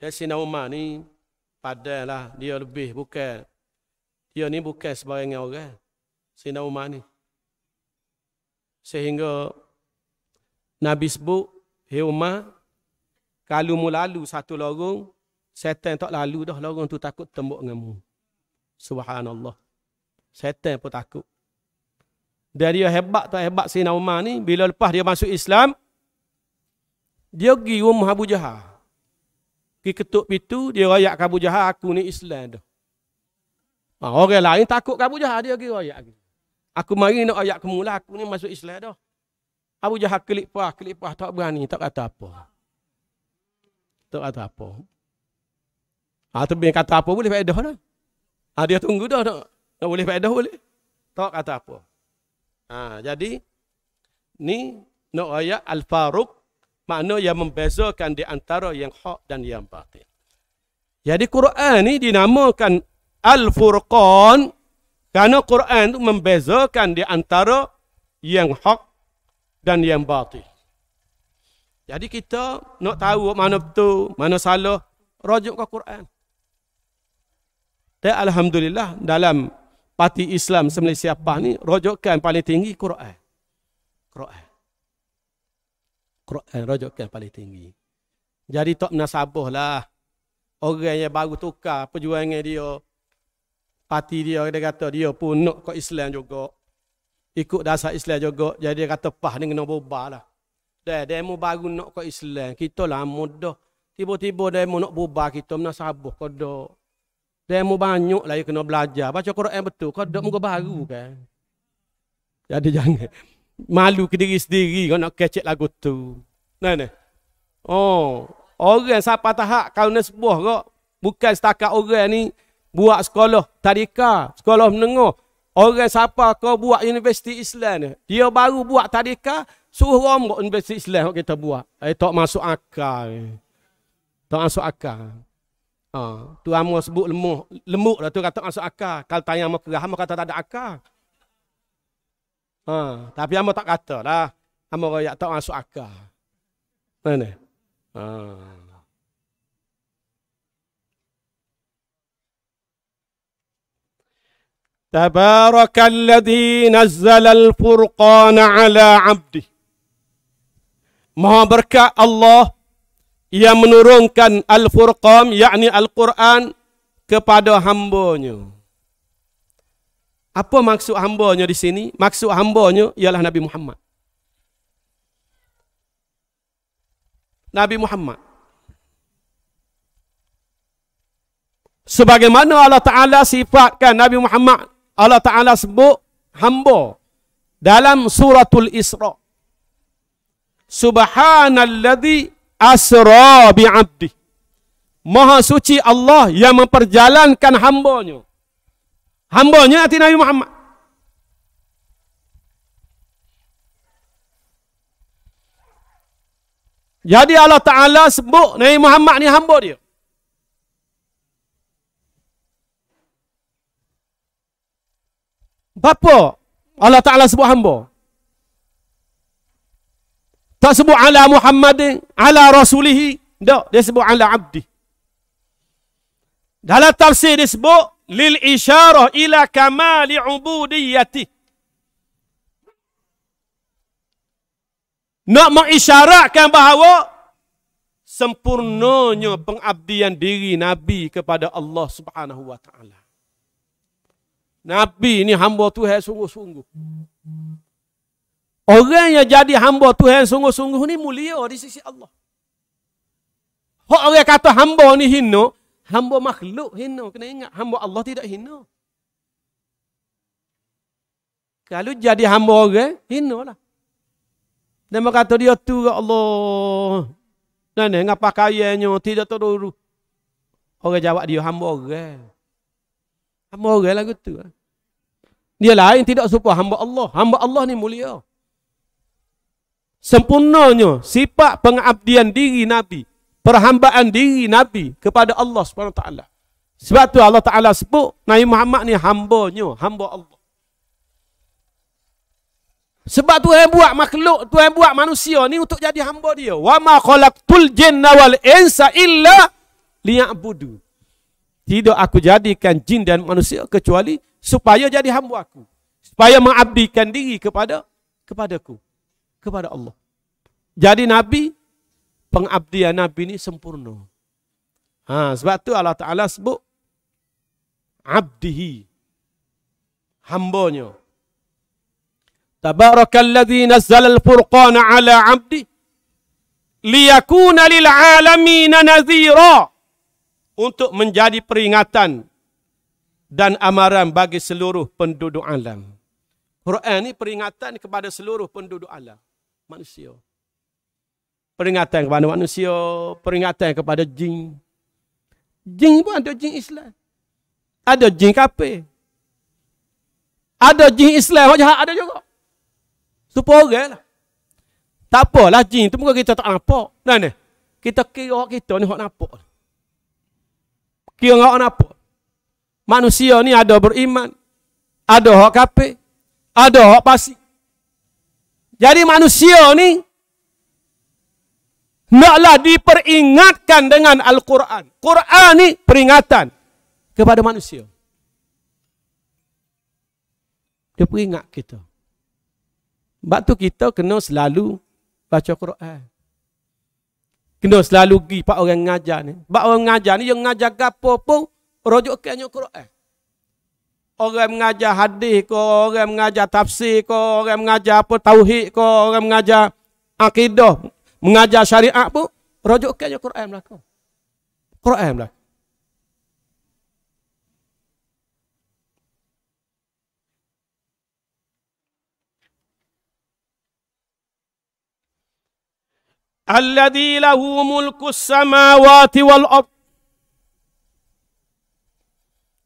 Dan ya, Sayyidina Umar ni padahlah dia lebih bukan dia ni bukan sebarang orang. Sayyidina Umar ni sehingga Nabi sebut hei Umar kalau mu lalu satu lorong setan tak lalu dah lorong tu takut tembok dengan mu subhanallah setan pun takut dan dia hebat tak hebat si Umar ni bila lepas dia masuk Islam dia pergi rumah Abu Jahal pergi ketuk pintu dia rayak ke Abu Jahal aku ni Islam dah ha, orang lain takut ke Abu Jahal, dia pergi rakyat. Aku mari nak ayat kemula aku ni masuk Islam dah. Abu Jahal kelipah, kelipah tak berani, tak kata apa. Tak kata apa. Ah tu bila kata apa boleh faedah dah. Ah dia tunggu dah tak. Tak boleh faedah boleh. Tak kata apa. ha, jadi ni nak no ayat Al-Faruq makna yang membezakan di antara yang hak dan yang batil. Jadi Quran ni dinamakan Al-Furqan Karena Quran itu membezakan di antara yang hak dan yang batil. Jadi kita nak tahu mana betul, mana salah, rujuk ke Quran. Dan Alhamdulillah dalam parti Islam sebenarnya siapa ni rojokkan paling tinggi Quran. Quran. Quran rojokkan paling tinggi. Jadi tak menasabuh lah. Orang yang baru tukar perjuangan dia parti dia dia kata dia pun nak ke Islam juga ikut dasar Islam juga jadi dia kata pah ni kena berubah lah dia demo baru nak ke Islam kita lah mudah tiba-tiba demo nak berubah kita mena sabuh kodok demo banyak lah yang kena belajar baca yang betul kodok muka baru kan jadi *laughs* jangan malu ke diri sendiri kalau nak kecek lagu tu nah ni oh orang siapa tahap kalau ni sebuah kok bukan setakat orang ni buat sekolah tadika, sekolah menengah. Orang siapa kau buat universiti Islam ni? Dia baru buat tadika, suruh rombok universiti Islam kita buat. Eh, tak masuk akal. Tak masuk akal. Ha, tu amo sebut lemuk. Lemuk lah tu kata tak masuk akal. Kalau tanya amo kerah, amo kata tak ada akal. Ha, tapi amo tak kata lah. Amo rakyat tak masuk akal. Mana? Ha. تبارك الذي نزل الفرقان على عبده Maha berkat Allah yang menurunkan Al-Furqan, yakni Al-Quran kepada hambanya. Apa maksud hambanya di sini? Maksud hambanya ialah Nabi Muhammad. Nabi Muhammad. Sebagaimana Allah Ta'ala sifatkan Nabi Muhammad Allah Ta'ala sebut hamba dalam suratul Isra. Subhanalladzi asra bi'abdi. Maha suci Allah yang memperjalankan hambanya. Hambanya hati Nabi Muhammad. Jadi Allah Ta'ala sebut Nabi Muhammad ni hamba dia. Bapa Allah Ta'ala sebut hamba. Tak sebut ala Muhammadin, ala Rasulihi. Tak, dia sebut ala Abdi. Dalam tafsir dia sebut, lil isyarah ila kamali ubudiyyati. Nak mengisyaratkan bahawa sempurnanya pengabdian diri Nabi kepada Allah Subhanahu wa taala. Nabi ini hamba Tuhan sungguh-sungguh. Orang yang jadi hamba Tuhan sungguh-sungguh ini mulia di sisi Allah. Hak orang kata hamba ni hina, hamba makhluk hina. Kena ingat hamba Allah tidak hina. Kalau jadi hamba orang, hina lah. Dan kata dia tu ya Allah. Nenek, dengan pakaiannya tidak teruruh. Orang jawab dia hamba orang. Hamba orang lagu tu. Ah. Dia lain tidak serupa hamba Allah. Hamba Allah ni mulia. Sempurnanya sifat pengabdian diri Nabi. Perhambaan diri Nabi kepada Allah SWT. Sebab tu Allah Ta'ala sebut Nabi Muhammad ni hambanya, hamba Allah. Sebab tu yang buat makhluk, tu yang buat manusia ni untuk jadi hamba dia. Wa ma khalaqtul jinna wal insa illa liya'budu. Tidak aku jadikan jin dan manusia kecuali supaya jadi hamba aku. Supaya mengabdikan diri kepada kepadaku. Kepada Allah. Jadi Nabi, pengabdian Nabi ini sempurna. Ha, sebab tu Allah Ta'ala sebut, Abdihi. Hambanya. Tabarakalladhi nazzal al-furqana ala abdi liyakuna lil'alamina nazirah untuk menjadi peringatan dan amaran bagi seluruh penduduk alam. Quran ini peringatan kepada seluruh penduduk alam. Manusia. Peringatan kepada manusia. Peringatan kepada jin. Jin pun ada jin Islam. Ada jin kape. Ada jin Islam. Macam ada juga. Supaya orang lah. Tak apalah jin. Itu muka kita tak nampak. Dan ni. Kita kira kita ni tak nampak. Kira ngak apa? Manusia ni ada beriman, ada hak kape, ada hak pasti. Jadi manusia ni naklah diperingatkan dengan Al-Quran. Quran ni peringatan kepada manusia. Dia peringat kita. Sebab tu kita kena selalu baca Quran. Kena selalu pergi pak orang ngajar ni. Pak orang ngajar ni yang ngajar gapo pun rujuk ke nyok Quran. Orang mengajar hadis ko orang mengajar tafsir ko orang mengajar apa tauhid ko orang mengajar akidah, mengajar syariat pun rojok ke nyok lah belaka. Quran lah. الذي له ملك السماوات والأرض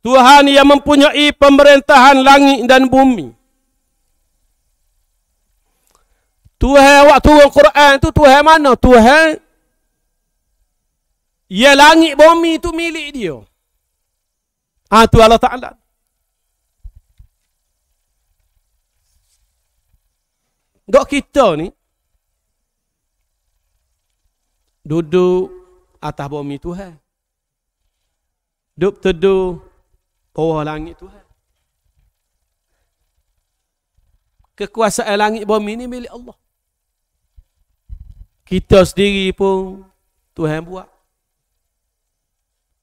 Tuhan yang mempunyai pemerintahan langit dan bumi. Tuhan waktu Al-Quran tu Tuhan mana? Tuhan Ya langit bumi itu milik dia. Ha, itu Allah Ta'ala. Dok kita ni, duduk atas bumi Tuhan. Duduk teduh bawah langit Tuhan. Kekuasaan langit bumi ini milik Allah. Kita sendiri pun Tuhan buat.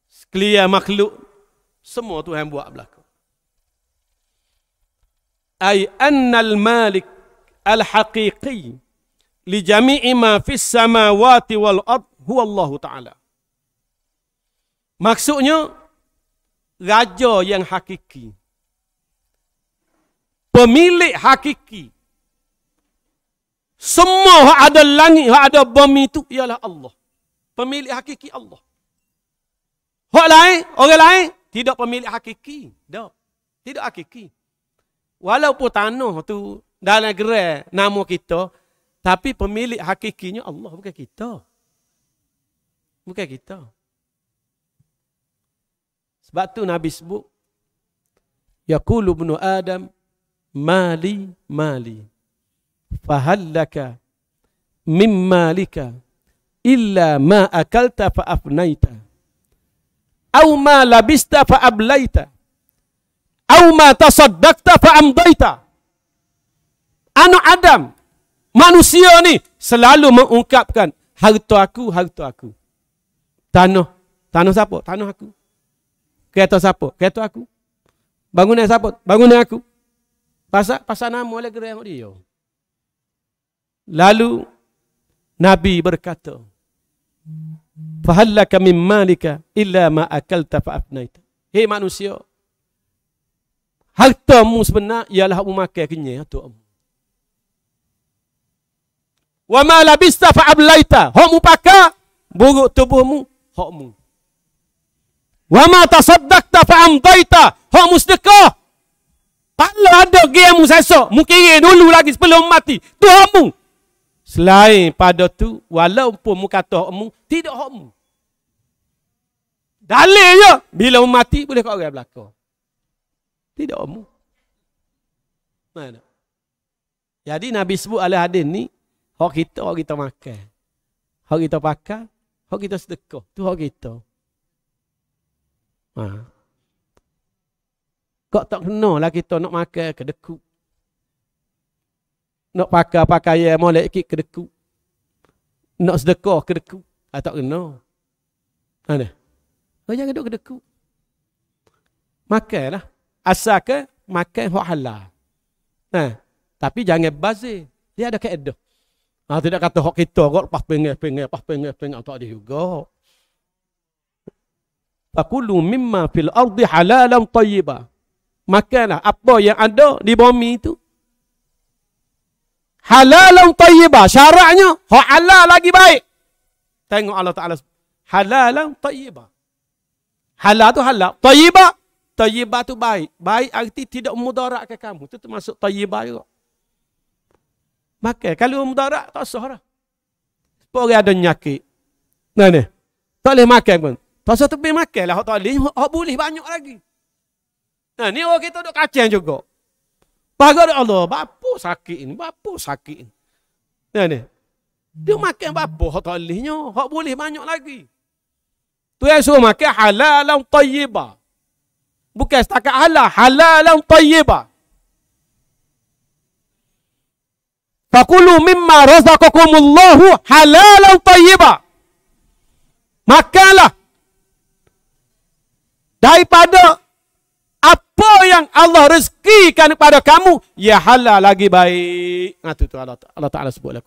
Sekalian makhluk, semua Tuhan buat berlaku. Ay annal malik al-haqiqiyin li jami'i ma fis samawati wal ard huwallahu taala. Maksudnya raja yang hakiki. Pemilik hakiki. Semua yang ada langit, yang ada bumi itu ialah Allah. Pemilik hakiki Allah. Hak lain, orang lain tidak pemilik hakiki. Tidak. Tidak hakiki. Walaupun tanah tu dalam negara nama kita, tapi pemilik hakikinya Allah bukan kita. Bukan kita. Sebab tu Nabi sebut Yaqulu ibn Adam mali mali fahal laka mim malika illa ma akalta fa afnaita aw ma labista fa ablaita aw ma tasaddaqta fa amdaita Anu Adam, Manusia ni selalu mengungkapkan harta aku, harta aku. Tanah. Tanah siapa? Tanah aku. Kereta siapa? Kereta aku. Bangunan siapa? Bangunan aku. Pasal, pasal nama oleh gerai dia. Lalu Nabi berkata, "Fahallaka min malika illa ma akalta fa afnaita." Hei manusia, harta mu sebenarnya ialah umakai kenyang tu wa ma labista fa ablaita hok mu paka buruk tubuhmu hok mu wa ma tasaddaqta fa amdaita hok mu sedekah kalau ada gaya mu sesok mu kiri dulu lagi sebelum mati tu hok mu selain pada tu walaupun mu kata hok mu tidak hok mu dalil je bila mu mati boleh kau orang belaka tidak hok mu mana jadi Nabi sebut alih hadis ni Hak kita, hak kita makan. Hak kita pakai. Hak kita sedekah. Itu hak kita. Ha. Kok tak kena lah kita nak makan deku, Nak pakai pakaian molek ikut deku, Nak sedekah kedekuk. Ha, tak kena. Mana? Ha, Kau oh, jangan duduk kedekuk. Makanlah. Asalkan makan hak lah. halal. Ha. Tapi jangan bazir. Dia ada keedah. Nah tidak kata hok kita kok lepas pengeh pengeh lepas pengeh pengeh tak ada juga. Fakulu mimma fil ardi halalan tayyiba. Makanlah apa yang ada di bumi itu. Halalan tayyiba. Syaratnya hok Allah lagi baik. Tengok Allah Taala halalan tayyiba. Halal tu halal, tayyiba. Tayyiba tu baik. Baik arti tidak memudaratkan kamu. Itu termasuk tayyiba juga. Makan. Kalau mudarat, tak sah lah. Orang ada nyakit. Nah, ni. Tak boleh makan pun. Pasal tu boleh makan lah. Tak boleh. Tak boleh banyak lagi. Nah, ni orang kita dok kacang juga. Bagus Allah. bapu sakit ini, bapu sakit ini, Nah, ni. Dia makan bapa. Tak bolehnya. Tak boleh banyak lagi. Tu yang suruh makan halal dan tayyibah. Bukan setakat halal. Halal dan tayyibah. Fakulu mimma razaqakumullahu halalan tayyiba. Makanlah. Daripada apa yang Allah rezekikan kepada kamu, ya halal lagi baik. Nah, itu, itu Allah, Allah Ta'ala sebut lah.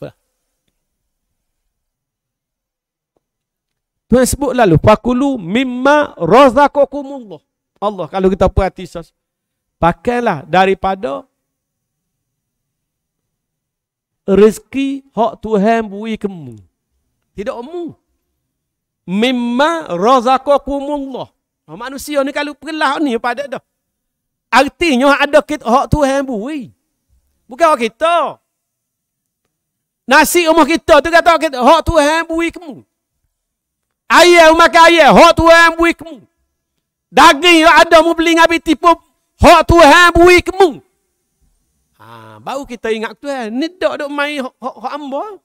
Tuhan sebut lalu, Fakulu mimma razaqakumullahu. Allah, kalau kita perhati, pakailah daripada rezeki hak Tuhan beri kamu. Tidak kamu. Mimma razaqakumullah. Oh, manusia ni kalau perlah ni pada dah. Artinya ada kita hak Tuhan beri. Bukan hak kita. Nasi rumah kita tu kata kita hak Tuhan beri kamu. Ayah rumah kaya hak Tuhan beri kamu. Daging yang ada mu beli ngabi tipu hak Tuhan beri kamu. Ha, baru kita ingat tu eh, Ni dok dok mai hok hok ambo.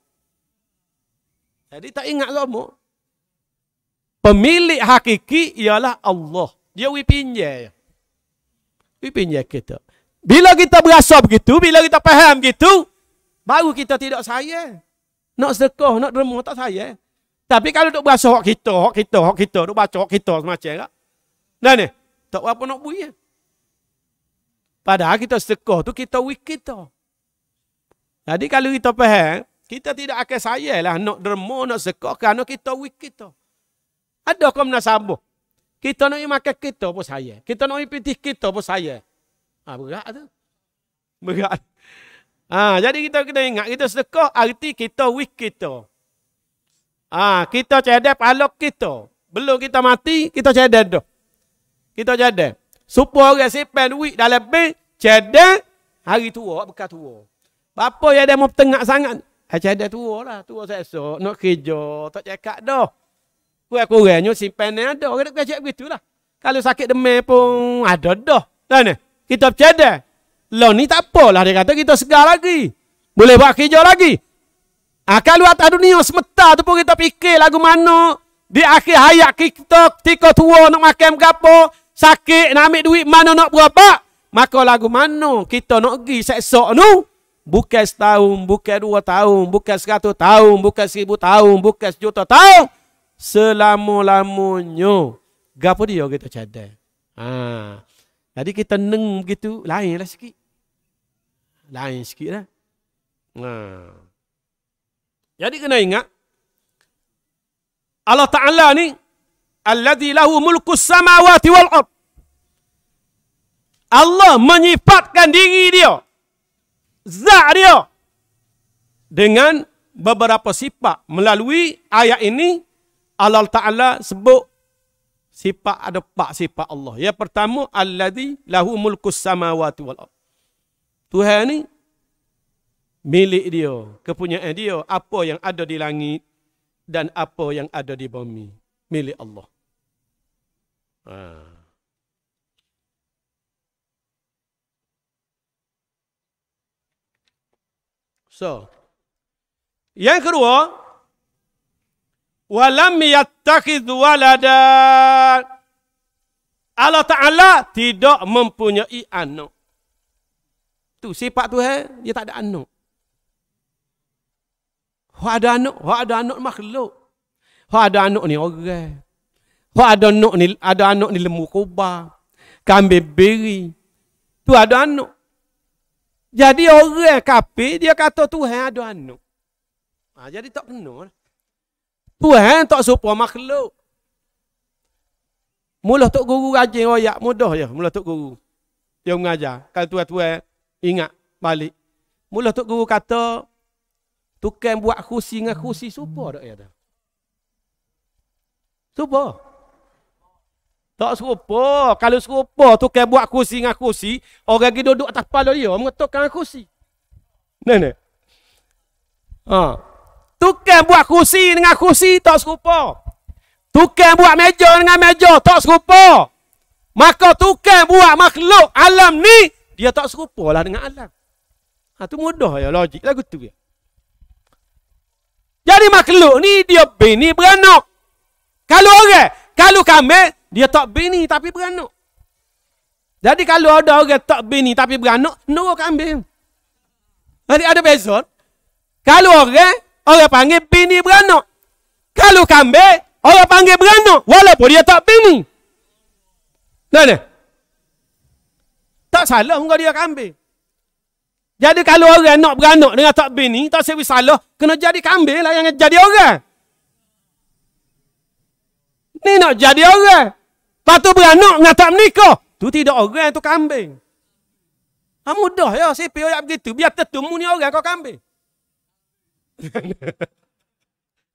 Jadi tak ingat lama. Pemilik hakiki ialah Allah. Dia wi pinjam. kita. Bila kita berasa begitu, bila kita faham begitu, baru kita tidak saya. Nak sedekah, nak derma tak saya. Tapi kalau duk berasa hok kita, hok kita, hok kita, duk baca hok kita semacam tak? Dan ni, tak apa nak buih. Ya. Padahal kita sekoh tu kita wik kita. Jadi kalau kita faham, kita tidak akan sayalah nak dermo, nak sekoh kerana kita wik kita. Ada kau nak sambung. Kita nak makan kita pun saya. Kita nak pitih kita pun saya. Ha, ah, berat tu. Berat. Ha, jadi kita kena ingat, kita sekoh arti kita wik kita. Ha, ah, kita cedek palok kita. Belum kita mati, kita cedek dah. Kita cedek. Supaya orang simpan duit dalam lebih. Cedah. Hari tua. Bukan tua. Bapa yang dia mau tengah sangat. Ha, cedah tua lah. Tua sesu. Nak kerja. Tak cakap dah. Kurang-kurangnya simpan ni ada. Kita kerja begitu lah. Kalau sakit demam pun ada dah. Dan ni. Kita cedah. Lo ni tak apalah. Dia kata kita segar lagi. Boleh buat kerja lagi. Ha, kalau atas dunia semeta tu pun kita fikir lagu mana. Di akhir hayat kita. Tika tua nak makan berapa sakit nak ambil duit mana nak berobat maka lagu mana kita nak pergi seksok nu bukan setahun bukan dua tahun bukan seratus tahun bukan seribu tahun bukan sejuta tahun selama-lamanya gapo dia kita cadang ha jadi kita neng begitu lainlah sikit lain sikit lah. Ha. Jadi kena ingat. Allah Ta'ala ni alladhi lahu mulku samawati wal Allah menyifatkan diri dia zat dia dengan beberapa sifat melalui ayat ini Allah Taala sebut sifat ada pak sifat Allah yang pertama alladhi lahu mulku samawati wal ard Tuhan ini milik dia kepunyaan dia apa yang ada di langit dan apa yang ada di bumi milik Allah Ha. So. Yang kedua, walam yattakhid walada. Allah Taala tidak mempunyai anak. Tu sifat Tuhan, dia tak ada anak. Hu ada anak, hu ada anak makhluk. Hu ada anak ni orang. Hak ada anak ni, ada anak ni lemu koba. Kambe beri. Tu ada anak. Jadi orang kapi dia kata Tuhan ada anak. Ha, jadi tak benar. Lah. Tuhan tak suka makhluk. Mula tok guru rajin royak mudah ya, mula tok guru. Dia mengajar, kalau tua-tua ingat balik. Mula tok guru kata tukang buat kursi dengan kursi supa dak ya tu. Supa. Tak serupa. Kalau serupa tu kan buat kursi dengan kursi, orang pergi duduk atas kepala dia mengetukkan kursi. Ni ni. Ha. Tukang buat kursi dengan kursi tak serupa. Tukang buat meja dengan meja tak serupa. Maka tukang buat makhluk alam ni dia tak lah dengan alam. Ha tu mudah ya logik lagu tu ya. Jadi makhluk ni dia bini beranak. Kalau orang, kalau kami dia tak bini tapi beranak. Jadi kalau ada orang tak bini tapi beranak, nurut kambing. Jadi ada beza. Kalau orang, orang panggil bini beranak. Kalau kambing, orang panggil beranak. Walaupun dia tak bini. Nene. Tak salah muka dia kambing. Jadi kalau orang nak beranak dengan tak bini, tak sebi salah, kena jadi kambing lah yang jadi orang. Ni nak jadi orang. Patu beranak dengan tak menikah. Tu tidak orang itu kambing. Ha mudah ya si pi ayat begitu. Biar tertemu ni orang kau kambing. *laughs*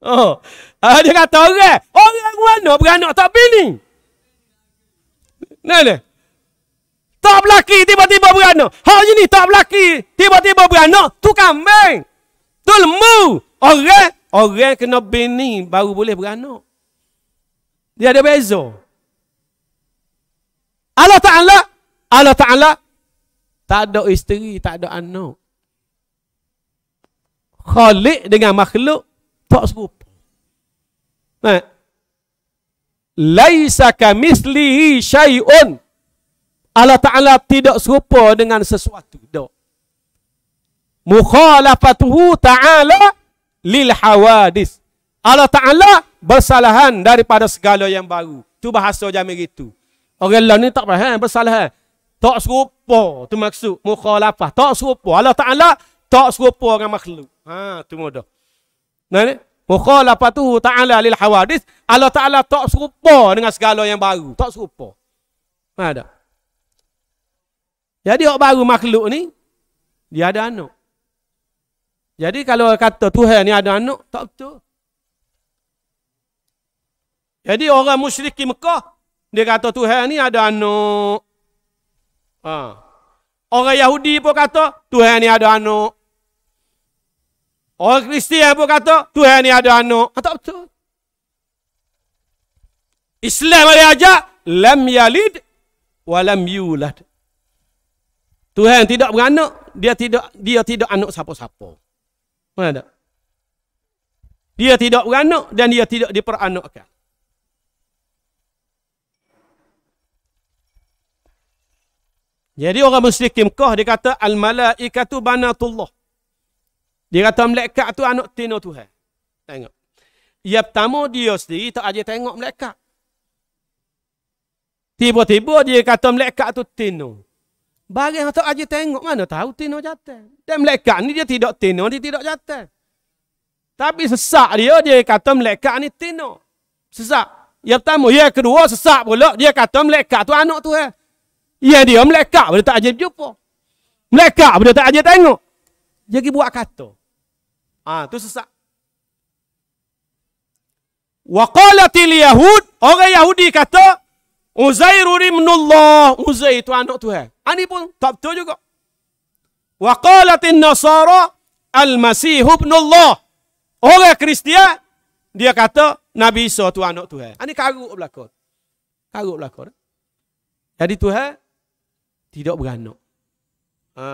oh, ah, dia kata orang, orang mana beranak tak bini? Nah, nah. Tak berlaki tiba-tiba beranak. Hari ni tak berlaki tiba-tiba beranak. Tu kambing. Tu lemu. Orang. Orang kena bini baru boleh beranak. Dia ada beza. Allah Ta'ala Allah Ta'ala tak ada isteri, tak ada anak. Khalik dengan makhluk tak serupa. Nah. Laisa ka mislihi syai'un. Allah Ta'ala tidak serupa dengan sesuatu. Tak. Mukhalafatuhu ta'ala lil hawadis. Allah Ta'ala bersalahan daripada segala yang baru. Itu bahasa jamir itu. Orang lain ni tak faham eh, bersalah. Eh. Tak serupa tu maksud mukhalafah. Tak serupa Allah Taala tak serupa dengan makhluk. Ha tu mudah. Nah ni mukhalafah tu Taala lil hawadis Allah Taala tak serupa dengan segala yang baru. Tak serupa. Ha dah. Jadi orang baru makhluk ni dia ada anak. Jadi kalau kata Tuhan ni ada anak, tak betul. Jadi orang musyrik Mekah dia kata Tuhan ni ada anak. Ha. Orang Yahudi pun kata Tuhan ni ada anak. Orang Kristian pun kata Tuhan ni ada anak. Ha, tak betul. Islam ada ajak lam yalid wa lam yulad. Tuhan tidak beranak, dia tidak dia tidak anak siapa-siapa. Mana? Dia tidak beranak dan dia tidak diperanakkan. Jadi orang musyrik Mekah dia kata al malaikatu banatullah. Dia kata malaikat tu anak tino Tuhan. Tengok. Ya pertama dia sendiri tak aja tengok malaikat. Tiba-tiba dia kata malaikat tu tino. Bagi yang tak aja tengok mana tahu tino jatuh. Dan malaikat ni dia tidak tino, dia tidak jatuh. Tapi sesak dia, dia kata malaikat ni tino. Sesak. Ya pertama, ya kedua sesak pula. Dia kata malaikat tu anak tu. Eh. Ya dia melekat pada tak ajar jumpa. Melekat pada tak ajar tengok. Dia pergi buat kata. Ah ha, tu sesak. Wa qalatil yahud, orang Yahudi kata Uzairu ibnullah, Uzair itu anak Tuhan. Ani ha, pun tak betul juga. Wa qalatin nasara al-masih ibnullah. Orang Kristian dia kata Nabi Isa tu anak Tuhan. Ani ha, karuk belakang. Karuk belakang. Jadi Tuhan tidak beranak. Ha,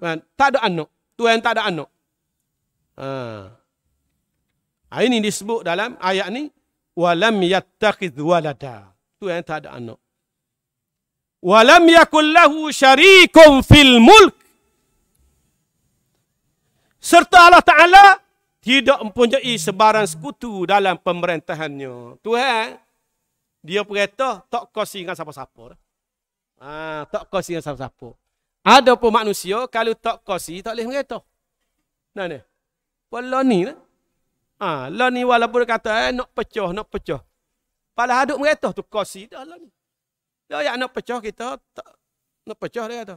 kan? Tak ada anak. Tuhan tak ada anak. Ha. Ini disebut dalam ayat ni walam yattaqiz walada. Tuhan tak ada anak. Walam yakul lahu syarikum fil mulk. Serta Allah Taala tidak mempunyai sebarang sekutu dalam pemerintahannya. Tuhan dia berkata tak kasi dengan siapa-siapa. Dah. Ah, tak kasi dengan siapa-siapa. Ada pun manusia kalau tak kasi tak boleh mengata. Nah ni. Wala ni lah. Ah, ha, la ni walaupun kata eh, nak pecah, nak pecah. Pala aduk mengata tu kasi dah lah ni. Dia yang nak pecah kita tak nak pecah dia tu.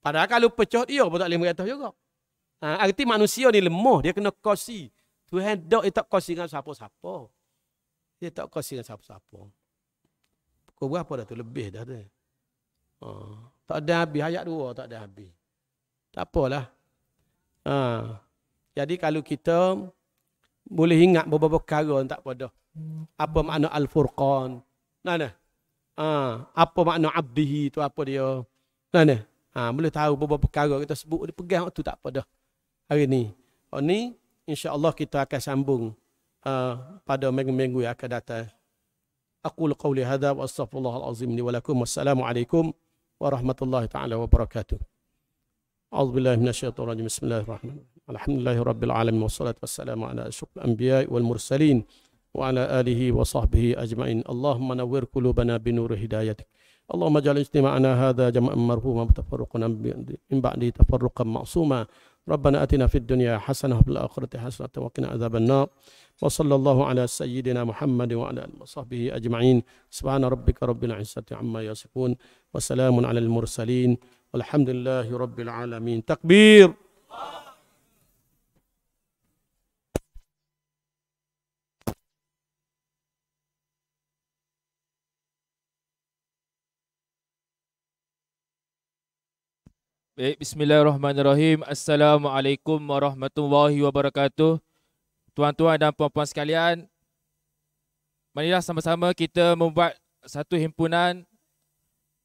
Padahal kalau pecah dia pun tak boleh mengata juga. Ah, ha, arti manusia ni lemah, dia kena kasi. Tuhan dia tak kasi dengan siapa-siapa. Dia tak kasi dengan siapa-siapa. Pukul berapa dah tu? Lebih dah tu. Tak ada habis. Ayat dua tak ada habis. Tak apalah. Ha. Jadi kalau kita boleh ingat beberapa perkara tak apa dah. Apa makna Al-Furqan? Nah, nah. Ha. Apa makna Abdihi tu apa dia? Nah, nah. Ha. Boleh tahu beberapa perkara kita sebut. Dia pegang tu tak apa dah. Hari ni. Hari oh, ni insyaAllah kita akan sambung uh, pada minggu-minggu yang akan datang. Aku lukau lihada wa astagfirullahalazim ni walakum. Wassalamualaikum. Wa ورحمة الله تعالى وبركاته أعوذ بالله من الشيطان الرجيم بسم الله الرحمن الرحيم الحمد لله رب العالمين والصلاة والسلام على أشرف الأنبياء والمرسلين وعلى آله وصحبه أجمعين اللهم نور قلوبنا بنور هدايتك اللهم اجعل اجتماعنا هذا جمعا مرحوما تفرقنا من بعد تفرقا معصوما ربنا اتنا في الدنيا حسنه وفي الاخره حسنه وقنا عذاب النار وصلى الله على سيدنا محمد وعلى اله وصحبه اجمعين سبحان ربك رب العزه عما يصفون وسلام على المرسلين والحمد لله رب العالمين تكبير Baik, eh, bismillahirrahmanirrahim. Assalamualaikum warahmatullahi wabarakatuh. Tuan-tuan dan puan-puan sekalian, marilah sama-sama kita membuat satu himpunan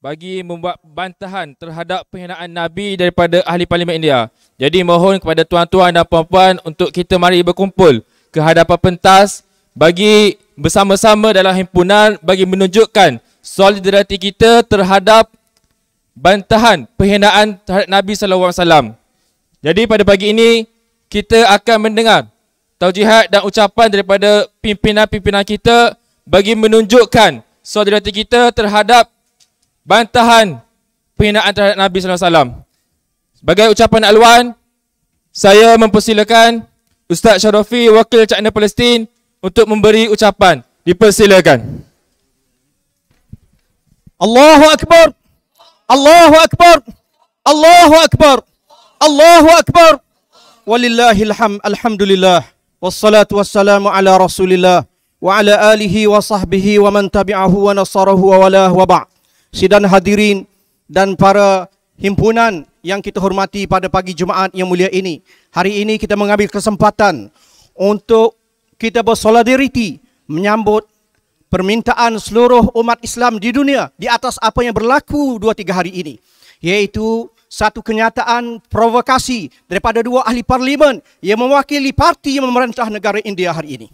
bagi membuat bantahan terhadap penghinaan Nabi daripada Ahli Parlimen India. Jadi mohon kepada tuan-tuan dan puan-puan untuk kita mari berkumpul ke hadapan pentas bagi bersama-sama dalam himpunan bagi menunjukkan solidariti kita terhadap bantahan penghinaan terhadap Nabi sallallahu alaihi wasallam. Jadi pada pagi ini kita akan mendengar taujihat dan ucapan daripada pimpinan-pimpinan kita bagi menunjukkan solidariti kita terhadap bantahan penghinaan terhadap Nabi sallallahu alaihi wasallam. Sebagai ucapan aluan, saya mempersilakan Ustaz Syarofi wakil Cakna Palestin untuk memberi ucapan. Dipersilakan. الله Akbar. Allahu Akbar. Allahu Akbar. Allahu Akbar. Walillahi alham, alhamdulillah. Wassalatu wassalamu ala rasulillah. Wa ala alihi wa sahbihi wa man tabi'ahu wa nasarahu wa walah wa ba' Sidan hadirin dan para himpunan yang kita hormati pada pagi Jumaat yang mulia ini. Hari ini kita mengambil kesempatan untuk kita bersolidariti menyambut permintaan seluruh umat Islam di dunia di atas apa yang berlaku dua tiga hari ini. Iaitu satu kenyataan provokasi daripada dua ahli parlimen yang mewakili parti yang memerintah negara India hari ini.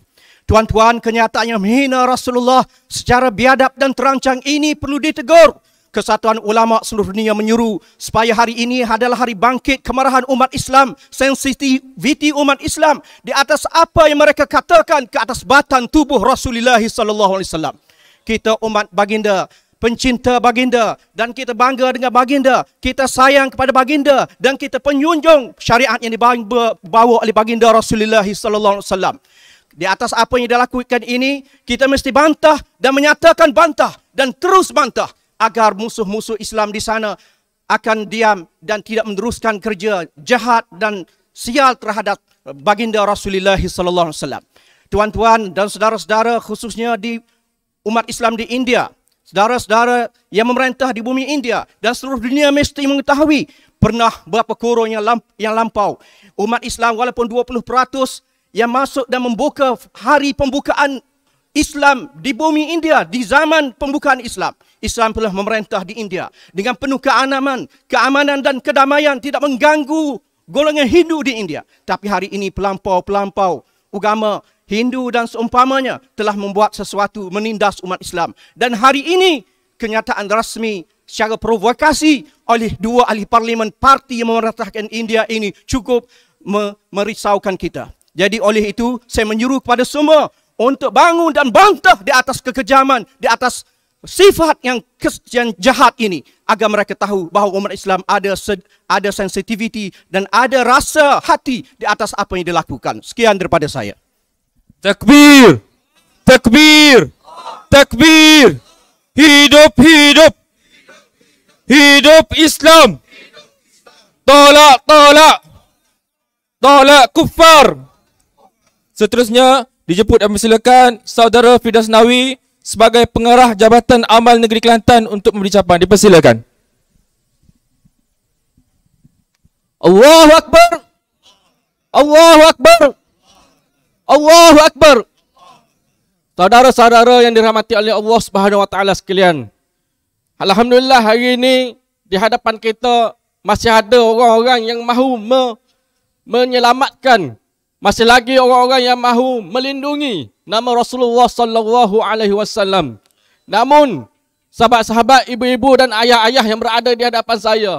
Tuan-tuan, kenyataan yang menghina Rasulullah secara biadab dan terancang ini perlu ditegur. Kesatuan ulama seluruh dunia menyuruh supaya hari ini adalah hari bangkit kemarahan umat Islam, sensitiviti umat Islam di atas apa yang mereka katakan ke atas batan tubuh Rasulullah sallallahu alaihi wasallam. Kita umat baginda pencinta baginda dan kita bangga dengan baginda kita sayang kepada baginda dan kita penyunjung syariat yang dibawa oleh baginda Rasulullah sallallahu alaihi wasallam di atas apa yang dilakukan ini kita mesti bantah dan menyatakan bantah dan terus bantah agar musuh-musuh Islam di sana akan diam dan tidak meneruskan kerja jahat dan sial terhadap baginda Rasulullah sallallahu alaihi wasallam. Tuan-tuan dan saudara-saudara khususnya di umat Islam di India, saudara-saudara yang memerintah di bumi India dan seluruh dunia mesti mengetahui pernah berapa kurun yang yang lampau umat Islam walaupun 20% yang masuk dan membuka hari pembukaan Islam di bumi India di zaman pembukaan Islam. Islam telah memerintah di India dengan penuh keamanan, keamanan dan kedamaian tidak mengganggu golongan Hindu di India. Tapi hari ini pelampau-pelampau agama Hindu dan seumpamanya telah membuat sesuatu menindas umat Islam. Dan hari ini kenyataan rasmi secara provokasi oleh dua ahli parlimen parti yang memerintahkan India ini cukup merisaukan kita. Jadi oleh itu saya menyuruh kepada semua untuk bangun dan bantah di atas kekejaman, di atas sifat yang, kesian jahat ini agar mereka tahu bahawa umat Islam ada ada sensitiviti dan ada rasa hati di atas apa yang dilakukan. Sekian daripada saya. Takbir. Takbir. Takbir. Hidup hidup. Hidup Islam. Tolak tolak. Tolak kufar. Seterusnya dijemput dan mempersilakan saudara Fidas Nawi sebagai pengarah Jabatan Amal Negeri Kelantan untuk memberi capan. Dipersilakan. Allahu Akbar! Allahu Akbar! Allahu Akbar! Saudara-saudara yang dirahmati oleh Allah Subhanahu Wa Taala sekalian. Alhamdulillah hari ini di hadapan kita masih ada orang-orang yang mahu me- menyelamatkan masih lagi orang-orang yang mahu melindungi nama Rasulullah sallallahu alaihi wasallam. Namun sahabat-sahabat, ibu-ibu dan ayah-ayah yang berada di hadapan saya,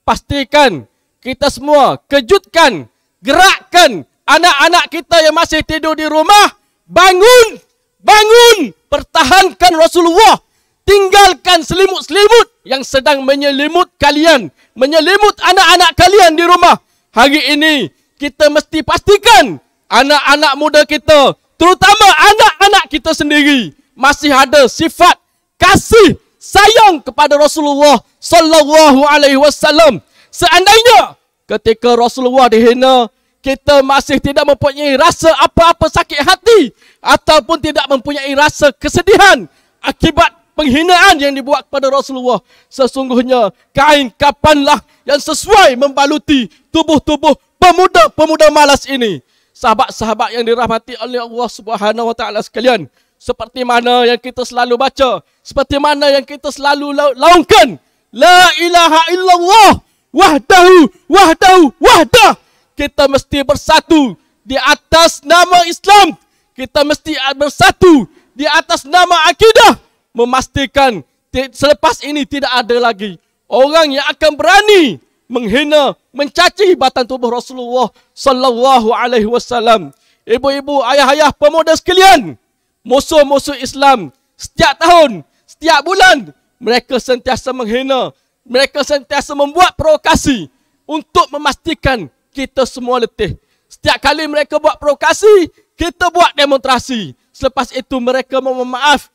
pastikan kita semua kejutkan, gerakkan anak-anak kita yang masih tidur di rumah, bangun, bangun, pertahankan Rasulullah. Tinggalkan selimut-selimut yang sedang menyelimut kalian, menyelimut anak-anak kalian di rumah. Hari ini kita mesti pastikan anak-anak muda kita, terutama anak-anak kita sendiri masih ada sifat kasih sayang kepada Rasulullah sallallahu alaihi wasallam. Seandainya ketika Rasulullah dihina, kita masih tidak mempunyai rasa apa-apa sakit hati ataupun tidak mempunyai rasa kesedihan akibat penghinaan yang dibuat kepada Rasulullah. Sesungguhnya kain kapanlah yang sesuai membaluti tubuh-tubuh pemuda-pemuda malas ini. Sahabat-sahabat yang dirahmati oleh Allah Subhanahu wa taala sekalian, seperti mana yang kita selalu baca, seperti mana yang kita selalu laungkan, la ilaha illallah wahdahu wahdahu wahdah. Kita mesti bersatu di atas nama Islam. Kita mesti bersatu di atas nama akidah memastikan selepas ini tidak ada lagi orang yang akan berani menghina, mencaci batang tubuh Rasulullah sallallahu alaihi wasallam. Ibu-ibu, ayah-ayah, pemuda sekalian, musuh-musuh Islam setiap tahun, setiap bulan mereka sentiasa menghina, mereka sentiasa membuat provokasi untuk memastikan kita semua letih. Setiap kali mereka buat provokasi, kita buat demonstrasi. Selepas itu mereka memohon maaf,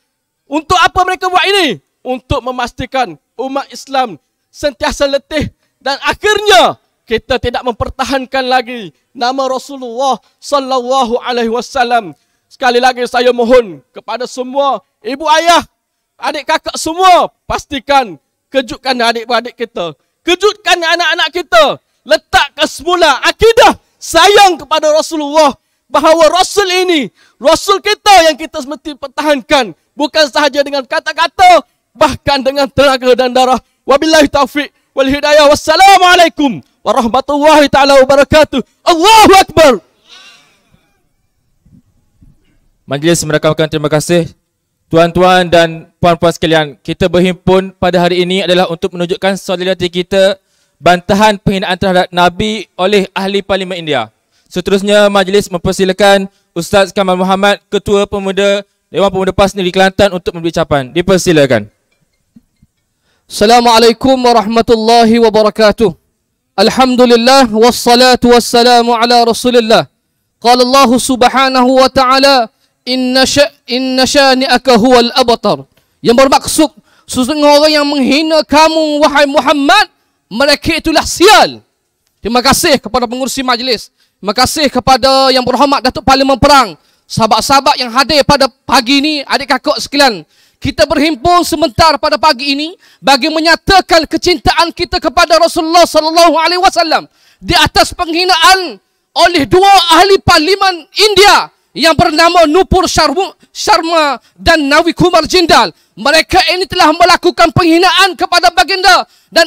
untuk apa mereka buat ini? Untuk memastikan umat Islam sentiasa letih dan akhirnya kita tidak mempertahankan lagi nama Rasulullah sallallahu alaihi wasallam. Sekali lagi saya mohon kepada semua ibu ayah, adik kakak semua, pastikan kejutkan adik-adik kita. Kejutkan anak-anak kita. Letakkan semula akidah sayang kepada Rasulullah bahawa Rasul ini, Rasul kita yang kita mesti pertahankan bukan sahaja dengan kata-kata bahkan dengan tenaga dan darah wabillahi taufik wal hidayah wassalamualaikum warahmatullahi taala wabarakatuh Allahu akbar Majlis merakamkan terima kasih tuan-tuan dan puan-puan sekalian kita berhimpun pada hari ini adalah untuk menunjukkan solidariti kita bantahan penghinaan terhadap Nabi oleh Ahli Parlimen India. Seterusnya, majlis mempersilakan Ustaz Kamal Muhammad, Ketua Pemuda Dewan Pemuda PAS di Kelantan untuk memberi capan. Dipersilakan. Assalamualaikum warahmatullahi wabarakatuh. Alhamdulillah wassalatu wassalamu ala Rasulillah. Qala Allah Subhanahu wa taala inna sya inna syani'aka huwal abtar. Yang bermaksud sesungguhnya orang yang menghina kamu wahai Muhammad mereka itulah sial. Terima kasih kepada pengurusi majlis. Terima kasih kepada yang berhormat Datuk Parlimen Perang sahabat-sahabat yang hadir pada pagi ini, adik kakak sekalian, kita berhimpun sebentar pada pagi ini bagi menyatakan kecintaan kita kepada Rasulullah sallallahu alaihi wasallam di atas penghinaan oleh dua ahli parlimen India yang bernama Nupur Sharma dan Nawi Kumar Jindal. Mereka ini telah melakukan penghinaan kepada baginda dan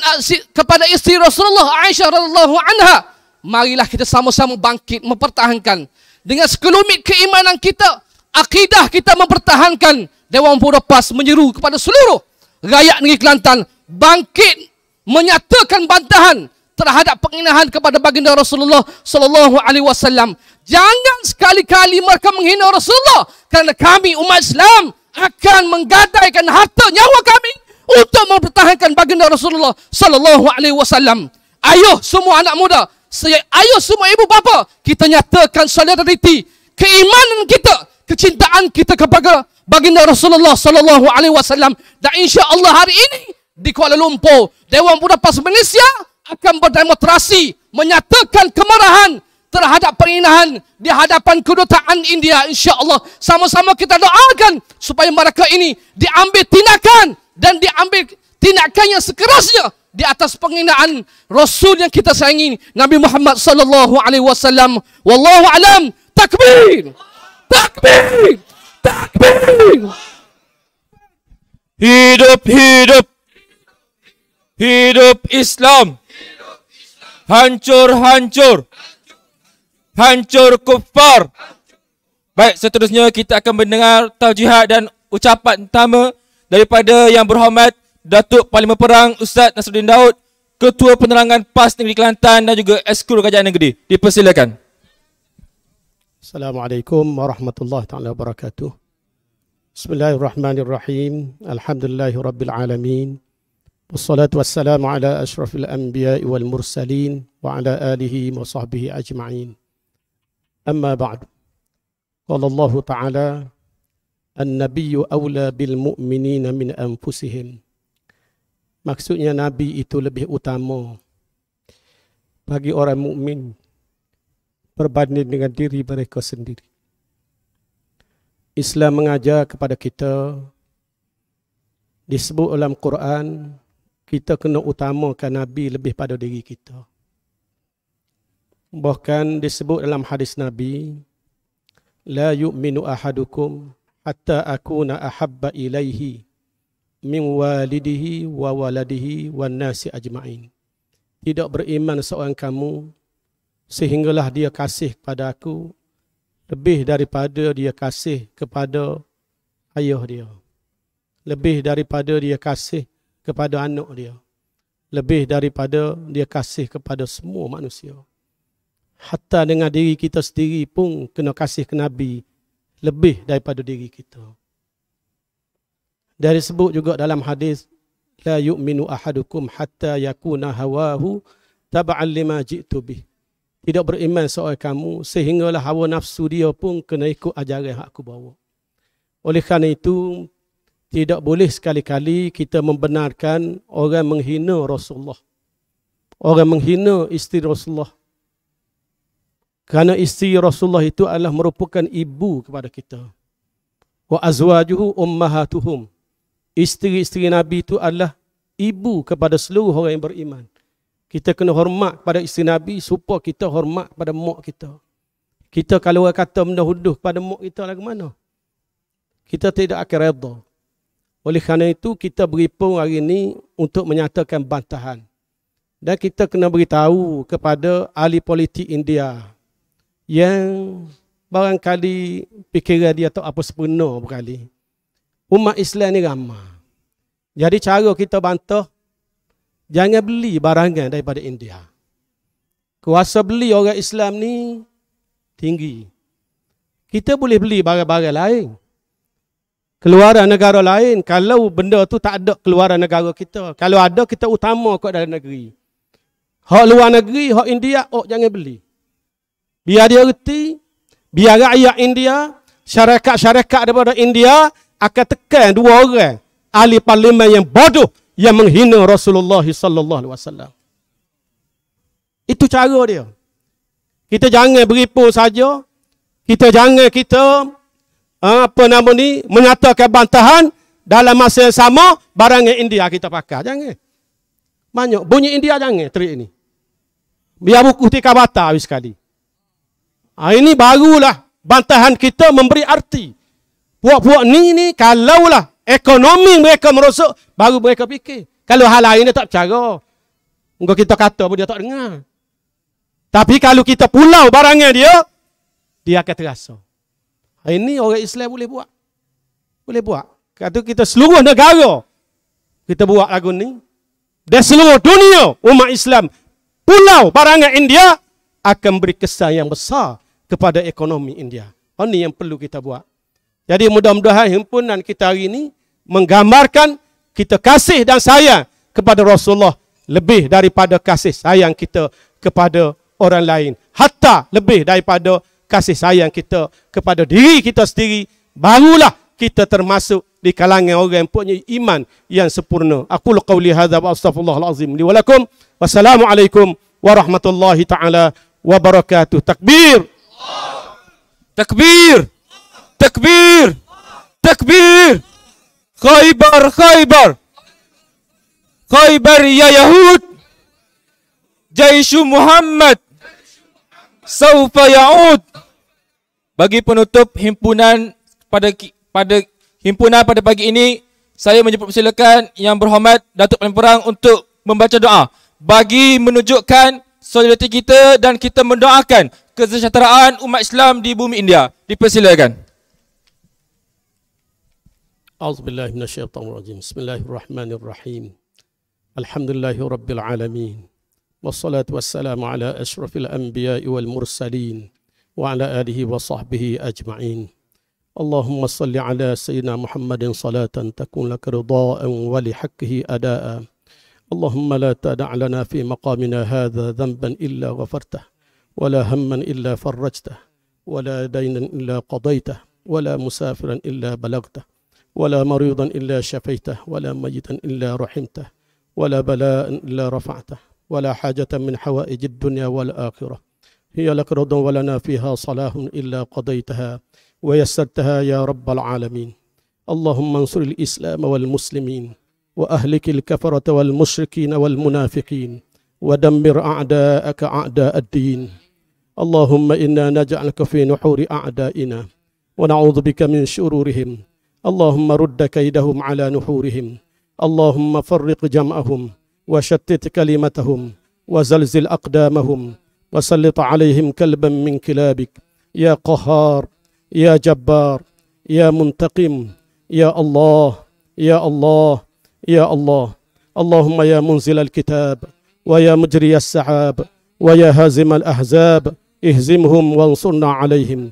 kepada isteri Rasulullah Aisyah radhiyallahu anha. Marilah kita sama-sama bangkit mempertahankan dengan sekelumit keimanan kita, akidah kita mempertahankan Dewan Pura Pas menyeru kepada seluruh rakyat negeri Kelantan bangkit menyatakan bantahan terhadap penghinaan kepada baginda Rasulullah sallallahu alaihi wasallam. Jangan sekali-kali mereka menghina Rasulullah kerana kami umat Islam akan menggadaikan harta nyawa kami untuk mempertahankan baginda Rasulullah sallallahu alaihi wasallam. Ayuh semua anak muda saya ayuh semua ibu bapa kita nyatakan solidariti keimanan kita kecintaan kita kepada baginda Rasulullah sallallahu alaihi wasallam dan insya-Allah hari ini di Kuala Lumpur Dewan Pendapat Malaysia akan berdemonstrasi menyatakan kemarahan terhadap perinahan di hadapan kedutaan India insya-Allah sama-sama kita doakan supaya mereka ini diambil tindakan dan diambil tindakan yang sekerasnya di atas penghinaan Rasul yang kita sayangi Nabi Muhammad sallallahu alaihi wasallam wallahu alam takbir takbir takbir hidup hidup hidup Islam hancur hancur hancur kufar baik seterusnya kita akan mendengar tajihat dan ucapan pertama daripada yang berhormat Datuk Parlimen Perang Ustaz Nasruddin Daud, Ketua Penerangan PAS Negeri Kelantan dan juga Eskul Kerajaan Negeri. Dipersilakan. Assalamualaikum warahmatullahi taala wabarakatuh. Bismillahirrahmanirrahim. Alhamdulillahirabbilalamin. Wassalatu wassalamu ala asyrafil anbiya'i wal mursalin wa ala alihi wa sahbihi ajma'in. Amma ba'du. Qala Allah Ta'ala: "An-nabiyyu awla bil mu'minina min anfusihim." Maksudnya nabi itu lebih utama bagi orang mukmin berbanding dengan diri mereka sendiri. Islam mengajar kepada kita disebut dalam Quran kita kena utamakan nabi lebih pada diri kita. Bahkan disebut dalam hadis nabi la yu'minu ahadukum hatta akuna ahabba ilaihi min walidihi wa waladihi wa nasi ajma'in. Tidak beriman seorang kamu sehinggalah dia kasih kepada aku lebih daripada dia kasih kepada ayah dia. Lebih daripada dia kasih kepada anak dia. Lebih daripada dia kasih kepada semua manusia. Hatta dengan diri kita sendiri pun kena kasih ke Nabi lebih daripada diri kita. Dari sebut juga dalam hadis la yu'minu ahadukum hatta yakuna hawahu tab'an lima ji'tu bih. Tidak beriman seorang kamu sehinggalah hawa nafsu dia pun kena ikut ajaran yang aku bawa. Oleh kerana itu tidak boleh sekali-kali kita membenarkan orang menghina Rasulullah. Orang menghina isteri Rasulullah. Kerana isteri Rasulullah itu adalah merupakan ibu kepada kita. Wa azwajuhu ummahatuhum isteri-isteri Nabi itu adalah ibu kepada seluruh orang yang beriman. Kita kena hormat pada isteri Nabi supaya kita hormat pada mak kita. Kita kalau orang kata benda huduh kepada mak kita lah ke mana? Kita tidak akan redha. Oleh kerana itu kita beri pun hari ini untuk menyatakan bantahan. Dan kita kena beritahu kepada ahli politik India yang barangkali fikiran dia tak apa sepenuh berkali. Umat Islam ni ramai. Jadi cara kita bantah, jangan beli barangan daripada India. Kuasa beli orang Islam ni tinggi. Kita boleh beli barang-barang lain. Keluaran negara lain, kalau benda tu tak ada keluaran negara kita. Kalau ada, kita utama kat dalam negeri. Hak luar negeri, hak India, oh jangan beli. Biar dia reti, biar rakyat India, syarikat-syarikat daripada India, akan tekan dua orang ahli parlimen yang bodoh yang menghina Rasulullah sallallahu alaihi wasallam. Itu cara dia. Kita jangan beripu saja. Kita jangan kita ha, apa nama ni menyatakan bantahan dalam masa yang sama barang India kita pakai. Jangan. Banyak bunyi India jangan trik ini. Biar buku tika bata habis sekali. Ha, ini barulah bantahan kita memberi arti. Puak-puak ni ni kalau lah ekonomi mereka merosot baru mereka fikir. Kalau hal lain dia tak bercara. Engkau kita kata pun dia tak dengar. Tapi kalau kita pulau barangnya dia, dia akan terasa. Ini orang Islam boleh buat. Boleh buat. Kata kita seluruh negara kita buat lagu ni. Dan seluruh dunia umat Islam pulau barangnya India akan beri kesan yang besar kepada ekonomi India. Ini yang perlu kita buat. Jadi mudah-mudahan himpunan kita hari ini menggambarkan kita kasih dan sayang kepada Rasulullah lebih daripada kasih sayang kita kepada orang lain. Hatta lebih daripada kasih sayang kita kepada diri kita sendiri. Barulah kita termasuk di kalangan orang yang punya iman yang sempurna. Aku lukau lihada astagfirullahaladzim. Liwalakum. Wassalamualaikum warahmatullahi ta'ala wabarakatuh. Takbir. Takbir. Takbir, takbir, خیبر خیبر خیبر ya Yahud, جیش محمد سوف یعود bagi penutup himpunan pada pada himpunan pada pagi ini saya menjemput silakan yang berhormat Datuk Pemimpin Perang untuk membaca doa bagi menunjukkan solidariti kita dan kita mendoakan kesejahteraan umat Islam di bumi India. Dipersilakan. أعوذ بالله من الشيطان الرجيم بسم الله الرحمن الرحيم الحمد لله رب العالمين والصلاة والسلام على أشرف الأنبياء والمرسلين وعلى آله وصحبه أجمعين اللهم صل على سيدنا محمد صلاة تكون لك رضاء ولحقه أداء اللهم لا تدع لنا في مقامنا هذا ذنبا إلا غفرته ولا هما إلا فرجته ولا دينا إلا قضيته ولا مسافرا إلا بلغته ولا مريضا إلا شفيته ولا ميتا إلا رحمته ولا بلاء إلا رفعته ولا حاجة من حوائج الدنيا والآخرة هي لك رضا ولنا فيها صلاه إلا قضيتها ويسرتها يا رب العالمين اللهم انصر الإسلام والمسلمين وأهلك الكفرة والمشركين والمنافقين ودمر أعداءك أعداء الدين اللهم إنا نجعلك في نحور أعدائنا ونعوذ بك من شرورهم اللهم رد كيدهم على نحورهم اللهم فرق جمعهم وشتت كلمتهم وزلزل أقدامهم وسلط عليهم كلبا من كلابك يا قهار يا جبار يا منتقم يا الله يا الله يا الله اللهم يا منزل الكتاب ويا مجري السعاب ويا هازم الأحزاب اهزمهم وانصرنا عليهم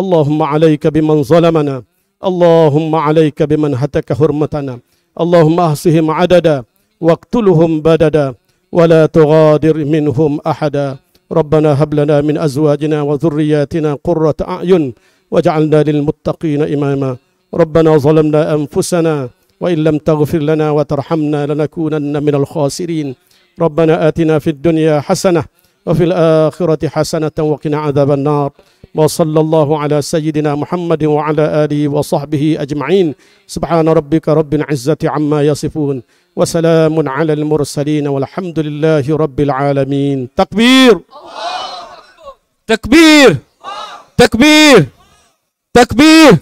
اللهم عليك بمن ظلمنا اللهم عليك بمن هتك حرمتنا اللهم احصهم عددا واقتلهم بددا ولا تغادر منهم احدا ربنا هب لنا من ازواجنا وذرياتنا قره اعين واجعلنا للمتقين اماما ربنا ظلمنا انفسنا وان لم تغفر لنا وترحمنا لنكونن من الخاسرين ربنا اتنا في الدنيا حسنه وفي الآخرة حسنة وقنا عذاب النار وصلى الله على سيدنا محمد وعلى آله وصحبه أجمعين سبحان ربك رب العزة عما يصفون وسلام على المرسلين والحمد لله رب العالمين تكبير تكبير تكبير تكبير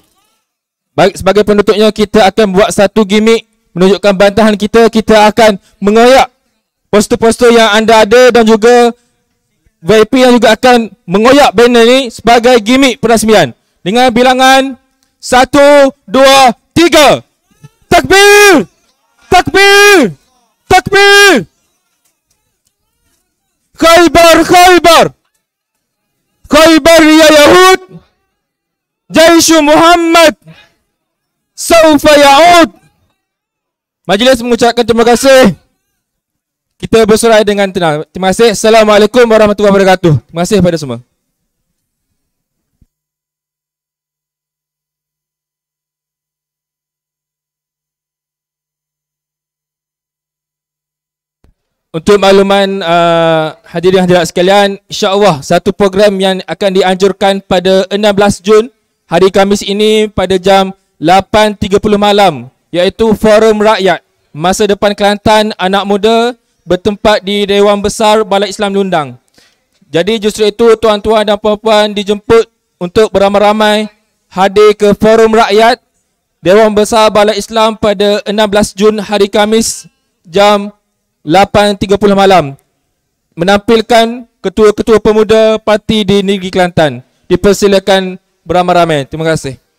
Baik, sebagai penutupnya kita akan buat satu gimmick menunjukkan bantahan kita. Kita akan mengoyak poster-poster yang anda ada dan juga VIP yang juga akan mengoyak banner ini sebagai gimmick perasmian dengan bilangan 1 2 3 takbir takbir takbir Khaibar Khaibar Khaibar ya Yahud Jaish Muhammad Saufa Yaud Majlis mengucapkan terima kasih kita bersurai dengan tenang. Terima kasih. Assalamualaikum warahmatullahi wabarakatuh. Terima kasih kepada semua. Untuk makluman uh, hadirin hadirat sekalian, Insyaallah satu program yang akan dianjurkan pada 16 Jun hari Kamis ini pada jam 8.30 malam iaitu Forum Rakyat Masa Depan Kelantan Anak Muda bertempat di Dewan Besar Balai Islam Lundang. Jadi justru itu tuan-tuan dan puan-puan dijemput untuk beramai-ramai hadir ke Forum Rakyat Dewan Besar Balai Islam pada 16 Jun hari Kamis jam 8.30 malam menampilkan ketua-ketua pemuda parti di negeri Kelantan. Dipersilakan beramai-ramai. Terima kasih.